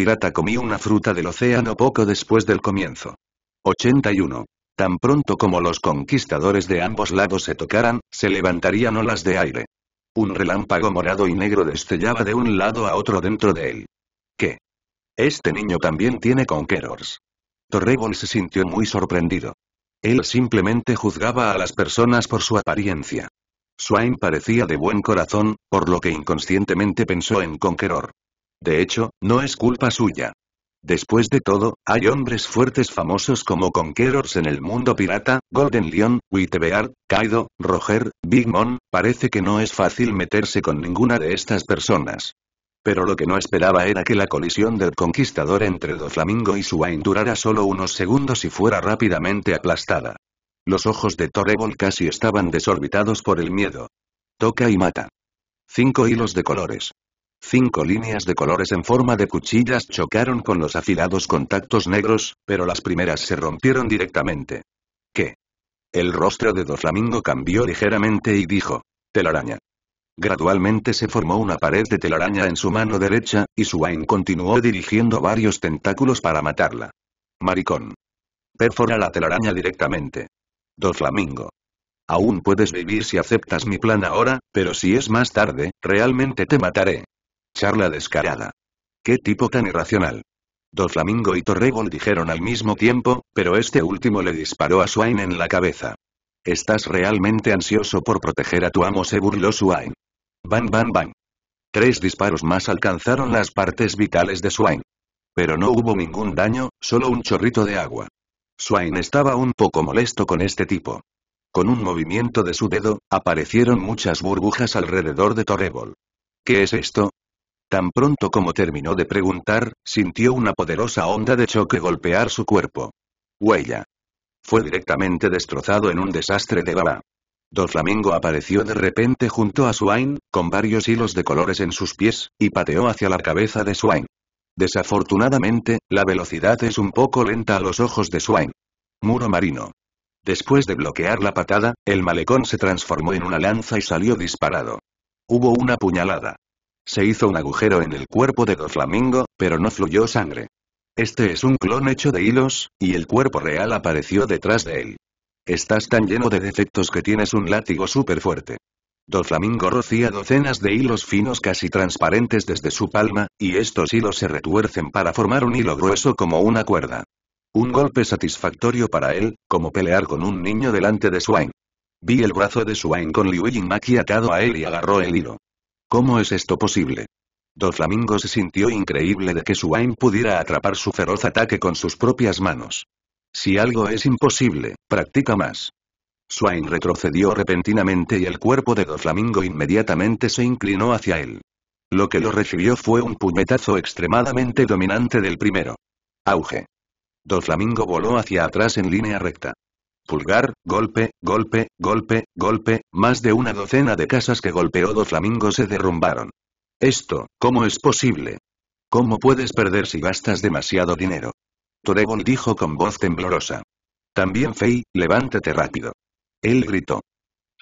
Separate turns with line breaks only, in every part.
pirata comió una fruta del océano poco después del comienzo. 81. Tan pronto como los conquistadores de ambos lados se tocaran, se levantarían olas de aire. Un relámpago morado y negro destellaba de un lado a otro dentro de él. ¿Qué? Este niño también tiene Conquerors. Torrebol se sintió muy sorprendido. Él simplemente juzgaba a las personas por su apariencia. Swain parecía de buen corazón, por lo que inconscientemente pensó en Conqueror. De hecho, no es culpa suya. Después de todo, hay hombres fuertes famosos como Conquerors en el mundo pirata, Golden Lion, Whitebeard, Kaido, Roger, Big Mom, parece que no es fácil meterse con ninguna de estas personas. Pero lo que no esperaba era que la colisión del conquistador entre Doflamingo y Swain durara solo unos segundos y fuera rápidamente aplastada. Los ojos de Torrebol casi estaban desorbitados por el miedo. Toca y mata. Cinco hilos de colores. Cinco líneas de colores en forma de cuchillas chocaron con los afilados contactos negros, pero las primeras se rompieron directamente. ¿Qué? El rostro de Doflamingo cambió ligeramente y dijo. Telaraña. Gradualmente se formó una pared de telaraña en su mano derecha, y Swain continuó dirigiendo varios tentáculos para matarla. Maricón. Perfora la telaraña directamente. Doflamingo. Aún puedes vivir si aceptas mi plan ahora, pero si es más tarde, realmente te mataré. Charla descarada. Qué tipo tan irracional. flamingo y Torrebol dijeron al mismo tiempo, pero este último le disparó a Swain en la cabeza. Estás realmente ansioso por proteger a tu amo, se burló Swain. Bam bam bam. Tres disparos más alcanzaron las partes vitales de Swain. Pero no hubo ningún daño, solo un chorrito de agua. Swain estaba un poco molesto con este tipo. Con un movimiento de su dedo, aparecieron muchas burbujas alrededor de Torrebol. ¿Qué es esto? Tan pronto como terminó de preguntar, sintió una poderosa onda de choque golpear su cuerpo. Huella. Fue directamente destrozado en un desastre de Don flamengo apareció de repente junto a Swain, con varios hilos de colores en sus pies, y pateó hacia la cabeza de Swain. Desafortunadamente, la velocidad es un poco lenta a los ojos de Swain. Muro marino. Después de bloquear la patada, el malecón se transformó en una lanza y salió disparado. Hubo una puñalada. Se hizo un agujero en el cuerpo de Flamingo, pero no fluyó sangre. Este es un clon hecho de hilos, y el cuerpo real apareció detrás de él. Estás tan lleno de defectos que tienes un látigo súper fuerte. Flamingo rocía docenas de hilos finos casi transparentes desde su palma, y estos hilos se retuercen para formar un hilo grueso como una cuerda. Un golpe satisfactorio para él, como pelear con un niño delante de Swain. Vi el brazo de Swain con Liu Maki atado a él y agarró el hilo. ¿Cómo es esto posible? Doflamingo se sintió increíble de que Swain pudiera atrapar su feroz ataque con sus propias manos. Si algo es imposible, practica más. Swain retrocedió repentinamente y el cuerpo de Doflamingo inmediatamente se inclinó hacia él. Lo que lo recibió fue un puñetazo extremadamente dominante del primero. Auge. Doflamingo voló hacia atrás en línea recta. Pulgar, golpe, golpe, golpe, golpe, más de una docena de casas que golpeó dos flamingos se derrumbaron. Esto, ¿cómo es posible? ¿Cómo puedes perder si gastas demasiado dinero? Torebol dijo con voz temblorosa. También Fei, levántate rápido. Él gritó.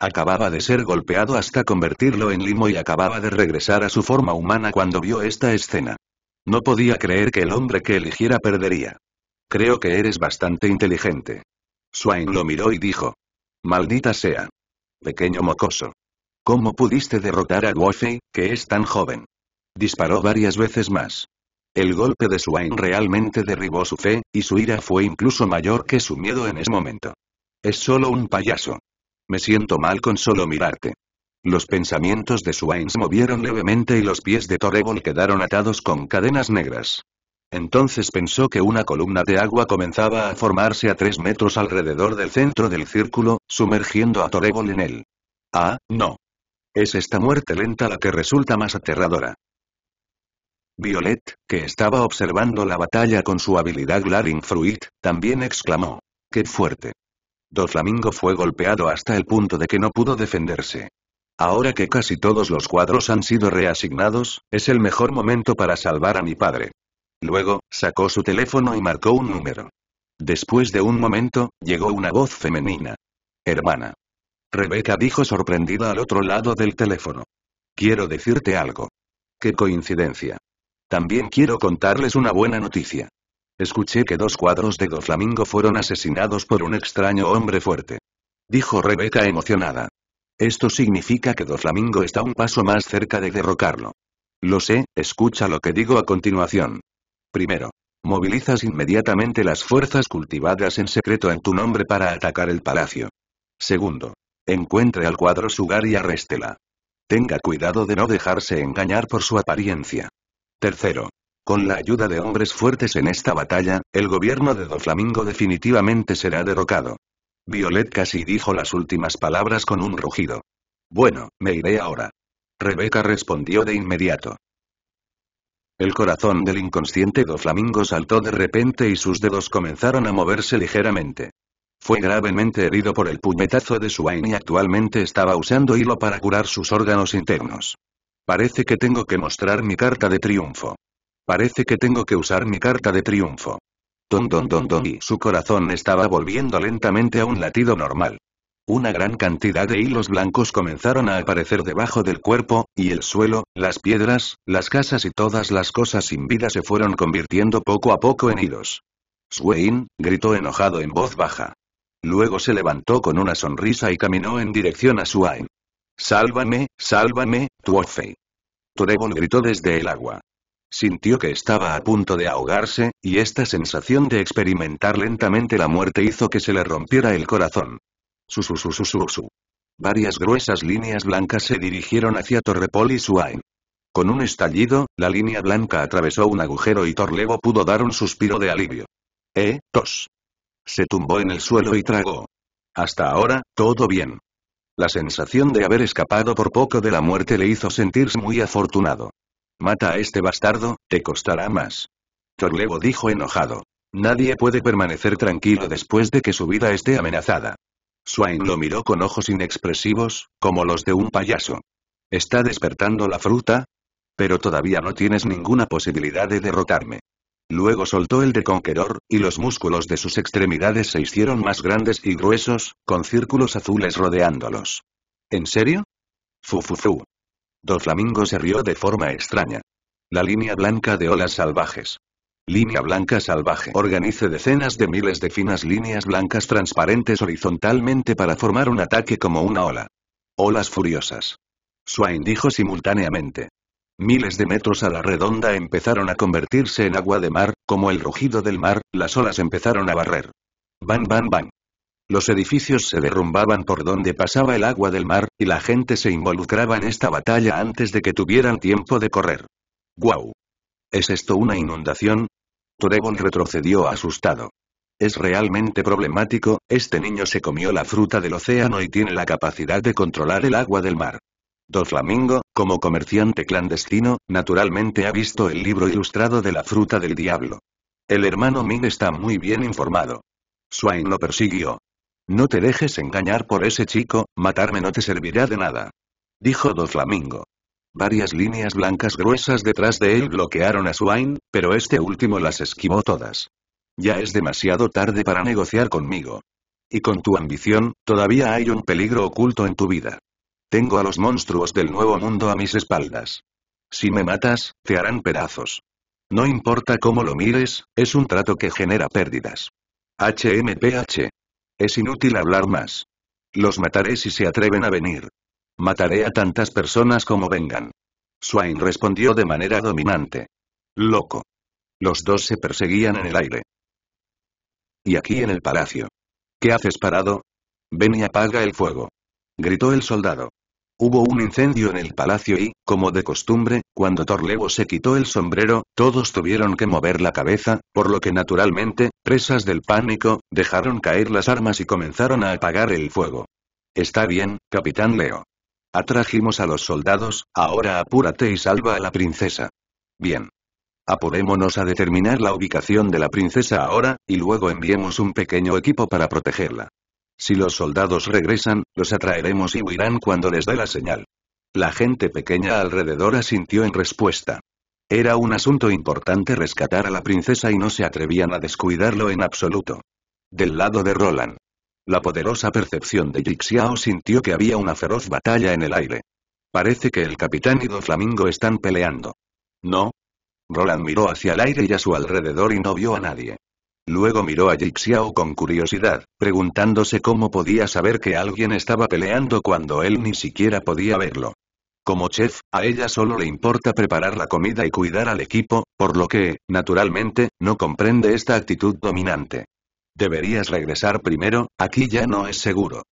Acababa de ser golpeado hasta convertirlo en limo y acababa de regresar a su forma humana cuando vio esta escena. No podía creer que el hombre que eligiera perdería. Creo que eres bastante inteligente. Swain lo miró y dijo. Maldita sea. Pequeño mocoso. ¿Cómo pudiste derrotar a Guofei, que es tan joven? Disparó varias veces más. El golpe de Swain realmente derribó su fe, y su ira fue incluso mayor que su miedo en ese momento. Es solo un payaso. Me siento mal con solo mirarte. Los pensamientos de Swain se movieron levemente y los pies de Torebol quedaron atados con cadenas negras. Entonces pensó que una columna de agua comenzaba a formarse a tres metros alrededor del centro del círculo, sumergiendo a Torebol en él. Ah, no. Es esta muerte lenta la que resulta más aterradora. Violet, que estaba observando la batalla con su habilidad Glaring Fruit, también exclamó. ¡Qué fuerte! Doflamingo fue golpeado hasta el punto de que no pudo defenderse. Ahora que casi todos los cuadros han sido reasignados, es el mejor momento para salvar a mi padre. Luego, sacó su teléfono y marcó un número. Después de un momento, llegó una voz femenina. Hermana. Rebeca dijo sorprendida al otro lado del teléfono. Quiero decirte algo. Qué coincidencia. También quiero contarles una buena noticia. Escuché que dos cuadros de Doflamingo fueron asesinados por un extraño hombre fuerte. Dijo Rebeca emocionada. Esto significa que Doflamingo está un paso más cerca de derrocarlo. Lo sé, escucha lo que digo a continuación. Primero, movilizas inmediatamente las fuerzas cultivadas en secreto en tu nombre para atacar el palacio. Segundo, encuentre al cuadro Sugar y arréstela. Tenga cuidado de no dejarse engañar por su apariencia. Tercero, con la ayuda de hombres fuertes en esta batalla, el gobierno de Doflamingo definitivamente será derrocado. Violet casi dijo las últimas palabras con un rugido. Bueno, me iré ahora. Rebeca respondió de inmediato. El corazón del inconsciente Doflamingo saltó de repente y sus dedos comenzaron a moverse ligeramente. Fue gravemente herido por el puñetazo de su Swain y actualmente estaba usando hilo para curar sus órganos internos. Parece que tengo que mostrar mi carta de triunfo. Parece que tengo que usar mi carta de triunfo. Don don don don y su corazón estaba volviendo lentamente a un latido normal. Una gran cantidad de hilos blancos comenzaron a aparecer debajo del cuerpo, y el suelo, las piedras, las casas y todas las cosas sin vida se fueron convirtiendo poco a poco en hilos. Swain, gritó enojado en voz baja. Luego se levantó con una sonrisa y caminó en dirección a Swain. Sálvame, sálvame, Tuofei. Torebol gritó desde el agua. Sintió que estaba a punto de ahogarse, y esta sensación de experimentar lentamente la muerte hizo que se le rompiera el corazón. Su, Varias gruesas líneas blancas se dirigieron hacia Torrepol y Suain. Con un estallido, la línea blanca atravesó un agujero y Torlevo pudo dar un suspiro de alivio. ¿Eh, tos? Se tumbó en el suelo y tragó. Hasta ahora, todo bien. La sensación de haber escapado por poco de la muerte le hizo sentirse muy afortunado. Mata a este bastardo, te costará más. Torlevo dijo enojado. Nadie puede permanecer tranquilo después de que su vida esté amenazada. Swain lo miró con ojos inexpresivos, como los de un payaso. ¿Está despertando la fruta? Pero todavía no tienes ninguna posibilidad de derrotarme. Luego soltó el de conqueror, y los músculos de sus extremidades se hicieron más grandes y gruesos, con círculos azules rodeándolos. ¿En serio? Fufufu. Doflamingo se rió de forma extraña. La línea blanca de olas salvajes. Línea blanca salvaje. Organice decenas de miles de finas líneas blancas transparentes horizontalmente para formar un ataque como una ola. Olas furiosas. Swain dijo simultáneamente. Miles de metros a la redonda empezaron a convertirse en agua de mar, como el rugido del mar, las olas empezaron a barrer. Van, van, van. Los edificios se derrumbaban por donde pasaba el agua del mar, y la gente se involucraba en esta batalla antes de que tuvieran tiempo de correr. ¡Guau! ¿Es esto una inundación? Torebón retrocedió asustado. Es realmente problemático, este niño se comió la fruta del océano y tiene la capacidad de controlar el agua del mar. Doflamingo, como comerciante clandestino, naturalmente ha visto el libro ilustrado de la fruta del diablo. El hermano Min está muy bien informado. Swain lo persiguió. No te dejes engañar por ese chico, matarme no te servirá de nada. Dijo Doflamingo. Varias líneas blancas gruesas detrás de él bloquearon a Swain, pero este último las esquivó todas. Ya es demasiado tarde para negociar conmigo. Y con tu ambición, todavía hay un peligro oculto en tu vida. Tengo a los monstruos del nuevo mundo a mis espaldas. Si me matas, te harán pedazos. No importa cómo lo mires, es un trato que genera pérdidas. HMPH. Es inútil hablar más. Los mataré si se atreven a venir. Mataré a tantas personas como vengan. Swain respondió de manera dominante. Loco. Los dos se perseguían en el aire. Y aquí en el palacio. ¿Qué haces parado? Ven y apaga el fuego. Gritó el soldado. Hubo un incendio en el palacio y, como de costumbre, cuando Torlevo se quitó el sombrero, todos tuvieron que mover la cabeza, por lo que naturalmente, presas del pánico, dejaron caer las armas y comenzaron a apagar el fuego. Está bien, capitán Leo. Atrajimos a los soldados, ahora apúrate y salva a la princesa. Bien. Apurémonos a determinar la ubicación de la princesa ahora, y luego enviemos un pequeño equipo para protegerla. Si los soldados regresan, los atraeremos y huirán cuando les dé la señal. La gente pequeña alrededor asintió en respuesta. Era un asunto importante rescatar a la princesa y no se atrevían a descuidarlo en absoluto. Del lado de Roland, la poderosa percepción de Jixiao sintió que había una feroz batalla en el aire. Parece que el capitán y Doflamingo están peleando. ¿No? Roland miró hacia el aire y a su alrededor y no vio a nadie. Luego miró a Jixiao con curiosidad, preguntándose cómo podía saber que alguien estaba peleando cuando él ni siquiera podía verlo. Como chef, a ella solo le importa preparar la comida y cuidar al equipo, por lo que, naturalmente, no comprende esta actitud dominante. Deberías regresar primero, aquí ya no es seguro.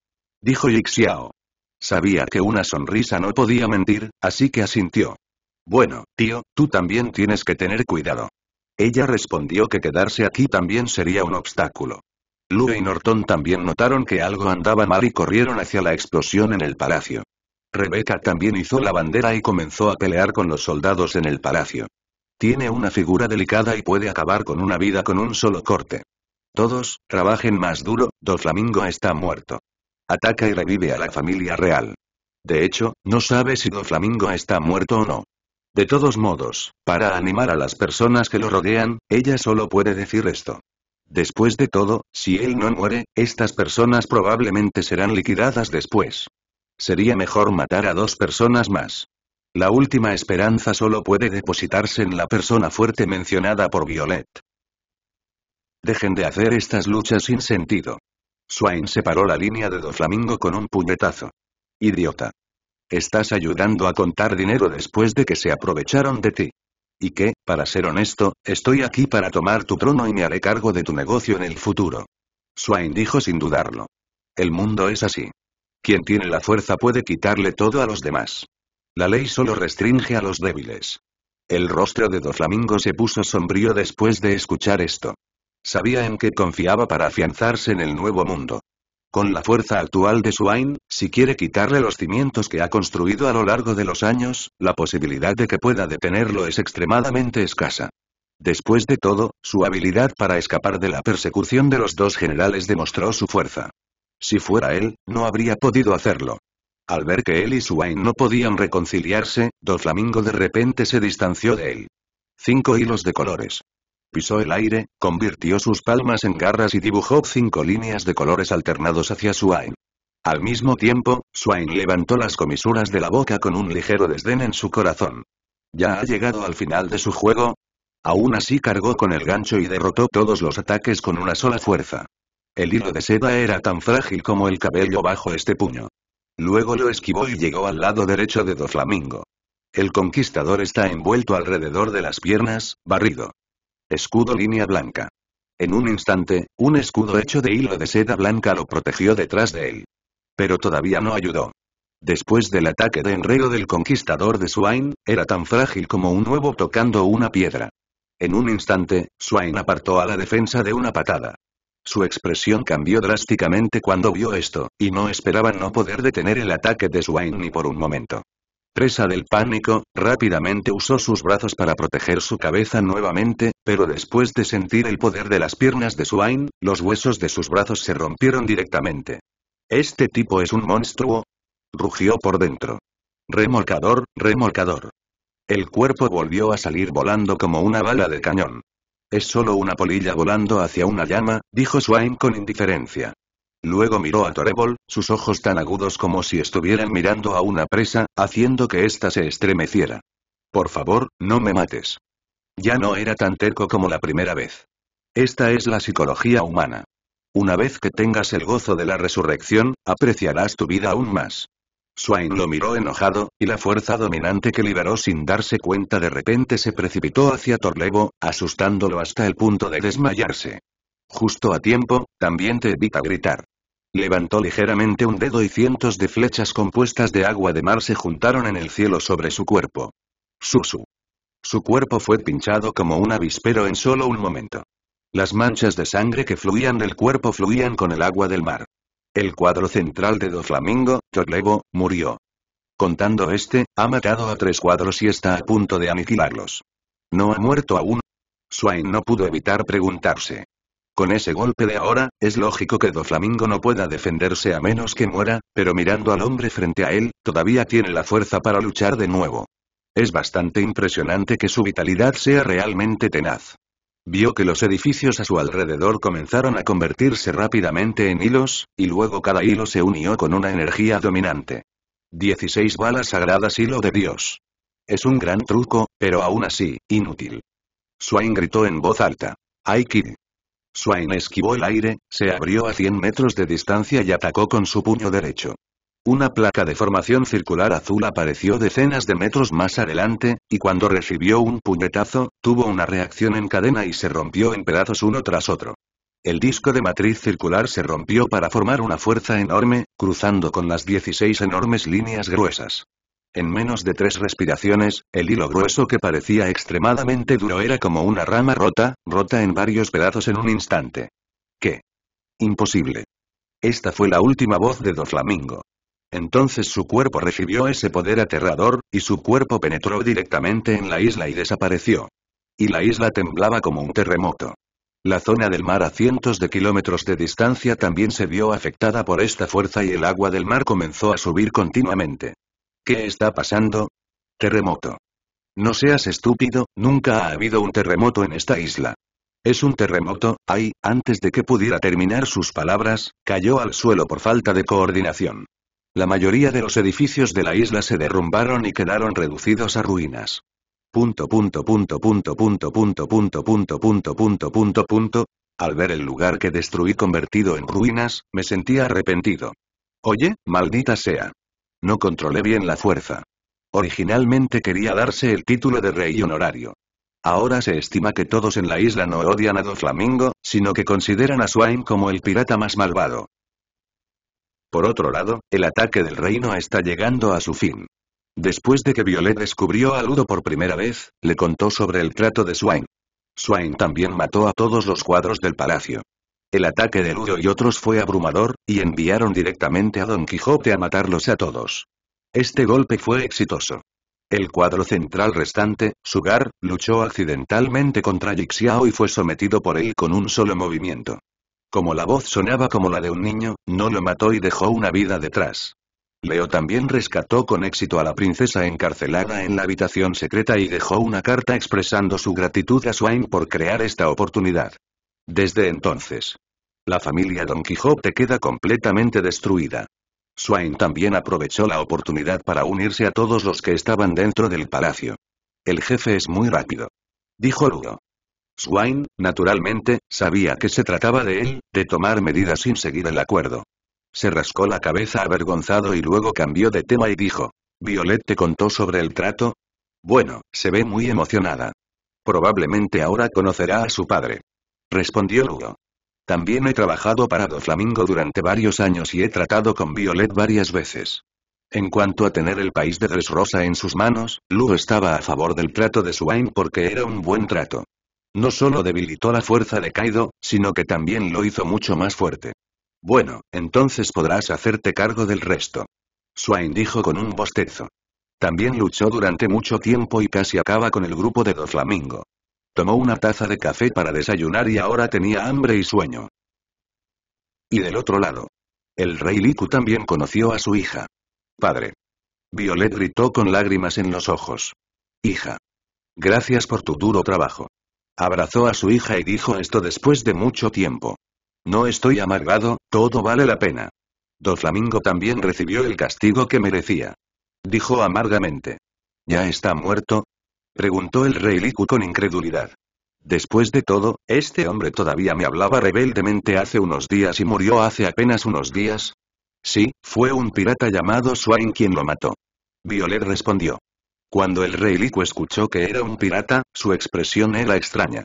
Dijo Yixiao. Sabía que una sonrisa no podía mentir, así que asintió. Bueno, tío, tú también tienes que tener cuidado. Ella respondió que quedarse aquí también sería un obstáculo. Lue y Norton también notaron que algo andaba mal y corrieron hacia la explosión en el palacio. Rebeca también hizo la bandera y comenzó a pelear con los soldados en el palacio. Tiene una figura delicada y puede acabar con una vida con un solo corte. Todos, trabajen más duro, Doflamingo está muerto. Ataca y revive a la familia real. De hecho, no sabe si Doflamingo está muerto o no. De todos modos, para animar a las personas que lo rodean, ella solo puede decir esto. Después de todo, si él no muere, estas personas probablemente serán liquidadas después. Sería mejor matar a dos personas más. La última esperanza solo puede depositarse en la persona fuerte mencionada por Violet. Dejen de hacer estas luchas sin sentido. Swain separó la línea de Doflamingo con un puñetazo. Idiota. Estás ayudando a contar dinero después de que se aprovecharon de ti. Y que, para ser honesto, estoy aquí para tomar tu trono y me haré cargo de tu negocio en el futuro. Swain dijo sin dudarlo. El mundo es así. Quien tiene la fuerza puede quitarle todo a los demás. La ley solo restringe a los débiles. El rostro de Doflamingo se puso sombrío después de escuchar esto sabía en qué confiaba para afianzarse en el nuevo mundo. Con la fuerza actual de Swain, si quiere quitarle los cimientos que ha construido a lo largo de los años, la posibilidad de que pueda detenerlo es extremadamente escasa. Después de todo, su habilidad para escapar de la persecución de los dos generales demostró su fuerza. Si fuera él, no habría podido hacerlo. Al ver que él y Swain no podían reconciliarse, Doflamingo de repente se distanció de él. Cinco hilos de colores pisó el aire, convirtió sus palmas en garras y dibujó cinco líneas de colores alternados hacia Swain. Al mismo tiempo, Swain levantó las comisuras de la boca con un ligero desdén en su corazón. ¿Ya ha llegado al final de su juego? Aún así cargó con el gancho y derrotó todos los ataques con una sola fuerza. El hilo de seda era tan frágil como el cabello bajo este puño. Luego lo esquivó y llegó al lado derecho de Doflamingo. Flamingo. El conquistador está envuelto alrededor de las piernas, barrido. Escudo línea blanca. En un instante, un escudo hecho de hilo de seda blanca lo protegió detrás de él. Pero todavía no ayudó. Después del ataque de enredo del conquistador de Swain, era tan frágil como un huevo tocando una piedra. En un instante, Swain apartó a la defensa de una patada. Su expresión cambió drásticamente cuando vio esto, y no esperaba no poder detener el ataque de Swain ni por un momento. Presa del pánico, rápidamente usó sus brazos para proteger su cabeza nuevamente, pero después de sentir el poder de las piernas de Swain, los huesos de sus brazos se rompieron directamente. ¿Este tipo es un monstruo? Rugió por dentro. Remolcador, remolcador. El cuerpo volvió a salir volando como una bala de cañón. Es solo una polilla volando hacia una llama, dijo Swain con indiferencia. Luego miró a Torebol, sus ojos tan agudos como si estuvieran mirando a una presa, haciendo que ésta se estremeciera. Por favor, no me mates. Ya no era tan terco como la primera vez. Esta es la psicología humana. Una vez que tengas el gozo de la resurrección, apreciarás tu vida aún más. Swain lo miró enojado, y la fuerza dominante que liberó sin darse cuenta de repente se precipitó hacia Torlevo, asustándolo hasta el punto de desmayarse. Justo a tiempo, también te evita gritar. Levantó ligeramente un dedo y cientos de flechas compuestas de agua de mar se juntaron en el cielo sobre su cuerpo. Susu. Su cuerpo fue pinchado como un avispero en solo un momento. Las manchas de sangre que fluían del cuerpo fluían con el agua del mar. El cuadro central de Doflamingo, Torlevo, murió. Contando este, ha matado a tres cuadros y está a punto de aniquilarlos. ¿No ha muerto aún? Swain no pudo evitar preguntarse. Con ese golpe de ahora, es lógico que Doflamingo no pueda defenderse a menos que muera, pero mirando al hombre frente a él, todavía tiene la fuerza para luchar de nuevo. Es bastante impresionante que su vitalidad sea realmente tenaz. Vio que los edificios a su alrededor comenzaron a convertirse rápidamente en hilos, y luego cada hilo se unió con una energía dominante. 16 balas sagradas hilo de Dios. Es un gran truco, pero aún así, inútil. Swain gritó en voz alta. Aikid. Swain esquivó el aire, se abrió a 100 metros de distancia y atacó con su puño derecho. Una placa de formación circular azul apareció decenas de metros más adelante, y cuando recibió un puñetazo, tuvo una reacción en cadena y se rompió en pedazos uno tras otro. El disco de matriz circular se rompió para formar una fuerza enorme, cruzando con las 16 enormes líneas gruesas. En menos de tres respiraciones, el hilo grueso que parecía extremadamente duro era como una rama rota, rota en varios pedazos en un instante. ¿Qué? Imposible. Esta fue la última voz de Doflamingo. Entonces su cuerpo recibió ese poder aterrador, y su cuerpo penetró directamente en la isla y desapareció. Y la isla temblaba como un terremoto. La zona del mar a cientos de kilómetros de distancia también se vio afectada por esta fuerza y el agua del mar comenzó a subir continuamente. ¿Qué está pasando? Terremoto. No seas estúpido, nunca ha habido un terremoto en esta isla. Es un terremoto, ay, antes de que pudiera terminar sus palabras, cayó al suelo por falta de coordinación. La mayoría de los edificios de la isla se derrumbaron y quedaron reducidos a ruinas. Punto punto punto punto punto punto punto punto punto punto punto Al ver el lugar que destruí convertido en ruinas, me sentí arrepentido. Oye, maldita sea. No controlé bien la fuerza. Originalmente quería darse el título de rey honorario. Ahora se estima que todos en la isla no odian a Doflamingo, sino que consideran a Swain como el pirata más malvado. Por otro lado, el ataque del reino está llegando a su fin. Después de que Violet descubrió a Ludo por primera vez, le contó sobre el trato de Swain. Swain también mató a todos los cuadros del palacio. El ataque de Ludo y otros fue abrumador, y enviaron directamente a Don Quijote a matarlos a todos. Este golpe fue exitoso. El cuadro central restante, Sugar, luchó accidentalmente contra Yixiao y fue sometido por él con un solo movimiento. Como la voz sonaba como la de un niño, no lo mató y dejó una vida detrás. Leo también rescató con éxito a la princesa encarcelada en la habitación secreta y dejó una carta expresando su gratitud a Swain por crear esta oportunidad. Desde entonces. La familia Don Quijote queda completamente destruida. Swain también aprovechó la oportunidad para unirse a todos los que estaban dentro del palacio. El jefe es muy rápido. Dijo Rudo. Swain, naturalmente, sabía que se trataba de él, de tomar medidas sin seguir el acuerdo. Se rascó la cabeza avergonzado y luego cambió de tema y dijo. ¿Violet te contó sobre el trato? Bueno, se ve muy emocionada. Probablemente ahora conocerá a su padre respondió Lugo. También he trabajado para Doflamingo durante varios años y he tratado con Violet varias veces. En cuanto a tener el país de rosa en sus manos, Lugo estaba a favor del trato de Swain porque era un buen trato. No solo debilitó la fuerza de Kaido, sino que también lo hizo mucho más fuerte. Bueno, entonces podrás hacerte cargo del resto. Swain dijo con un bostezo. También luchó durante mucho tiempo y casi acaba con el grupo de Doflamingo. Tomó una taza de café para desayunar y ahora tenía hambre y sueño. Y del otro lado. El rey Liku también conoció a su hija. Padre. Violet gritó con lágrimas en los ojos. Hija. Gracias por tu duro trabajo. Abrazó a su hija y dijo esto después de mucho tiempo. No estoy amargado, todo vale la pena. Flamingo también recibió el castigo que merecía. Dijo amargamente. Ya está muerto, preguntó el rey Liku con incredulidad. Después de todo, este hombre todavía me hablaba rebeldemente hace unos días y murió hace apenas unos días. Sí, fue un pirata llamado Swain quien lo mató. Violet respondió. Cuando el rey Liku escuchó que era un pirata, su expresión era extraña.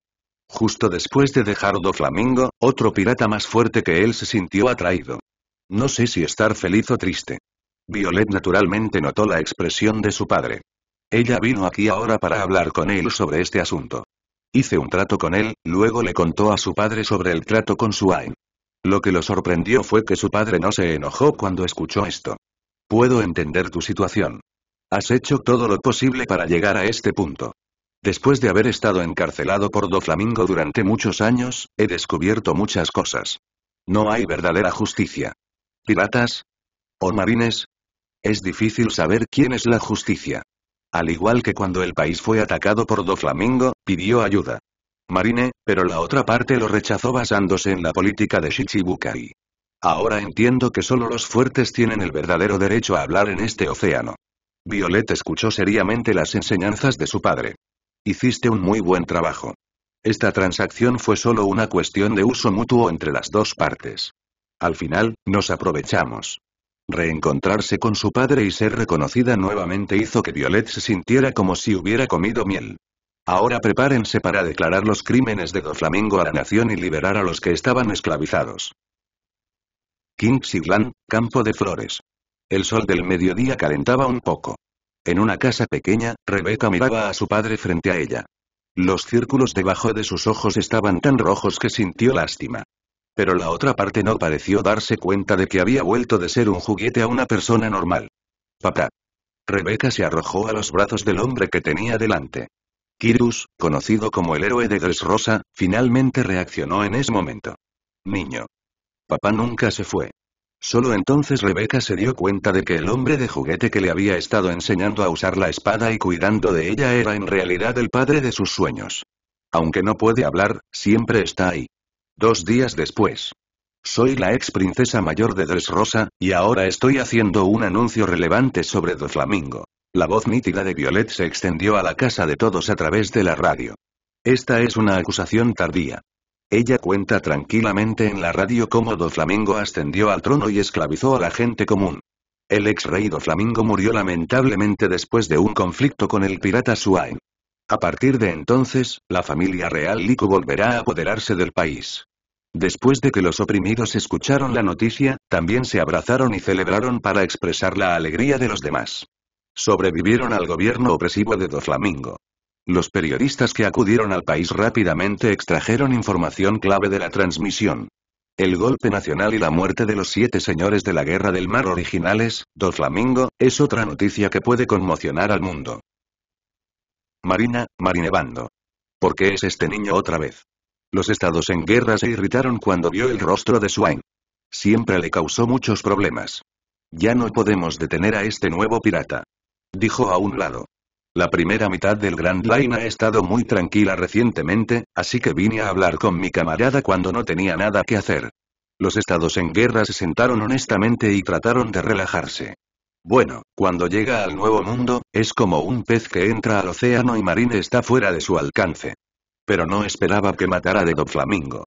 Justo después de dejar Do Flamingo, otro pirata más fuerte que él se sintió atraído. No sé si estar feliz o triste. Violet naturalmente notó la expresión de su padre. Ella vino aquí ahora para hablar con él sobre este asunto. Hice un trato con él, luego le contó a su padre sobre el trato con Suain. Lo que lo sorprendió fue que su padre no se enojó cuando escuchó esto. Puedo entender tu situación. Has hecho todo lo posible para llegar a este punto. Después de haber estado encarcelado por Do Flamingo durante muchos años, he descubierto muchas cosas. No hay verdadera justicia. ¿Piratas? ¿O marines? Es difícil saber quién es la justicia. Al igual que cuando el país fue atacado por Doflamingo, pidió ayuda. Marine, pero la otra parte lo rechazó basándose en la política de Shichibukai. Ahora entiendo que solo los fuertes tienen el verdadero derecho a hablar en este océano. Violet escuchó seriamente las enseñanzas de su padre. Hiciste un muy buen trabajo. Esta transacción fue solo una cuestión de uso mutuo entre las dos partes. Al final, nos aprovechamos. Reencontrarse con su padre y ser reconocida nuevamente hizo que Violet se sintiera como si hubiera comido miel. Ahora prepárense para declarar los crímenes de Doflamingo a la nación y liberar a los que estaban esclavizados. Siglan, campo de flores. El sol del mediodía calentaba un poco. En una casa pequeña, Rebeca miraba a su padre frente a ella. Los círculos debajo de sus ojos estaban tan rojos que sintió lástima. Pero la otra parte no pareció darse cuenta de que había vuelto de ser un juguete a una persona normal. Papá. Rebeca se arrojó a los brazos del hombre que tenía delante. Kirus, conocido como el héroe de Rosa, finalmente reaccionó en ese momento. Niño. Papá nunca se fue. Solo entonces Rebeca se dio cuenta de que el hombre de juguete que le había estado enseñando a usar la espada y cuidando de ella era en realidad el padre de sus sueños. Aunque no puede hablar, siempre está ahí. Dos días después. Soy la ex princesa mayor de Dressrosa, y ahora estoy haciendo un anuncio relevante sobre Doflamingo. La voz nítida de Violet se extendió a la casa de todos a través de la radio. Esta es una acusación tardía. Ella cuenta tranquilamente en la radio cómo Doflamingo ascendió al trono y esclavizó a la gente común. El ex rey Doflamingo murió lamentablemente después de un conflicto con el pirata Swain. A partir de entonces, la familia real Lico volverá a apoderarse del país. Después de que los oprimidos escucharon la noticia, también se abrazaron y celebraron para expresar la alegría de los demás. Sobrevivieron al gobierno opresivo de Doflamingo. Los periodistas que acudieron al país rápidamente extrajeron información clave de la transmisión. El golpe nacional y la muerte de los siete señores de la Guerra del Mar originales, Doflamingo, es otra noticia que puede conmocionar al mundo. Marina, marinevando. ¿Por qué es este niño otra vez? Los estados en guerra se irritaron cuando vio el rostro de Swain. Siempre le causó muchos problemas. Ya no podemos detener a este nuevo pirata. Dijo a un lado. La primera mitad del Grand Line ha estado muy tranquila recientemente, así que vine a hablar con mi camarada cuando no tenía nada que hacer. Los estados en guerra se sentaron honestamente y trataron de relajarse. Bueno, cuando llega al nuevo mundo, es como un pez que entra al océano y Marine está fuera de su alcance. Pero no esperaba que matara de Doflamingo.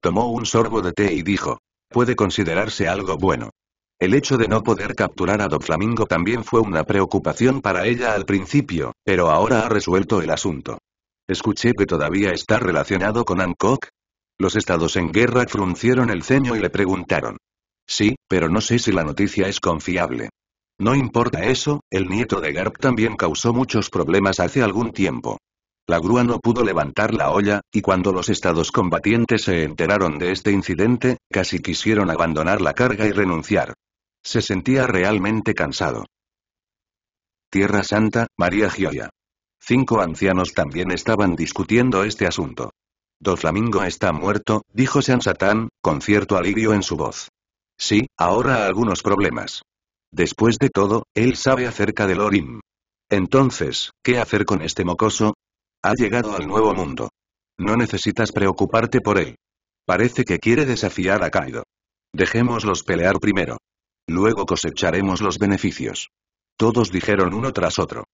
Tomó un sorbo de té y dijo. Puede considerarse algo bueno. El hecho de no poder capturar a Doflamingo también fue una preocupación para ella al principio, pero ahora ha resuelto el asunto. Escuché que todavía está relacionado con Hancock. Los estados en guerra fruncieron el ceño y le preguntaron. Sí, pero no sé si la noticia es confiable. No importa eso, el nieto de Garp también causó muchos problemas hace algún tiempo. La grúa no pudo levantar la olla, y cuando los estados combatientes se enteraron de este incidente, casi quisieron abandonar la carga y renunciar. Se sentía realmente cansado. Tierra Santa, María Gioia. Cinco ancianos también estaban discutiendo este asunto. Dos Flamingo está muerto, dijo San Satán, con cierto alivio en su voz. Sí, ahora algunos problemas. Después de todo, él sabe acerca del Orim. Entonces, ¿qué hacer con este mocoso? Ha llegado al nuevo mundo. No necesitas preocuparte por él. Parece que quiere desafiar a Kaido. Dejémoslos pelear primero. Luego cosecharemos los beneficios. Todos dijeron uno tras otro.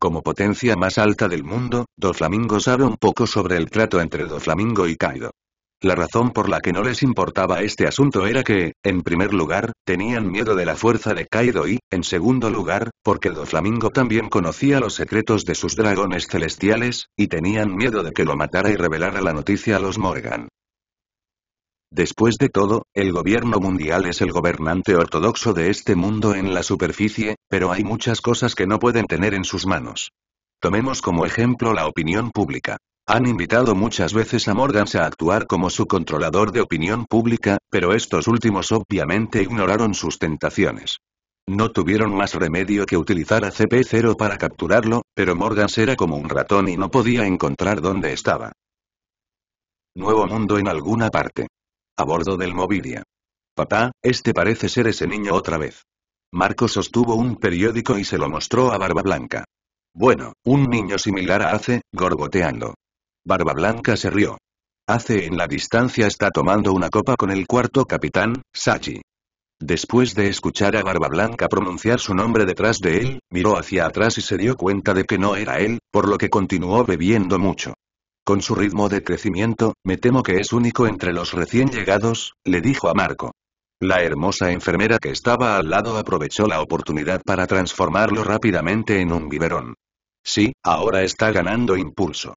Como potencia más alta del mundo, Doflamingo sabe un poco sobre el trato entre Doflamingo y Kaido. La razón por la que no les importaba este asunto era que, en primer lugar, tenían miedo de la fuerza de Kaido y, en segundo lugar, porque Doflamingo también conocía los secretos de sus dragones celestiales, y tenían miedo de que lo matara y revelara la noticia a los Morgan. Después de todo, el gobierno mundial es el gobernante ortodoxo de este mundo en la superficie, pero hay muchas cosas que no pueden tener en sus manos. Tomemos como ejemplo la opinión pública. Han invitado muchas veces a Morgans a actuar como su controlador de opinión pública, pero estos últimos obviamente ignoraron sus tentaciones. No tuvieron más remedio que utilizar a CP0 para capturarlo, pero Morgans era como un ratón y no podía encontrar dónde estaba. Nuevo mundo en alguna parte. A bordo del Movidia. Papá, este parece ser ese niño otra vez. Marco sostuvo un periódico y se lo mostró a Barba Blanca. Bueno, un niño similar a Ace, gorgoteando. Barba Blanca se rió. Hace en la distancia está tomando una copa con el cuarto capitán, Sachi. Después de escuchar a Barba Blanca pronunciar su nombre detrás de él, miró hacia atrás y se dio cuenta de que no era él, por lo que continuó bebiendo mucho. Con su ritmo de crecimiento, me temo que es único entre los recién llegados, le dijo a Marco. La hermosa enfermera que estaba al lado aprovechó la oportunidad para transformarlo rápidamente en un biberón. Sí, ahora está ganando impulso.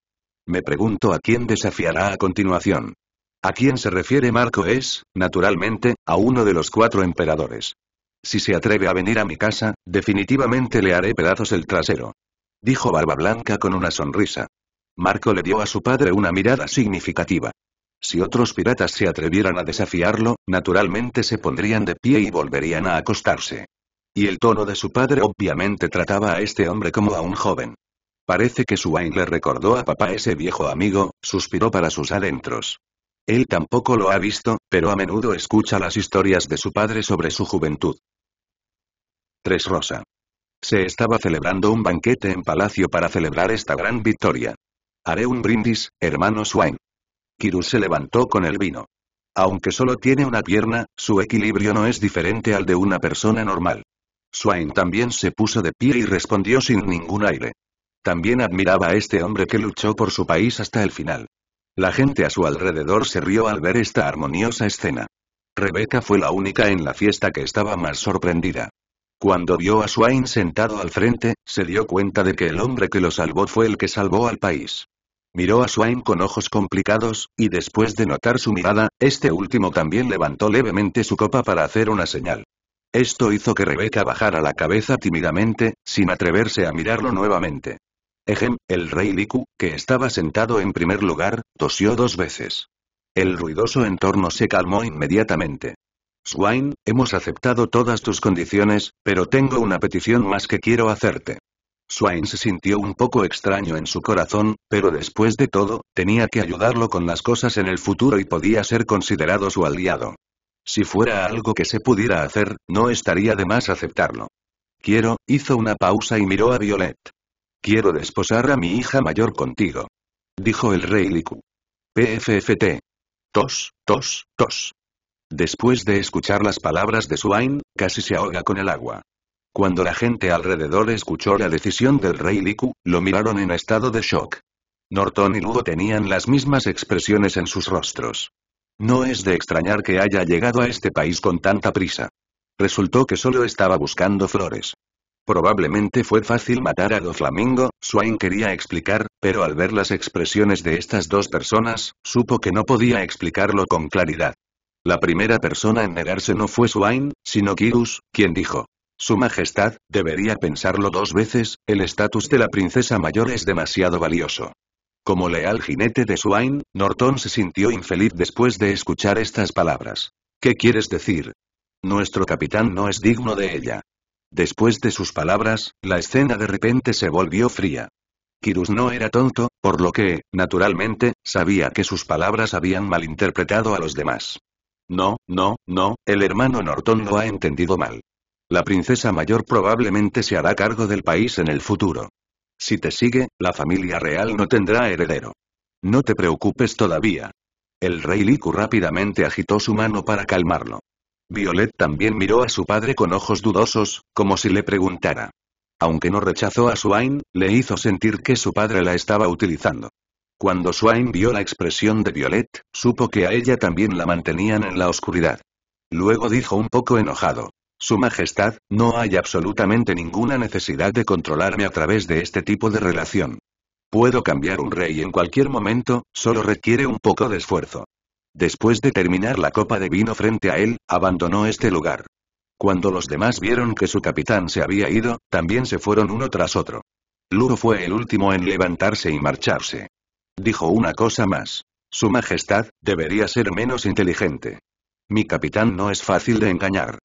Me pregunto a quién desafiará a continuación. ¿A quién se refiere Marco es, naturalmente, a uno de los cuatro emperadores? Si se atreve a venir a mi casa, definitivamente le haré pedazos el trasero. Dijo Barba Blanca con una sonrisa. Marco le dio a su padre una mirada significativa. Si otros piratas se atrevieran a desafiarlo, naturalmente se pondrían de pie y volverían a acostarse. Y el tono de su padre obviamente trataba a este hombre como a un joven. Parece que Swain le recordó a papá ese viejo amigo, suspiró para sus adentros. Él tampoco lo ha visto, pero a menudo escucha las historias de su padre sobre su juventud. 3 Rosa. Se estaba celebrando un banquete en palacio para celebrar esta gran victoria. Haré un brindis, hermano Swain. Kiru se levantó con el vino. Aunque solo tiene una pierna, su equilibrio no es diferente al de una persona normal. Swain también se puso de pie y respondió sin ningún aire. También admiraba a este hombre que luchó por su país hasta el final. La gente a su alrededor se rió al ver esta armoniosa escena. Rebeca fue la única en la fiesta que estaba más sorprendida. Cuando vio a Swain sentado al frente, se dio cuenta de que el hombre que lo salvó fue el que salvó al país. Miró a Swain con ojos complicados, y después de notar su mirada, este último también levantó levemente su copa para hacer una señal. Esto hizo que Rebeca bajara la cabeza tímidamente, sin atreverse a mirarlo nuevamente. Ejem, el rey Liku, que estaba sentado en primer lugar, tosió dos veces. El ruidoso entorno se calmó inmediatamente. Swain, hemos aceptado todas tus condiciones, pero tengo una petición más que quiero hacerte. Swain se sintió un poco extraño en su corazón, pero después de todo, tenía que ayudarlo con las cosas en el futuro y podía ser considerado su aliado. Si fuera algo que se pudiera hacer, no estaría de más aceptarlo. Quiero, hizo una pausa y miró a Violet. Quiero desposar a mi hija mayor contigo. Dijo el rey Liku. PFFT. Tos, tos, tos. Después de escuchar las palabras de Swain, casi se ahoga con el agua. Cuando la gente alrededor escuchó la decisión del rey Liku, lo miraron en estado de shock. Norton y Lugo tenían las mismas expresiones en sus rostros. No es de extrañar que haya llegado a este país con tanta prisa. Resultó que solo estaba buscando flores. Probablemente fue fácil matar a Doflamingo, Swain quería explicar, pero al ver las expresiones de estas dos personas, supo que no podía explicarlo con claridad. La primera persona en negarse no fue Swain, sino Kirus, quien dijo. Su Majestad, debería pensarlo dos veces, el estatus de la princesa mayor es demasiado valioso. Como leal jinete de Swain, Norton se sintió infeliz después de escuchar estas palabras. ¿Qué quieres decir? Nuestro capitán no es digno de ella. Después de sus palabras, la escena de repente se volvió fría. Kirus no era tonto, por lo que, naturalmente, sabía que sus palabras habían malinterpretado a los demás. No, no, no, el hermano Norton lo ha entendido mal. La princesa mayor probablemente se hará cargo del país en el futuro. Si te sigue, la familia real no tendrá heredero. No te preocupes todavía. El rey Liku rápidamente agitó su mano para calmarlo. Violet también miró a su padre con ojos dudosos, como si le preguntara. Aunque no rechazó a Swain, le hizo sentir que su padre la estaba utilizando. Cuando Swain vio la expresión de Violet, supo que a ella también la mantenían en la oscuridad. Luego dijo un poco enojado. Su Majestad, no hay absolutamente ninguna necesidad de controlarme a través de este tipo de relación. Puedo cambiar un rey en cualquier momento, solo requiere un poco de esfuerzo. Después de terminar la copa de vino frente a él, abandonó este lugar. Cuando los demás vieron que su capitán se había ido, también se fueron uno tras otro. Luro fue el último en levantarse y marcharse. Dijo una cosa más. Su Majestad, debería ser menos inteligente. Mi capitán no es fácil de engañar.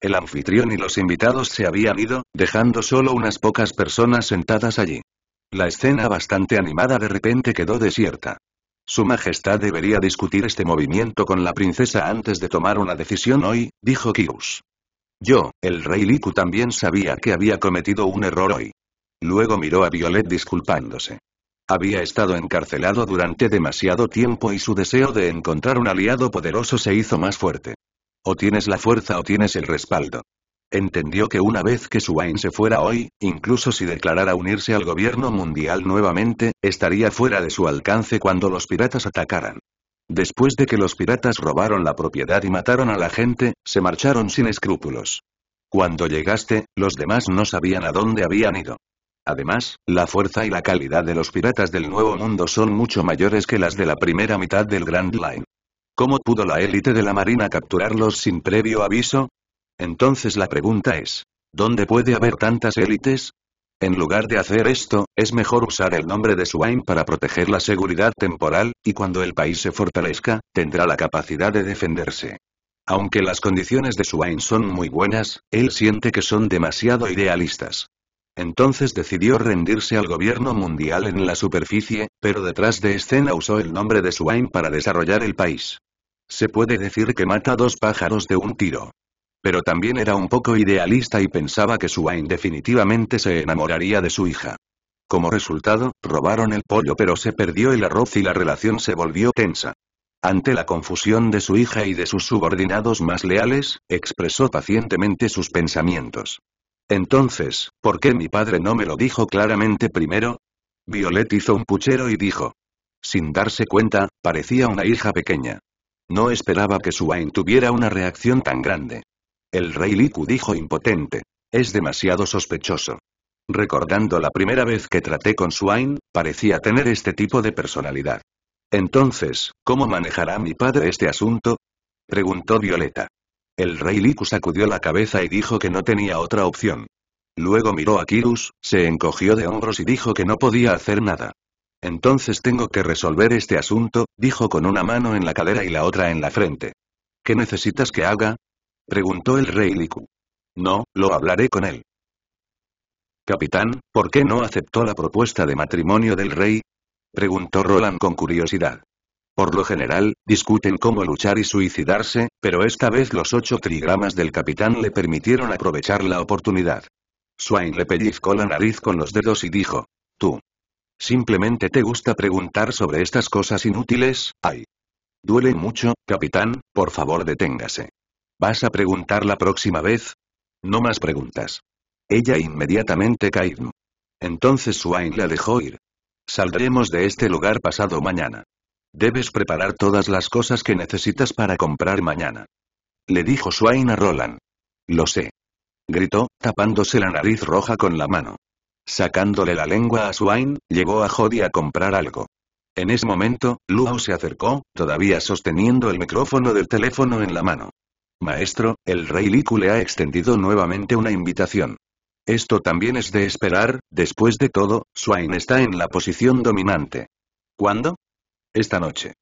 El anfitrión y los invitados se habían ido, dejando solo unas pocas personas sentadas allí. La escena bastante animada de repente quedó desierta. Su Majestad debería discutir este movimiento con la princesa antes de tomar una decisión hoy, dijo Kius. Yo, el rey Liku también sabía que había cometido un error hoy. Luego miró a Violet disculpándose. Había estado encarcelado durante demasiado tiempo y su deseo de encontrar un aliado poderoso se hizo más fuerte. O tienes la fuerza o tienes el respaldo. Entendió que una vez que Swain se fuera hoy, incluso si declarara unirse al gobierno mundial nuevamente, estaría fuera de su alcance cuando los piratas atacaran. Después de que los piratas robaron la propiedad y mataron a la gente, se marcharon sin escrúpulos. Cuando llegaste, los demás no sabían a dónde habían ido. Además, la fuerza y la calidad de los piratas del Nuevo Mundo son mucho mayores que las de la primera mitad del Grand Line. ¿Cómo pudo la élite de la Marina capturarlos sin previo aviso? Entonces la pregunta es, ¿dónde puede haber tantas élites? En lugar de hacer esto, es mejor usar el nombre de Swain para proteger la seguridad temporal, y cuando el país se fortalezca, tendrá la capacidad de defenderse. Aunque las condiciones de Swain son muy buenas, él siente que son demasiado idealistas. Entonces decidió rendirse al gobierno mundial en la superficie, pero detrás de escena usó el nombre de Swain para desarrollar el país. Se puede decir que mata dos pájaros de un tiro. Pero también era un poco idealista y pensaba que Suain definitivamente se enamoraría de su hija. Como resultado, robaron el pollo pero se perdió el arroz y la relación se volvió tensa. Ante la confusión de su hija y de sus subordinados más leales, expresó pacientemente sus pensamientos. Entonces, ¿por qué mi padre no me lo dijo claramente primero? Violet hizo un puchero y dijo. Sin darse cuenta, parecía una hija pequeña. No esperaba que Suain tuviera una reacción tan grande. El rey Liku dijo impotente. Es demasiado sospechoso. Recordando la primera vez que traté con Swain, parecía tener este tipo de personalidad. Entonces, ¿cómo manejará mi padre este asunto? Preguntó Violeta. El rey Liku sacudió la cabeza y dijo que no tenía otra opción. Luego miró a Kirus, se encogió de hombros y dijo que no podía hacer nada. Entonces tengo que resolver este asunto, dijo con una mano en la cadera y la otra en la frente. ¿Qué necesitas que haga? preguntó el rey Liku. No, lo hablaré con él. Capitán, ¿por qué no aceptó la propuesta de matrimonio del rey? preguntó Roland con curiosidad. Por lo general, discuten cómo luchar y suicidarse, pero esta vez los ocho trigramas del capitán le permitieron aprovechar la oportunidad. Swain le pellizcó la nariz con los dedos y dijo, tú. Simplemente te gusta preguntar sobre estas cosas inútiles, ay. Duele mucho, capitán, por favor deténgase. ¿Vas a preguntar la próxima vez? No más preguntas. Ella inmediatamente caído. Entonces Swain la dejó ir. Saldremos de este lugar pasado mañana. Debes preparar todas las cosas que necesitas para comprar mañana. Le dijo Swain a Roland. Lo sé. Gritó, tapándose la nariz roja con la mano. Sacándole la lengua a Swain, llegó a Jody a comprar algo. En ese momento, Luau se acercó, todavía sosteniendo el micrófono del teléfono en la mano. Maestro, el rey Liku le ha extendido nuevamente una invitación. Esto también es de esperar, después de todo, Swain está en la posición dominante. ¿Cuándo? Esta noche.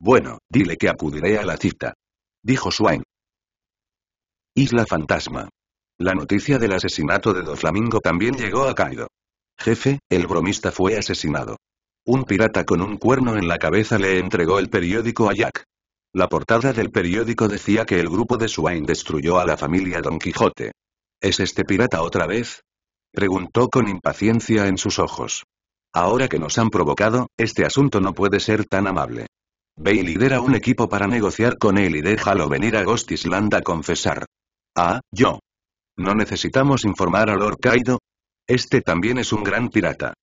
Bueno, dile que acudiré a la cita. Dijo Swain. Isla Fantasma. La noticia del asesinato de Doflamingo también llegó a Kaido. Jefe, el bromista fue asesinado. Un pirata con un cuerno en la cabeza le entregó el periódico a Jack. La portada del periódico decía que el grupo de Swain destruyó a la familia Don Quijote. ¿Es este pirata otra vez? Preguntó con impaciencia en sus ojos. Ahora que nos han provocado, este asunto no puede ser tan amable. Bay lidera un equipo para negociar con él y déjalo venir a Ghost Island a confesar. Ah, yo. No necesitamos informar al Lord Kaido. Este también es un gran pirata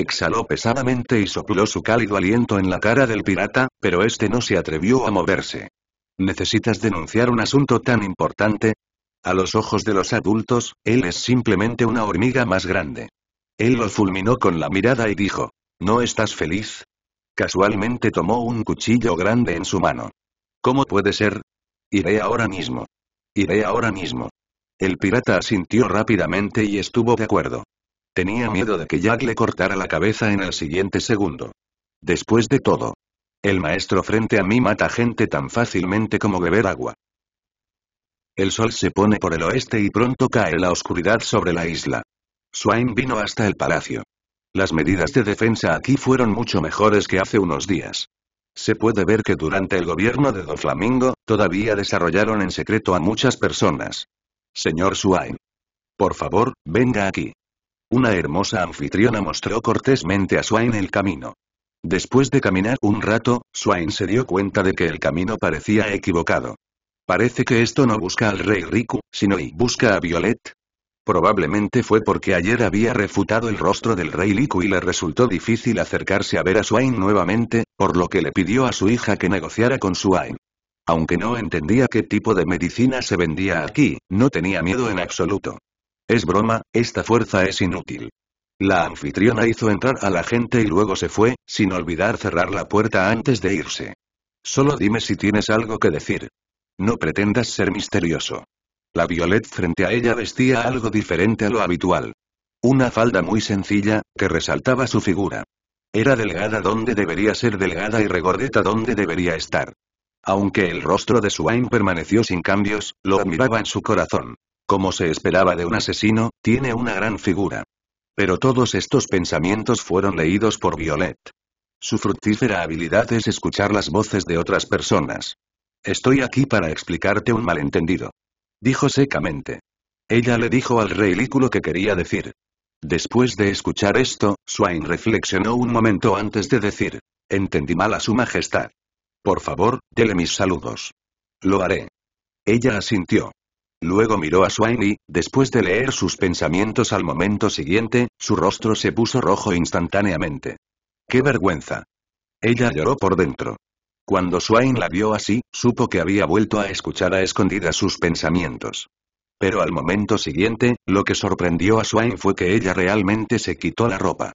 exhaló pesadamente y sopló su cálido aliento en la cara del pirata, pero este no se atrevió a moverse. ¿Necesitas denunciar un asunto tan importante? A los ojos de los adultos, él es simplemente una hormiga más grande. Él lo fulminó con la mirada y dijo, ¿no estás feliz? Casualmente tomó un cuchillo grande en su mano. ¿Cómo puede ser? Iré ahora mismo. Iré ahora mismo. El pirata asintió rápidamente y estuvo de acuerdo. Tenía miedo de que Jack le cortara la cabeza en el siguiente segundo. Después de todo. El maestro frente a mí mata gente tan fácilmente como beber agua. El sol se pone por el oeste y pronto cae la oscuridad sobre la isla. Swain vino hasta el palacio. Las medidas de defensa aquí fueron mucho mejores que hace unos días. Se puede ver que durante el gobierno de Doflamingo, Flamingo, todavía desarrollaron en secreto a muchas personas. Señor Swain. Por favor, venga aquí. Una hermosa anfitriona mostró cortésmente a Swain el camino. Después de caminar un rato, Swain se dio cuenta de que el camino parecía equivocado. Parece que esto no busca al rey Riku, sino y busca a Violet. Probablemente fue porque ayer había refutado el rostro del rey Riku y le resultó difícil acercarse a ver a Swain nuevamente, por lo que le pidió a su hija que negociara con Swain. Aunque no entendía qué tipo de medicina se vendía aquí, no tenía miedo en absoluto. Es broma, esta fuerza es inútil. La anfitriona hizo entrar a la gente y luego se fue, sin olvidar cerrar la puerta antes de irse. Solo dime si tienes algo que decir. No pretendas ser misterioso. La Violet frente a ella vestía algo diferente a lo habitual. Una falda muy sencilla, que resaltaba su figura. Era delgada donde debería ser delgada y regordeta donde debería estar. Aunque el rostro de Swain permaneció sin cambios, lo admiraba en su corazón. Como se esperaba de un asesino, tiene una gran figura. Pero todos estos pensamientos fueron leídos por Violet. Su fructífera habilidad es escuchar las voces de otras personas. Estoy aquí para explicarte un malentendido. Dijo secamente. Ella le dijo al Lículo que quería decir. Después de escuchar esto, Swain reflexionó un momento antes de decir. Entendí mal a su majestad. Por favor, dele mis saludos. Lo haré. Ella asintió. Luego miró a Swain y, después de leer sus pensamientos al momento siguiente, su rostro se puso rojo instantáneamente. ¡Qué vergüenza! Ella lloró por dentro. Cuando Swain la vio así, supo que había vuelto a escuchar a escondidas sus pensamientos. Pero al momento siguiente, lo que sorprendió a Swain fue que ella realmente se quitó la ropa.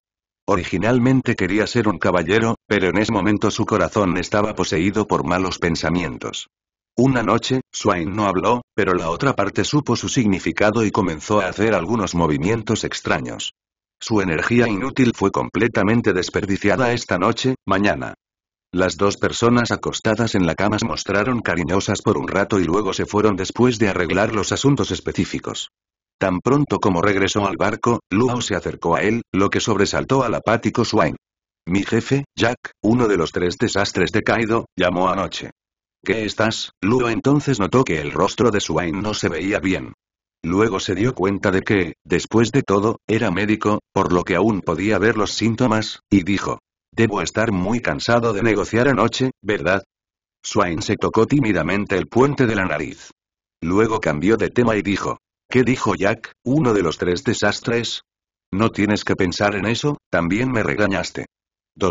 Originalmente quería ser un caballero, pero en ese momento su corazón estaba poseído por malos pensamientos. Una noche, Swain no habló, pero la otra parte supo su significado y comenzó a hacer algunos movimientos extraños. Su energía inútil fue completamente desperdiciada esta noche, mañana. Las dos personas acostadas en la cama se mostraron cariñosas por un rato y luego se fueron después de arreglar los asuntos específicos. Tan pronto como regresó al barco, Luo se acercó a él, lo que sobresaltó al apático Swain. Mi jefe, Jack, uno de los tres desastres de Kaido, llamó anoche. ¿Qué estás? Luo entonces notó que el rostro de Swain no se veía bien. Luego se dio cuenta de que, después de todo, era médico, por lo que aún podía ver los síntomas, y dijo. Debo estar muy cansado de negociar anoche, ¿verdad? Swain se tocó tímidamente el puente de la nariz. Luego cambió de tema y dijo. ¿Qué dijo Jack, uno de los tres desastres? No tienes que pensar en eso, también me regañaste.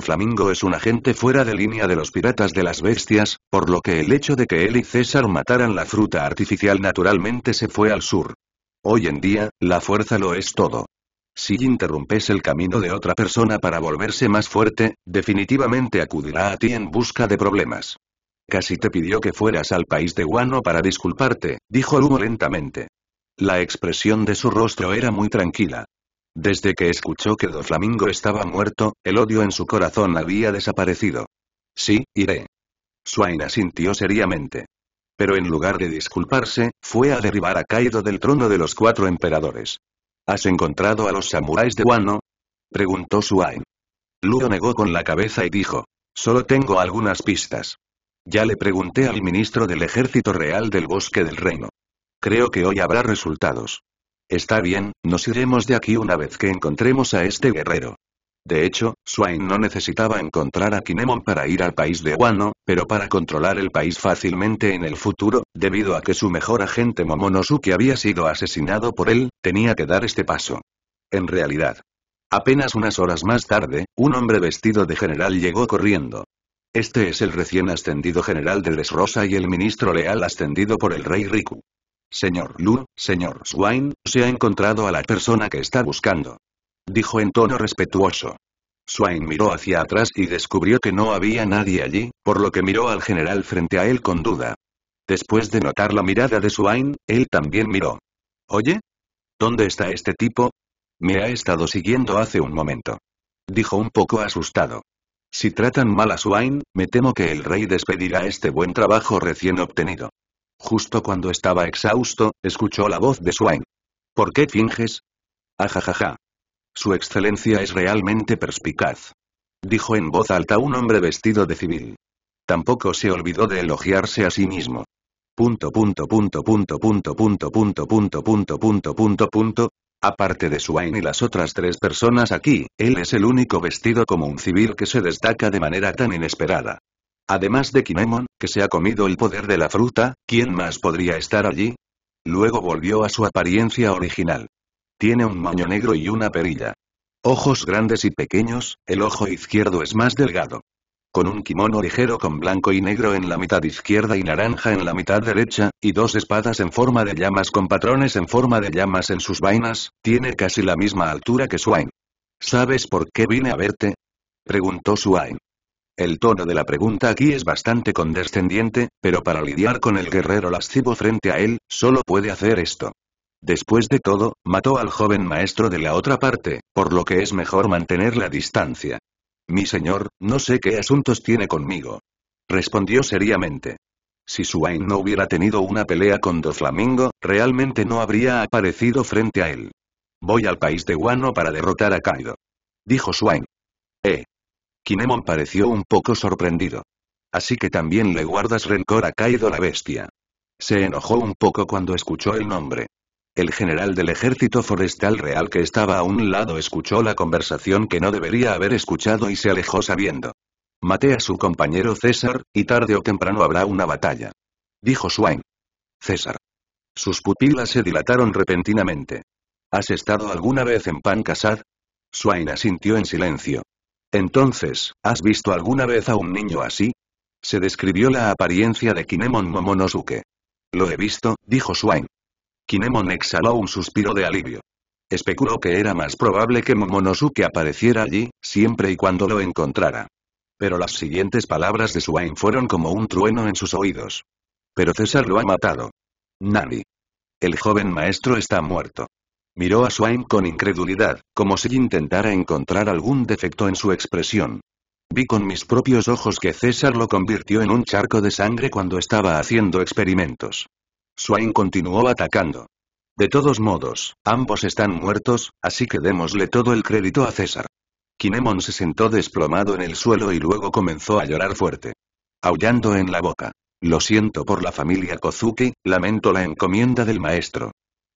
Flamingo es un agente fuera de línea de los piratas de las bestias, por lo que el hecho de que él y César mataran la fruta artificial naturalmente se fue al sur. Hoy en día, la fuerza lo es todo. Si interrumpes el camino de otra persona para volverse más fuerte, definitivamente acudirá a ti en busca de problemas. Casi te pidió que fueras al país de Guano para disculparte, dijo Lumo lentamente. La expresión de su rostro era muy tranquila. Desde que escuchó que Flamingo estaba muerto, el odio en su corazón había desaparecido. Sí, iré. Swain asintió seriamente. Pero en lugar de disculparse, fue a derribar a Kaido del trono de los cuatro emperadores. ¿Has encontrado a los samuráis de Wano? Preguntó Swain. Ludo negó con la cabeza y dijo. Solo tengo algunas pistas. Ya le pregunté al ministro del ejército real del bosque del reino. Creo que hoy habrá resultados. Está bien, nos iremos de aquí una vez que encontremos a este guerrero. De hecho, Swain no necesitaba encontrar a Kinemon para ir al país de Wano, pero para controlar el país fácilmente en el futuro, debido a que su mejor agente Momonosuke había sido asesinado por él, tenía que dar este paso. En realidad. Apenas unas horas más tarde, un hombre vestido de general llegó corriendo. Este es el recién ascendido general de Rosa y el ministro leal ascendido por el rey Riku. Señor Lu, señor Swain, se ha encontrado a la persona que está buscando. Dijo en tono respetuoso. Swain miró hacia atrás y descubrió que no había nadie allí, por lo que miró al general frente a él con duda. Después de notar la mirada de Swain, él también miró. Oye, ¿dónde está este tipo? Me ha estado siguiendo hace un momento. Dijo un poco asustado. Si tratan mal a Swain, me temo que el rey despedirá este buen trabajo recién obtenido. Justo cuando estaba exhausto, escuchó la voz de Swain. ¿Por qué finges? Ajajaja. Su excelencia es realmente perspicaz. Dijo en voz alta un hombre vestido de civil. Tampoco se olvidó de elogiarse a sí mismo. Punto punto punto punto punto punto punto punto punto punto punto punto. Aparte de Swain y las otras tres personas aquí, él es el único vestido como un civil que se destaca de manera tan inesperada. Además de Kimemon, que se ha comido el poder de la fruta, ¿quién más podría estar allí? Luego volvió a su apariencia original. Tiene un maño negro y una perilla. Ojos grandes y pequeños, el ojo izquierdo es más delgado. Con un kimono ligero con blanco y negro en la mitad izquierda y naranja en la mitad derecha, y dos espadas en forma de llamas con patrones en forma de llamas en sus vainas, tiene casi la misma altura que Swain. ¿Sabes por qué vine a verte? Preguntó Swain. El tono de la pregunta aquí es bastante condescendiente, pero para lidiar con el guerrero lascivo frente a él, solo puede hacer esto. Después de todo, mató al joven maestro de la otra parte, por lo que es mejor mantener la distancia. Mi señor, no sé qué asuntos tiene conmigo. Respondió seriamente. Si Swain no hubiera tenido una pelea con Doflamingo, realmente no habría aparecido frente a él. Voy al país de Guano para derrotar a Kaido. Dijo Swain. Eh. Kinemon pareció un poco sorprendido. Así que también le guardas rencor a Caído la bestia. Se enojó un poco cuando escuchó el nombre. El general del ejército forestal real que estaba a un lado escuchó la conversación que no debería haber escuchado y se alejó sabiendo. Maté a su compañero César, y tarde o temprano habrá una batalla. Dijo Swain. César. Sus pupilas se dilataron repentinamente. ¿Has estado alguna vez en Pancasad? Swain asintió en silencio. Entonces, ¿has visto alguna vez a un niño así? Se describió la apariencia de Kinemon Momonosuke. Lo he visto, dijo Swain. Kinemon exhaló un suspiro de alivio. Especuló que era más probable que Momonosuke apareciera allí, siempre y cuando lo encontrara. Pero las siguientes palabras de Swain fueron como un trueno en sus oídos. Pero César lo ha matado. Nani. El joven maestro está muerto. Miró a Swain con incredulidad, como si intentara encontrar algún defecto en su expresión. Vi con mis propios ojos que César lo convirtió en un charco de sangre cuando estaba haciendo experimentos. Swain continuó atacando. De todos modos, ambos están muertos, así que démosle todo el crédito a César. Kinemon se sentó desplomado en el suelo y luego comenzó a llorar fuerte. Aullando en la boca. Lo siento por la familia Kozuki, lamento la encomienda del maestro.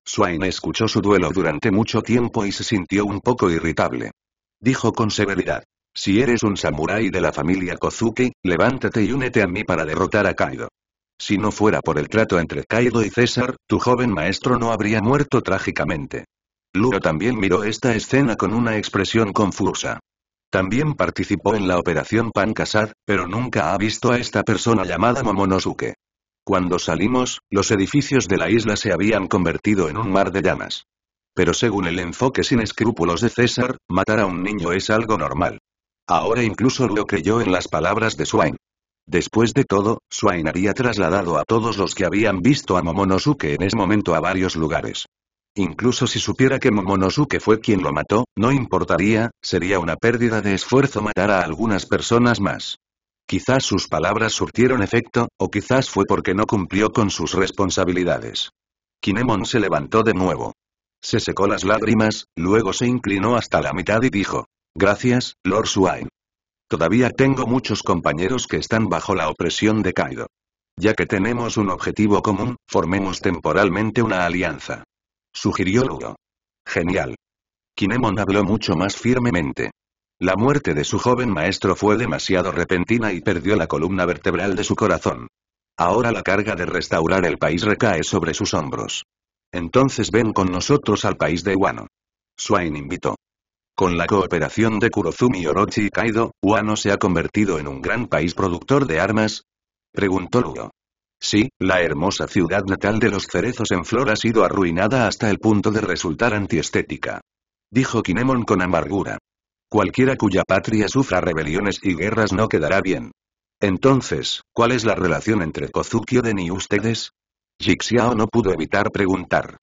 Swain escuchó su duelo durante mucho tiempo y se sintió un poco irritable. Dijo con severidad. Si eres un samurái de la familia Kozuki, levántate y únete a mí para derrotar a Kaido. Si no fuera por el trato entre Kaido y César, tu joven maestro no habría muerto trágicamente. Luro también miró esta escena con una expresión confusa. También participó en la operación Pancasad, pero nunca ha visto a esta persona llamada Momonosuke. Cuando salimos, los edificios de la isla se habían convertido en un mar de llamas. Pero según el enfoque sin escrúpulos de César, matar a un niño es algo normal. Ahora incluso lo creyó en las palabras de Swain. Después de todo, Swain había trasladado a todos los que habían visto a Momonosuke en ese momento a varios lugares. Incluso si supiera que Momonosuke fue quien lo mató, no importaría, sería una pérdida de esfuerzo matar a algunas personas más. Quizás sus palabras surtieron efecto, o quizás fue porque no cumplió con sus responsabilidades. Kinemon se levantó de nuevo. Se secó las lágrimas, luego se inclinó hasta la mitad y dijo. Gracias, Lord Swain. Todavía tengo muchos compañeros que están bajo la opresión de Kaido. Ya que tenemos un objetivo común, formemos temporalmente una alianza. Sugirió Ludo. Genial. Kinemon habló mucho más firmemente. La muerte de su joven maestro fue demasiado repentina y perdió la columna vertebral de su corazón. Ahora la carga de restaurar el país recae sobre sus hombros. Entonces ven con nosotros al país de Wano. Swain invitó. Con la cooperación de Kurozumi Orochi y Kaido, Wano se ha convertido en un gran país productor de armas, preguntó Lugo. Sí, la hermosa ciudad natal de los cerezos en flor ha sido arruinada hasta el punto de resultar antiestética. Dijo Kinemon con amargura. Cualquiera cuya patria sufra rebeliones y guerras no quedará bien. Entonces, ¿cuál es la relación entre Kozuki Oden y ustedes? Jixiao no pudo evitar preguntar.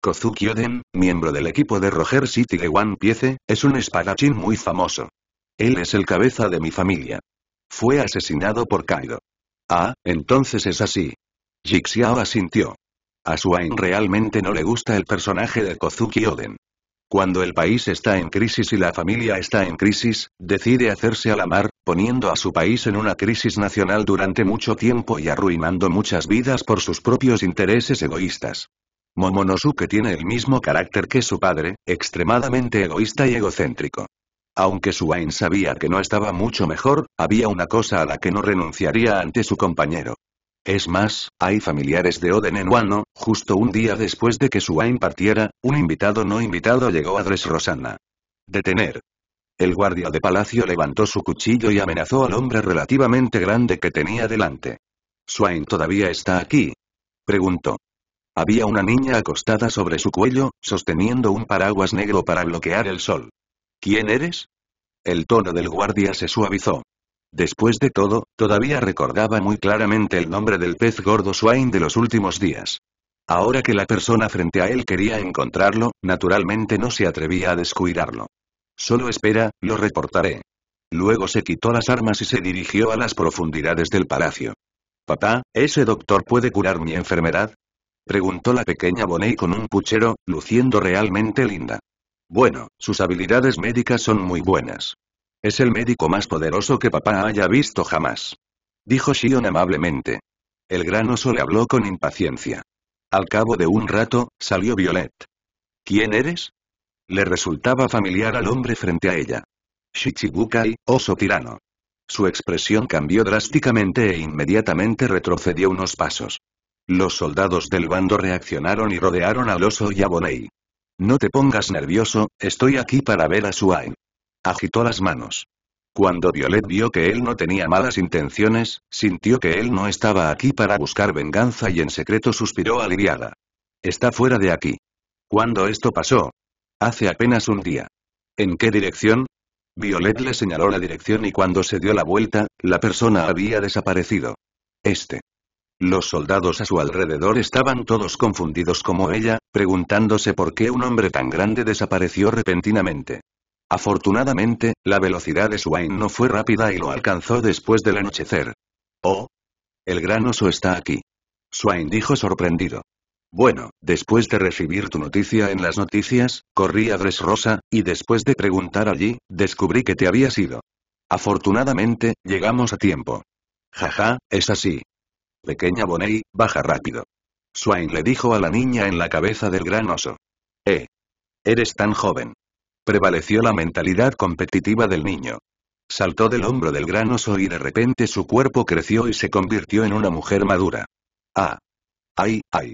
Kozuki Oden, miembro del equipo de Roger City de One Piece, es un espadachín muy famoso. Él es el cabeza de mi familia. Fue asesinado por Kaido. Ah, entonces es así. Jixiao asintió. A Swain realmente no le gusta el personaje de Kozuki Oden. Cuando el país está en crisis y la familia está en crisis, decide hacerse a la mar, poniendo a su país en una crisis nacional durante mucho tiempo y arruinando muchas vidas por sus propios intereses egoístas. Momonosuke tiene el mismo carácter que su padre, extremadamente egoísta y egocéntrico. Aunque Suain sabía que no estaba mucho mejor, había una cosa a la que no renunciaría ante su compañero. Es más, hay familiares de Oden en Wano, justo un día después de que Swain partiera, un invitado no invitado llegó a Rosana. Detener. El guardia de palacio levantó su cuchillo y amenazó al hombre relativamente grande que tenía delante. ¿Swain todavía está aquí? Preguntó. Había una niña acostada sobre su cuello, sosteniendo un paraguas negro para bloquear el sol. ¿Quién eres? El tono del guardia se suavizó. Después de todo, todavía recordaba muy claramente el nombre del pez gordo Swain de los últimos días. Ahora que la persona frente a él quería encontrarlo, naturalmente no se atrevía a descuidarlo. Solo espera, lo reportaré. Luego se quitó las armas y se dirigió a las profundidades del palacio. Papá, ¿ese doctor puede curar mi enfermedad? Preguntó la pequeña Bonet con un puchero, luciendo realmente linda. Bueno, sus habilidades médicas son muy buenas. Es el médico más poderoso que papá haya visto jamás. Dijo Shion amablemente. El gran oso le habló con impaciencia. Al cabo de un rato, salió Violet. ¿Quién eres? Le resultaba familiar al hombre frente a ella. Shichibukai, oso tirano. Su expresión cambió drásticamente e inmediatamente retrocedió unos pasos. Los soldados del bando reaccionaron y rodearon al oso y a No te pongas nervioso, estoy aquí para ver a Suain. Agitó las manos. Cuando Violet vio que él no tenía malas intenciones, sintió que él no estaba aquí para buscar venganza y en secreto suspiró aliviada. Está fuera de aquí. ¿Cuándo esto pasó? Hace apenas un día. ¿En qué dirección? Violet le señaló la dirección y cuando se dio la vuelta, la persona había desaparecido. Este. Los soldados a su alrededor estaban todos confundidos como ella, preguntándose por qué un hombre tan grande desapareció repentinamente. Afortunadamente, la velocidad de Swain no fue rápida y lo alcanzó después del anochecer. Oh. El gran oso está aquí. Swain dijo sorprendido. Bueno, después de recibir tu noticia en las noticias, corrí a rosa y después de preguntar allí, descubrí que te había ido. Afortunadamente, llegamos a tiempo. Jaja, es así. Pequeña Bonnie, baja rápido. Swain le dijo a la niña en la cabeza del gran oso. Eh. Eres tan joven prevaleció la mentalidad competitiva del niño. Saltó del hombro del gran oso y de repente su cuerpo creció y se convirtió en una mujer madura. ¡Ah! ¡Ay, ay!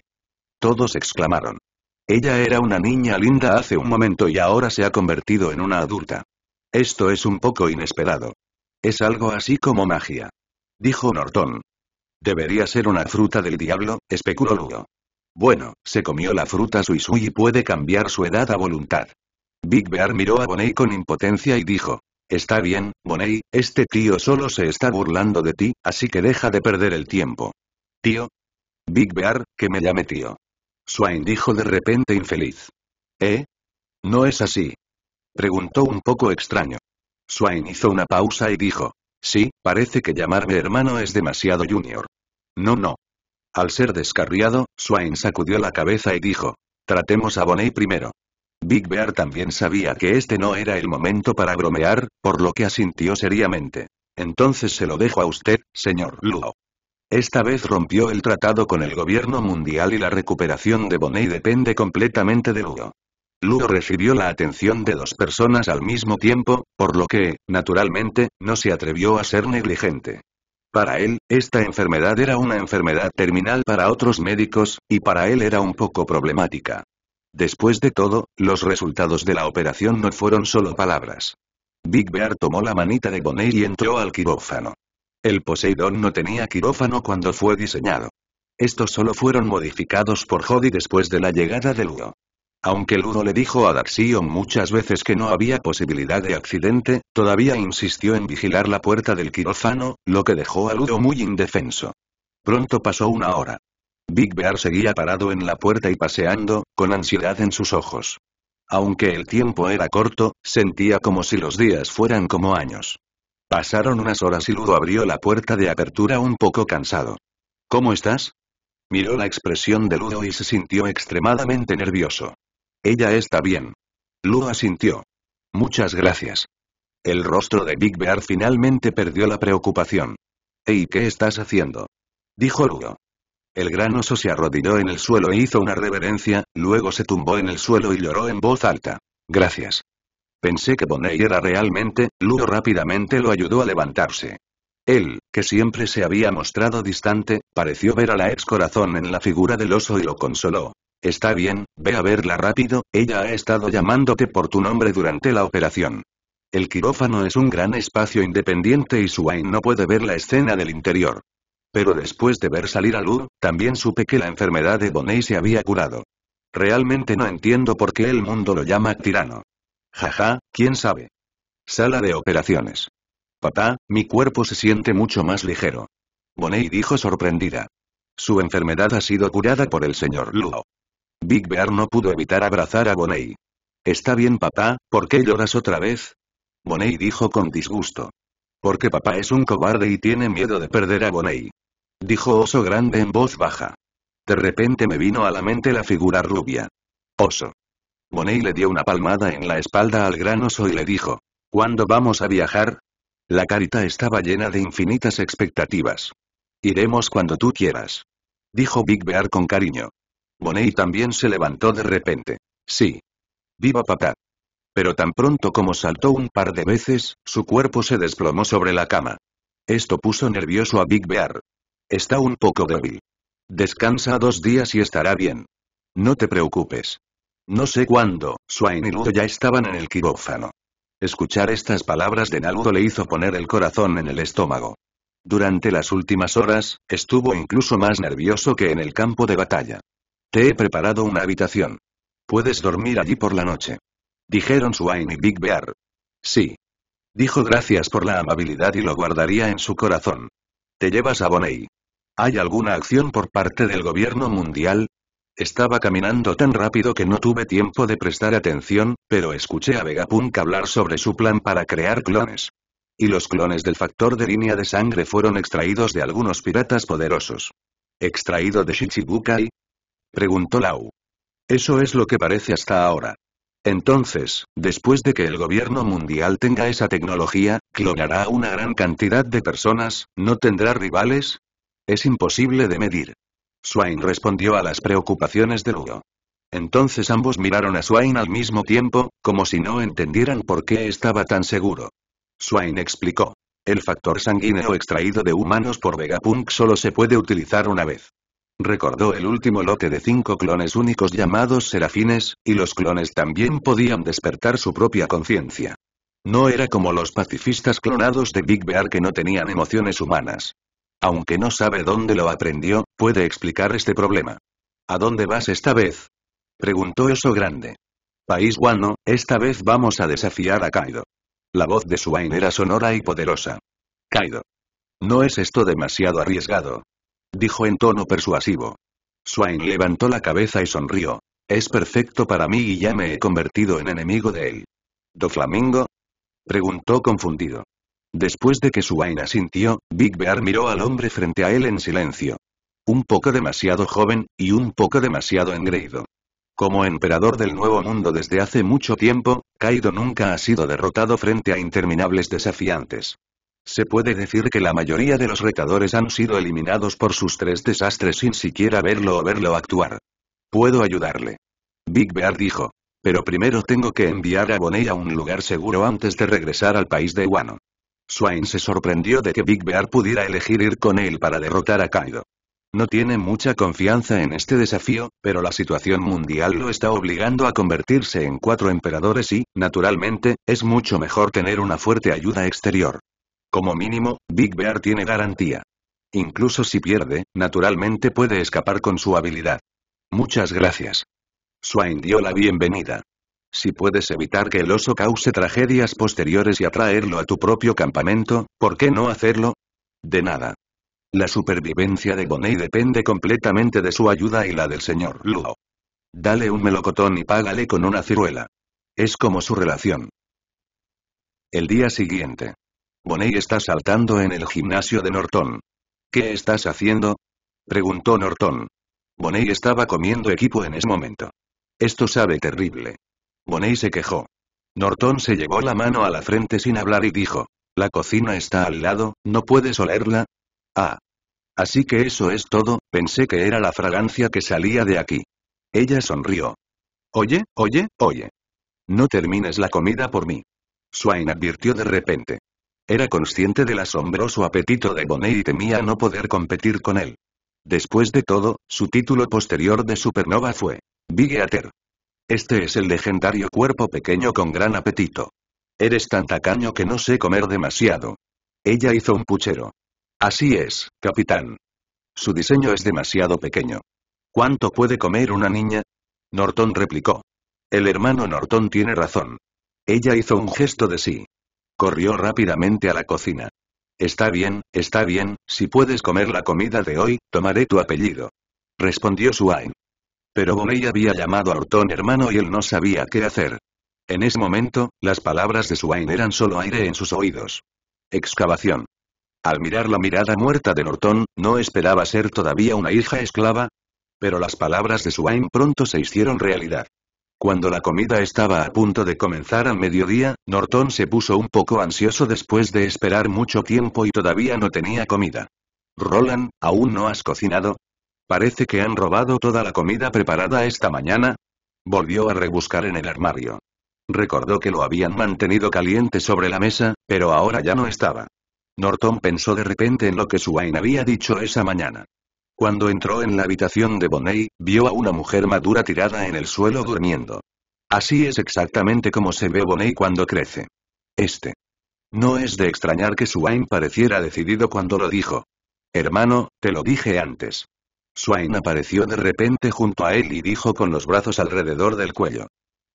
Todos exclamaron. Ella era una niña linda hace un momento y ahora se ha convertido en una adulta. Esto es un poco inesperado. Es algo así como magia. Dijo Norton. Debería ser una fruta del diablo, especuló Ludo. Bueno, se comió la fruta Suisui y puede cambiar su edad a voluntad. Big Bear miró a Bonney con impotencia y dijo. Está bien, Bonney, este tío solo se está burlando de ti, así que deja de perder el tiempo. ¿Tío? Big Bear, que me llame tío. Swain dijo de repente infeliz. ¿Eh? No es así. Preguntó un poco extraño. Swain hizo una pausa y dijo. Sí, parece que llamarme hermano es demasiado junior. No, no. Al ser descarriado, Swain sacudió la cabeza y dijo. Tratemos a Bonney primero. Big Bear también sabía que este no era el momento para bromear, por lo que asintió seriamente. Entonces se lo dejo a usted, señor Luo. Esta vez rompió el tratado con el gobierno mundial y la recuperación de Bonet depende completamente de Lugo. Luo recibió la atención de dos personas al mismo tiempo, por lo que, naturalmente, no se atrevió a ser negligente. Para él, esta enfermedad era una enfermedad terminal para otros médicos, y para él era un poco problemática. Después de todo, los resultados de la operación no fueron solo palabras. Big Bear tomó la manita de Bonet y entró al quirófano. El Poseidón no tenía quirófano cuando fue diseñado. Estos solo fueron modificados por Jody después de la llegada de Ludo. Aunque Ludo le dijo a Daxion muchas veces que no había posibilidad de accidente, todavía insistió en vigilar la puerta del quirófano, lo que dejó a Ludo muy indefenso. Pronto pasó una hora. Big Bear seguía parado en la puerta y paseando, con ansiedad en sus ojos. Aunque el tiempo era corto, sentía como si los días fueran como años. Pasaron unas horas y Ludo abrió la puerta de apertura un poco cansado. ¿Cómo estás? Miró la expresión de Ludo y se sintió extremadamente nervioso. Ella está bien. Ludo asintió. Muchas gracias. El rostro de Big Bear finalmente perdió la preocupación. ¿Y qué estás haciendo? Dijo Ludo. El gran oso se arrodilló en el suelo e hizo una reverencia, luego se tumbó en el suelo y lloró en voz alta. Gracias. Pensé que Bonney era realmente, Luo rápidamente lo ayudó a levantarse. Él, que siempre se había mostrado distante, pareció ver a la ex corazón en la figura del oso y lo consoló. Está bien, ve a verla rápido, ella ha estado llamándote por tu nombre durante la operación. El quirófano es un gran espacio independiente y Swain no puede ver la escena del interior. Pero después de ver salir a Lu, también supe que la enfermedad de Bonney se había curado. Realmente no entiendo por qué el mundo lo llama tirano. Jaja, quién sabe. Sala de operaciones. Papá, mi cuerpo se siente mucho más ligero. Bonney dijo sorprendida. Su enfermedad ha sido curada por el señor Luo. Big Bear no pudo evitar abrazar a Bonney. Está bien papá, ¿por qué lloras otra vez? Bonney dijo con disgusto. Porque papá es un cobarde y tiene miedo de perder a Bonney dijo Oso Grande en voz baja. De repente me vino a la mente la figura rubia. Oso. Boney le dio una palmada en la espalda al gran oso y le dijo, ¿Cuándo vamos a viajar? La carita estaba llena de infinitas expectativas. Iremos cuando tú quieras. Dijo Big Bear con cariño. Bonney también se levantó de repente. Sí. Viva papá. Pero tan pronto como saltó un par de veces, su cuerpo se desplomó sobre la cama. Esto puso nervioso a Big Bear, Está un poco débil. Descansa dos días y estará bien. No te preocupes. No sé cuándo, Swain y Ludo ya estaban en el quirófano. Escuchar estas palabras de Naludo le hizo poner el corazón en el estómago. Durante las últimas horas, estuvo incluso más nervioso que en el campo de batalla. Te he preparado una habitación. Puedes dormir allí por la noche. Dijeron Swain y Big Bear. Sí. Dijo gracias por la amabilidad y lo guardaría en su corazón. Te llevas a Bonney. ¿Hay alguna acción por parte del gobierno mundial? Estaba caminando tan rápido que no tuve tiempo de prestar atención, pero escuché a Vegapunk hablar sobre su plan para crear clones. Y los clones del factor de línea de sangre fueron extraídos de algunos piratas poderosos. ¿Extraído de Shichibukai? Preguntó Lau. Eso es lo que parece hasta ahora. Entonces, después de que el gobierno mundial tenga esa tecnología, clonará a una gran cantidad de personas, no tendrá rivales, es imposible de medir. Swain respondió a las preocupaciones de Rudo. Entonces ambos miraron a Swain al mismo tiempo, como si no entendieran por qué estaba tan seguro. Swain explicó. El factor sanguíneo extraído de humanos por Vegapunk solo se puede utilizar una vez. Recordó el último lote de cinco clones únicos llamados serafines, y los clones también podían despertar su propia conciencia. No era como los pacifistas clonados de Big Bear que no tenían emociones humanas aunque no sabe dónde lo aprendió, puede explicar este problema. ¿A dónde vas esta vez? Preguntó eso Grande. País Guano, esta vez vamos a desafiar a Kaido. La voz de Swain era sonora y poderosa. Kaido. ¿No es esto demasiado arriesgado? Dijo en tono persuasivo. Swain levantó la cabeza y sonrió. Es perfecto para mí y ya me he convertido en enemigo de él. ¿Do Flamingo? Preguntó confundido. Después de que su vaina sintió, Big Bear miró al hombre frente a él en silencio. Un poco demasiado joven, y un poco demasiado engreído. Como emperador del Nuevo Mundo desde hace mucho tiempo, Kaido nunca ha sido derrotado frente a interminables desafiantes. Se puede decir que la mayoría de los retadores han sido eliminados por sus tres desastres sin siquiera verlo o verlo actuar. Puedo ayudarle. Big Bear dijo. Pero primero tengo que enviar a Bonnie a un lugar seguro antes de regresar al país de Wano. Swain se sorprendió de que Big Bear pudiera elegir ir con él para derrotar a Kaido. No tiene mucha confianza en este desafío, pero la situación mundial lo está obligando a convertirse en cuatro emperadores y, naturalmente, es mucho mejor tener una fuerte ayuda exterior. Como mínimo, Big Bear tiene garantía. Incluso si pierde, naturalmente puede escapar con su habilidad. Muchas gracias. Swain dio la bienvenida. Si puedes evitar que el oso cause tragedias posteriores y atraerlo a tu propio campamento, ¿por qué no hacerlo? De nada. La supervivencia de Bonney depende completamente de su ayuda y la del señor Luo. Dale un melocotón y págale con una ciruela. Es como su relación. El día siguiente. Bonney está saltando en el gimnasio de Norton. ¿Qué estás haciendo? preguntó Norton. Bonney estaba comiendo equipo en ese momento. Esto sabe terrible. Bonet se quejó. Norton se llevó la mano a la frente sin hablar y dijo, la cocina está al lado, ¿no puedes olerla? Ah. Así que eso es todo, pensé que era la fragancia que salía de aquí. Ella sonrió. Oye, oye, oye. No termines la comida por mí. Swain advirtió de repente. Era consciente del asombroso apetito de Bonet y temía no poder competir con él. Después de todo, su título posterior de supernova fue Big Eater. Este es el legendario cuerpo pequeño con gran apetito. Eres tan tacaño que no sé comer demasiado. Ella hizo un puchero. Así es, capitán. Su diseño es demasiado pequeño. ¿Cuánto puede comer una niña? Norton replicó. El hermano Norton tiene razón. Ella hizo un gesto de sí. Corrió rápidamente a la cocina. Está bien, está bien, si puedes comer la comida de hoy, tomaré tu apellido. Respondió Swain. Pero ella había llamado a Orton hermano y él no sabía qué hacer. En ese momento, las palabras de Swain eran solo aire en sus oídos. Excavación. Al mirar la mirada muerta de Norton, no esperaba ser todavía una hija esclava. Pero las palabras de Swain pronto se hicieron realidad. Cuando la comida estaba a punto de comenzar al mediodía, Norton se puso un poco ansioso después de esperar mucho tiempo y todavía no tenía comida. Roland, ¿aún no has cocinado? Parece que han robado toda la comida preparada esta mañana. Volvió a rebuscar en el armario. Recordó que lo habían mantenido caliente sobre la mesa, pero ahora ya no estaba. Norton pensó de repente en lo que Swain había dicho esa mañana. Cuando entró en la habitación de Bonney, vio a una mujer madura tirada en el suelo durmiendo. Así es exactamente como se ve Bonney cuando crece. Este. No es de extrañar que Swain pareciera decidido cuando lo dijo. Hermano, te lo dije antes. Swain apareció de repente junto a él y dijo con los brazos alrededor del cuello.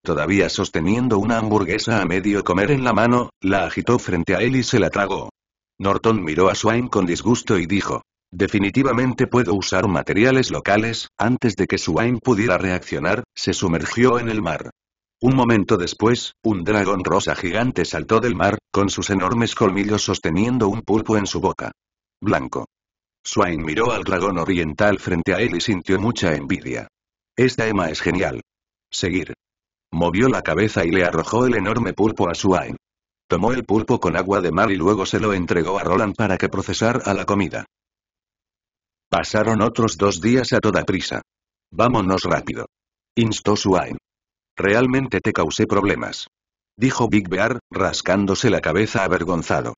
Todavía sosteniendo una hamburguesa a medio comer en la mano, la agitó frente a él y se la tragó. Norton miró a Swain con disgusto y dijo, Definitivamente puedo usar materiales locales, antes de que Swain pudiera reaccionar, se sumergió en el mar. Un momento después, un dragón rosa gigante saltó del mar, con sus enormes colmillos sosteniendo un pulpo en su boca. Blanco. Swain miró al dragón oriental frente a él y sintió mucha envidia. Esta Emma es genial. Seguir. Movió la cabeza y le arrojó el enorme pulpo a Swain. Tomó el pulpo con agua de mar y luego se lo entregó a Roland para que procesara la comida. Pasaron otros dos días a toda prisa. Vámonos rápido. Instó Swain. Realmente te causé problemas. Dijo Big Bear, rascándose la cabeza avergonzado.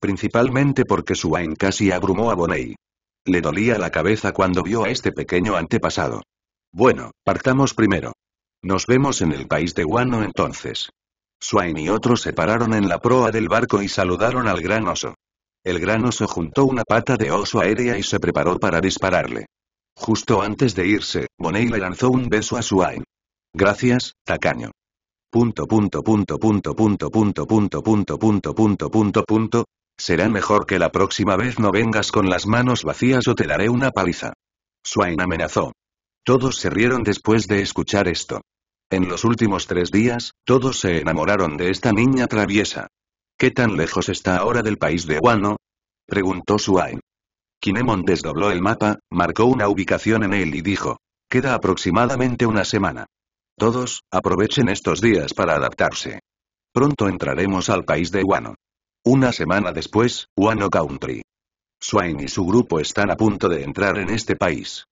Principalmente porque Swain casi abrumó a Bonney. Le dolía la cabeza cuando vio a este pequeño antepasado. Bueno, partamos primero. Nos vemos en el país de Guano entonces. Swain y otros se pararon en la proa del barco y saludaron al gran oso. El gran oso juntó una pata de oso aérea y se preparó para dispararle. Justo antes de irse, Bonnie le lanzó un beso a Swain. Gracias, tacaño. punto punto punto punto punto punto punto punto punto punto punto Será mejor que la próxima vez no vengas con las manos vacías o te daré una paliza. Swain amenazó. Todos se rieron después de escuchar esto. En los últimos tres días, todos se enamoraron de esta niña traviesa. ¿Qué tan lejos está ahora del país de Wano? preguntó Swain. Kinemon desdobló el mapa, marcó una ubicación en él y dijo. Queda aproximadamente una semana. Todos, aprovechen estos días para adaptarse. Pronto entraremos al país de Wano. Una semana después, Wano Country. Swain y su grupo están a punto de entrar en este país.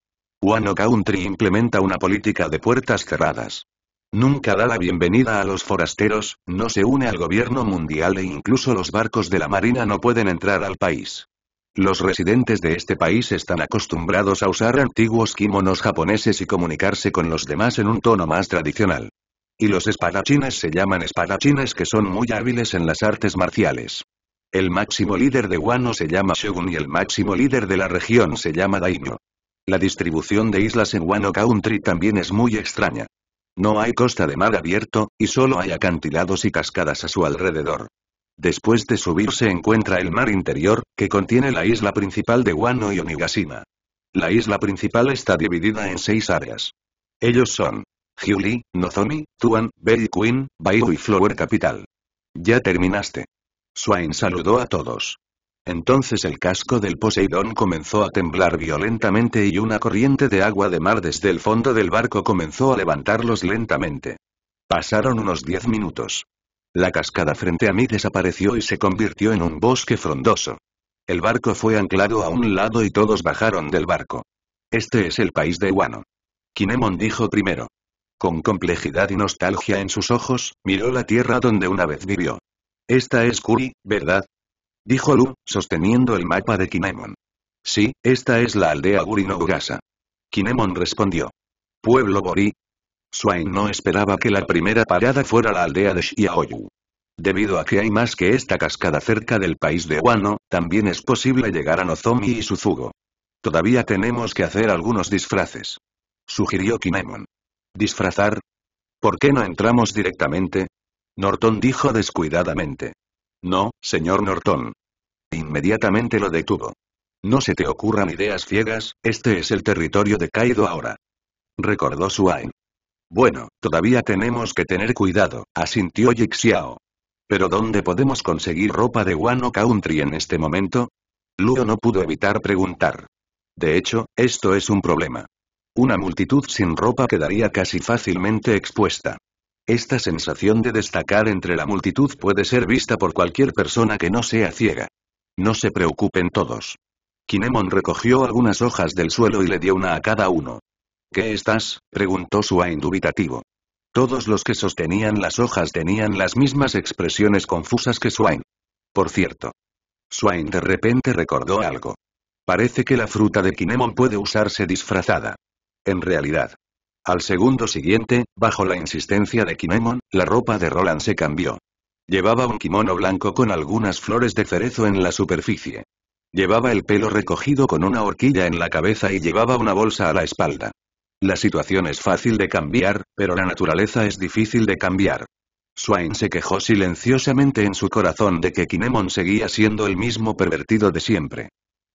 Wano Country implementa una política de puertas cerradas. Nunca da la bienvenida a los forasteros, no se une al gobierno mundial e incluso los barcos de la marina no pueden entrar al país. Los residentes de este país están acostumbrados a usar antiguos kimonos japoneses y comunicarse con los demás en un tono más tradicional. Y los espadachines se llaman espadachines que son muy hábiles en las artes marciales. El máximo líder de Wano se llama Shogun y el máximo líder de la región se llama Daimyo. La distribución de islas en Wano Country también es muy extraña. No hay costa de mar abierto, y solo hay acantilados y cascadas a su alrededor. Después de subir se encuentra el mar interior, que contiene la isla principal de Wano y Onigashima. La isla principal está dividida en seis áreas. Ellos son Julie, Nozomi, Tuan, Berry Queen, Bayou y Flower Capital. Ya terminaste. Swain saludó a todos. Entonces el casco del Poseidón comenzó a temblar violentamente y una corriente de agua de mar desde el fondo del barco comenzó a levantarlos lentamente. Pasaron unos diez minutos. La cascada frente a mí desapareció y se convirtió en un bosque frondoso. El barco fue anclado a un lado y todos bajaron del barco. Este es el país de Wano. Kinemon dijo primero. Con complejidad y nostalgia en sus ojos, miró la tierra donde una vez vivió. Esta es Kuri, ¿verdad? Dijo Lu, sosteniendo el mapa de Kinemon. Sí, esta es la aldea Gurinogasa. Kinemon respondió. Pueblo Bori. Swain no esperaba que la primera parada fuera la aldea de Shiaoyu. Debido a que hay más que esta cascada cerca del país de Wano, también es posible llegar a Nozomi y Suzugo. Todavía tenemos que hacer algunos disfraces. Sugirió Kinemon. ¿Disfrazar? ¿Por qué no entramos directamente? Norton dijo descuidadamente. No, señor Norton. Inmediatamente lo detuvo. No se te ocurran ideas ciegas, este es el territorio de Kaido ahora. Recordó Suai. Bueno, todavía tenemos que tener cuidado, asintió Jixiao. Pero ¿dónde podemos conseguir ropa de Wano Country en este momento? Luo no pudo evitar preguntar. De hecho, esto es un problema. Una multitud sin ropa quedaría casi fácilmente expuesta. Esta sensación de destacar entre la multitud puede ser vista por cualquier persona que no sea ciega. No se preocupen todos. Kinemon recogió algunas hojas del suelo y le dio una a cada uno. ¿Qué estás? preguntó Swain dubitativo. Todos los que sostenían las hojas tenían las mismas expresiones confusas que Swain. Por cierto. Swain de repente recordó algo. Parece que la fruta de Kinemon puede usarse disfrazada. En realidad. Al segundo siguiente, bajo la insistencia de Kinemon, la ropa de Roland se cambió. Llevaba un kimono blanco con algunas flores de cerezo en la superficie. Llevaba el pelo recogido con una horquilla en la cabeza y llevaba una bolsa a la espalda. La situación es fácil de cambiar, pero la naturaleza es difícil de cambiar. Swain se quejó silenciosamente en su corazón de que Kinemon seguía siendo el mismo pervertido de siempre.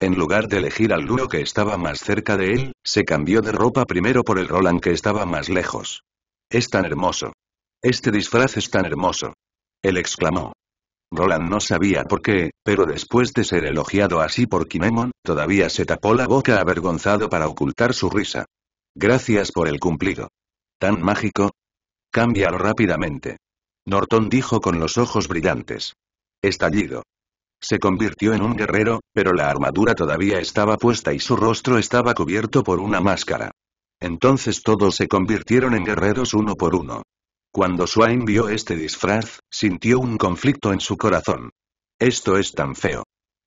En lugar de elegir al duro que estaba más cerca de él, se cambió de ropa primero por el Roland que estaba más lejos. Es tan hermoso. Este disfraz es tan hermoso. Él exclamó. Roland no sabía por qué, pero después de ser elogiado así por Kinemon, todavía se tapó la boca avergonzado para ocultar su risa. Gracias por el cumplido. ¿Tan mágico? Cámbialo rápidamente. Norton dijo con los ojos brillantes. Estallido. Se convirtió en un guerrero, pero la armadura todavía estaba puesta y su rostro estaba cubierto por una máscara. Entonces todos se convirtieron en guerreros uno por uno. Cuando Swain vio este disfraz, sintió un conflicto en su corazón. Esto es tan feo.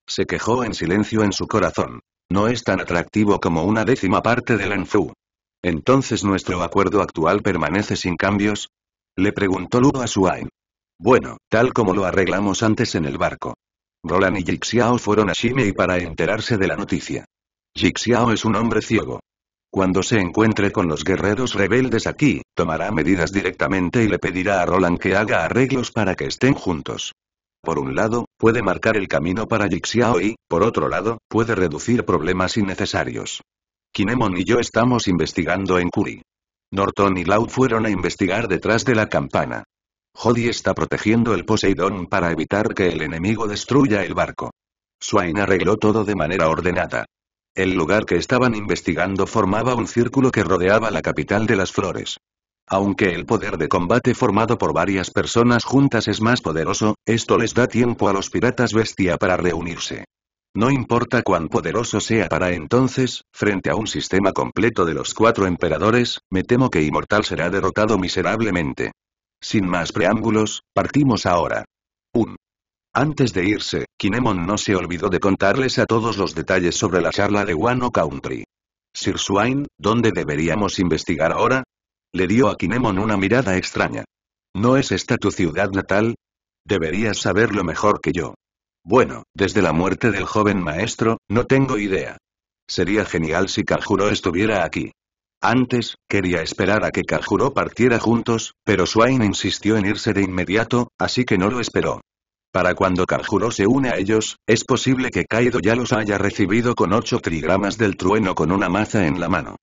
Se quejó en silencio en su corazón. No es tan atractivo como una décima parte del Anfu. Entonces nuestro acuerdo actual permanece sin cambios? Le preguntó Ludo a Swain. Bueno, tal como lo arreglamos antes en el barco. Roland y Jixiao fueron a Shimei para enterarse de la noticia. Jixiao es un hombre ciego. Cuando se encuentre con los guerreros rebeldes aquí, tomará medidas directamente y le pedirá a Roland que haga arreglos para que estén juntos. Por un lado, puede marcar el camino para Jixiao y, por otro lado, puede reducir problemas innecesarios. Kinemon y yo estamos investigando en Kuri. Norton y Lau fueron a investigar detrás de la campana. Jody está protegiendo el Poseidón para evitar que el enemigo destruya el barco. Swain arregló todo de manera ordenada. El lugar que estaban investigando formaba un círculo que rodeaba la capital de las flores. Aunque el poder de combate formado por varias personas juntas es más poderoso, esto les da tiempo a los piratas bestia para reunirse. No importa cuán poderoso sea para entonces, frente a un sistema completo de los cuatro emperadores, me temo que Inmortal será derrotado miserablemente. Sin más preámbulos, partimos ahora. 1. Antes de irse, Kinemon no se olvidó de contarles a todos los detalles sobre la charla de Wano Country. Sir Swain, ¿dónde deberíamos investigar ahora? Le dio a Kinemon una mirada extraña. ¿No es esta tu ciudad natal? Deberías saberlo mejor que yo. Bueno, desde la muerte del joven maestro, no tengo idea. Sería genial si Kajuro estuviera aquí. Antes, quería esperar a que Kajuro partiera juntos, pero Swain insistió en irse de inmediato, así que no lo esperó. Para cuando Kajuro se une a ellos, es posible que Kaido ya los haya recibido con ocho trigramas del trueno con una maza en la mano.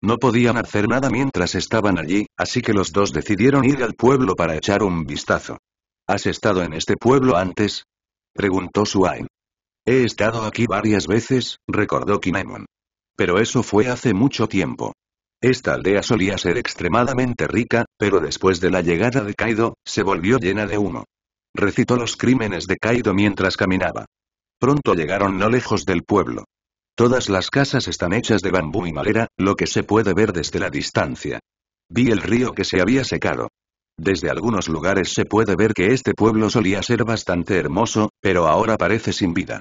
No podían hacer nada mientras estaban allí, así que los dos decidieron ir al pueblo para echar un vistazo. ¿Has estado en este pueblo antes? preguntó Swain. He estado aquí varias veces, recordó Kinemon. Pero eso fue hace mucho tiempo. Esta aldea solía ser extremadamente rica, pero después de la llegada de Kaido, se volvió llena de humo. Recitó los crímenes de Kaido mientras caminaba. Pronto llegaron no lejos del pueblo. Todas las casas están hechas de bambú y madera, lo que se puede ver desde la distancia. Vi el río que se había secado. Desde algunos lugares se puede ver que este pueblo solía ser bastante hermoso, pero ahora parece sin vida.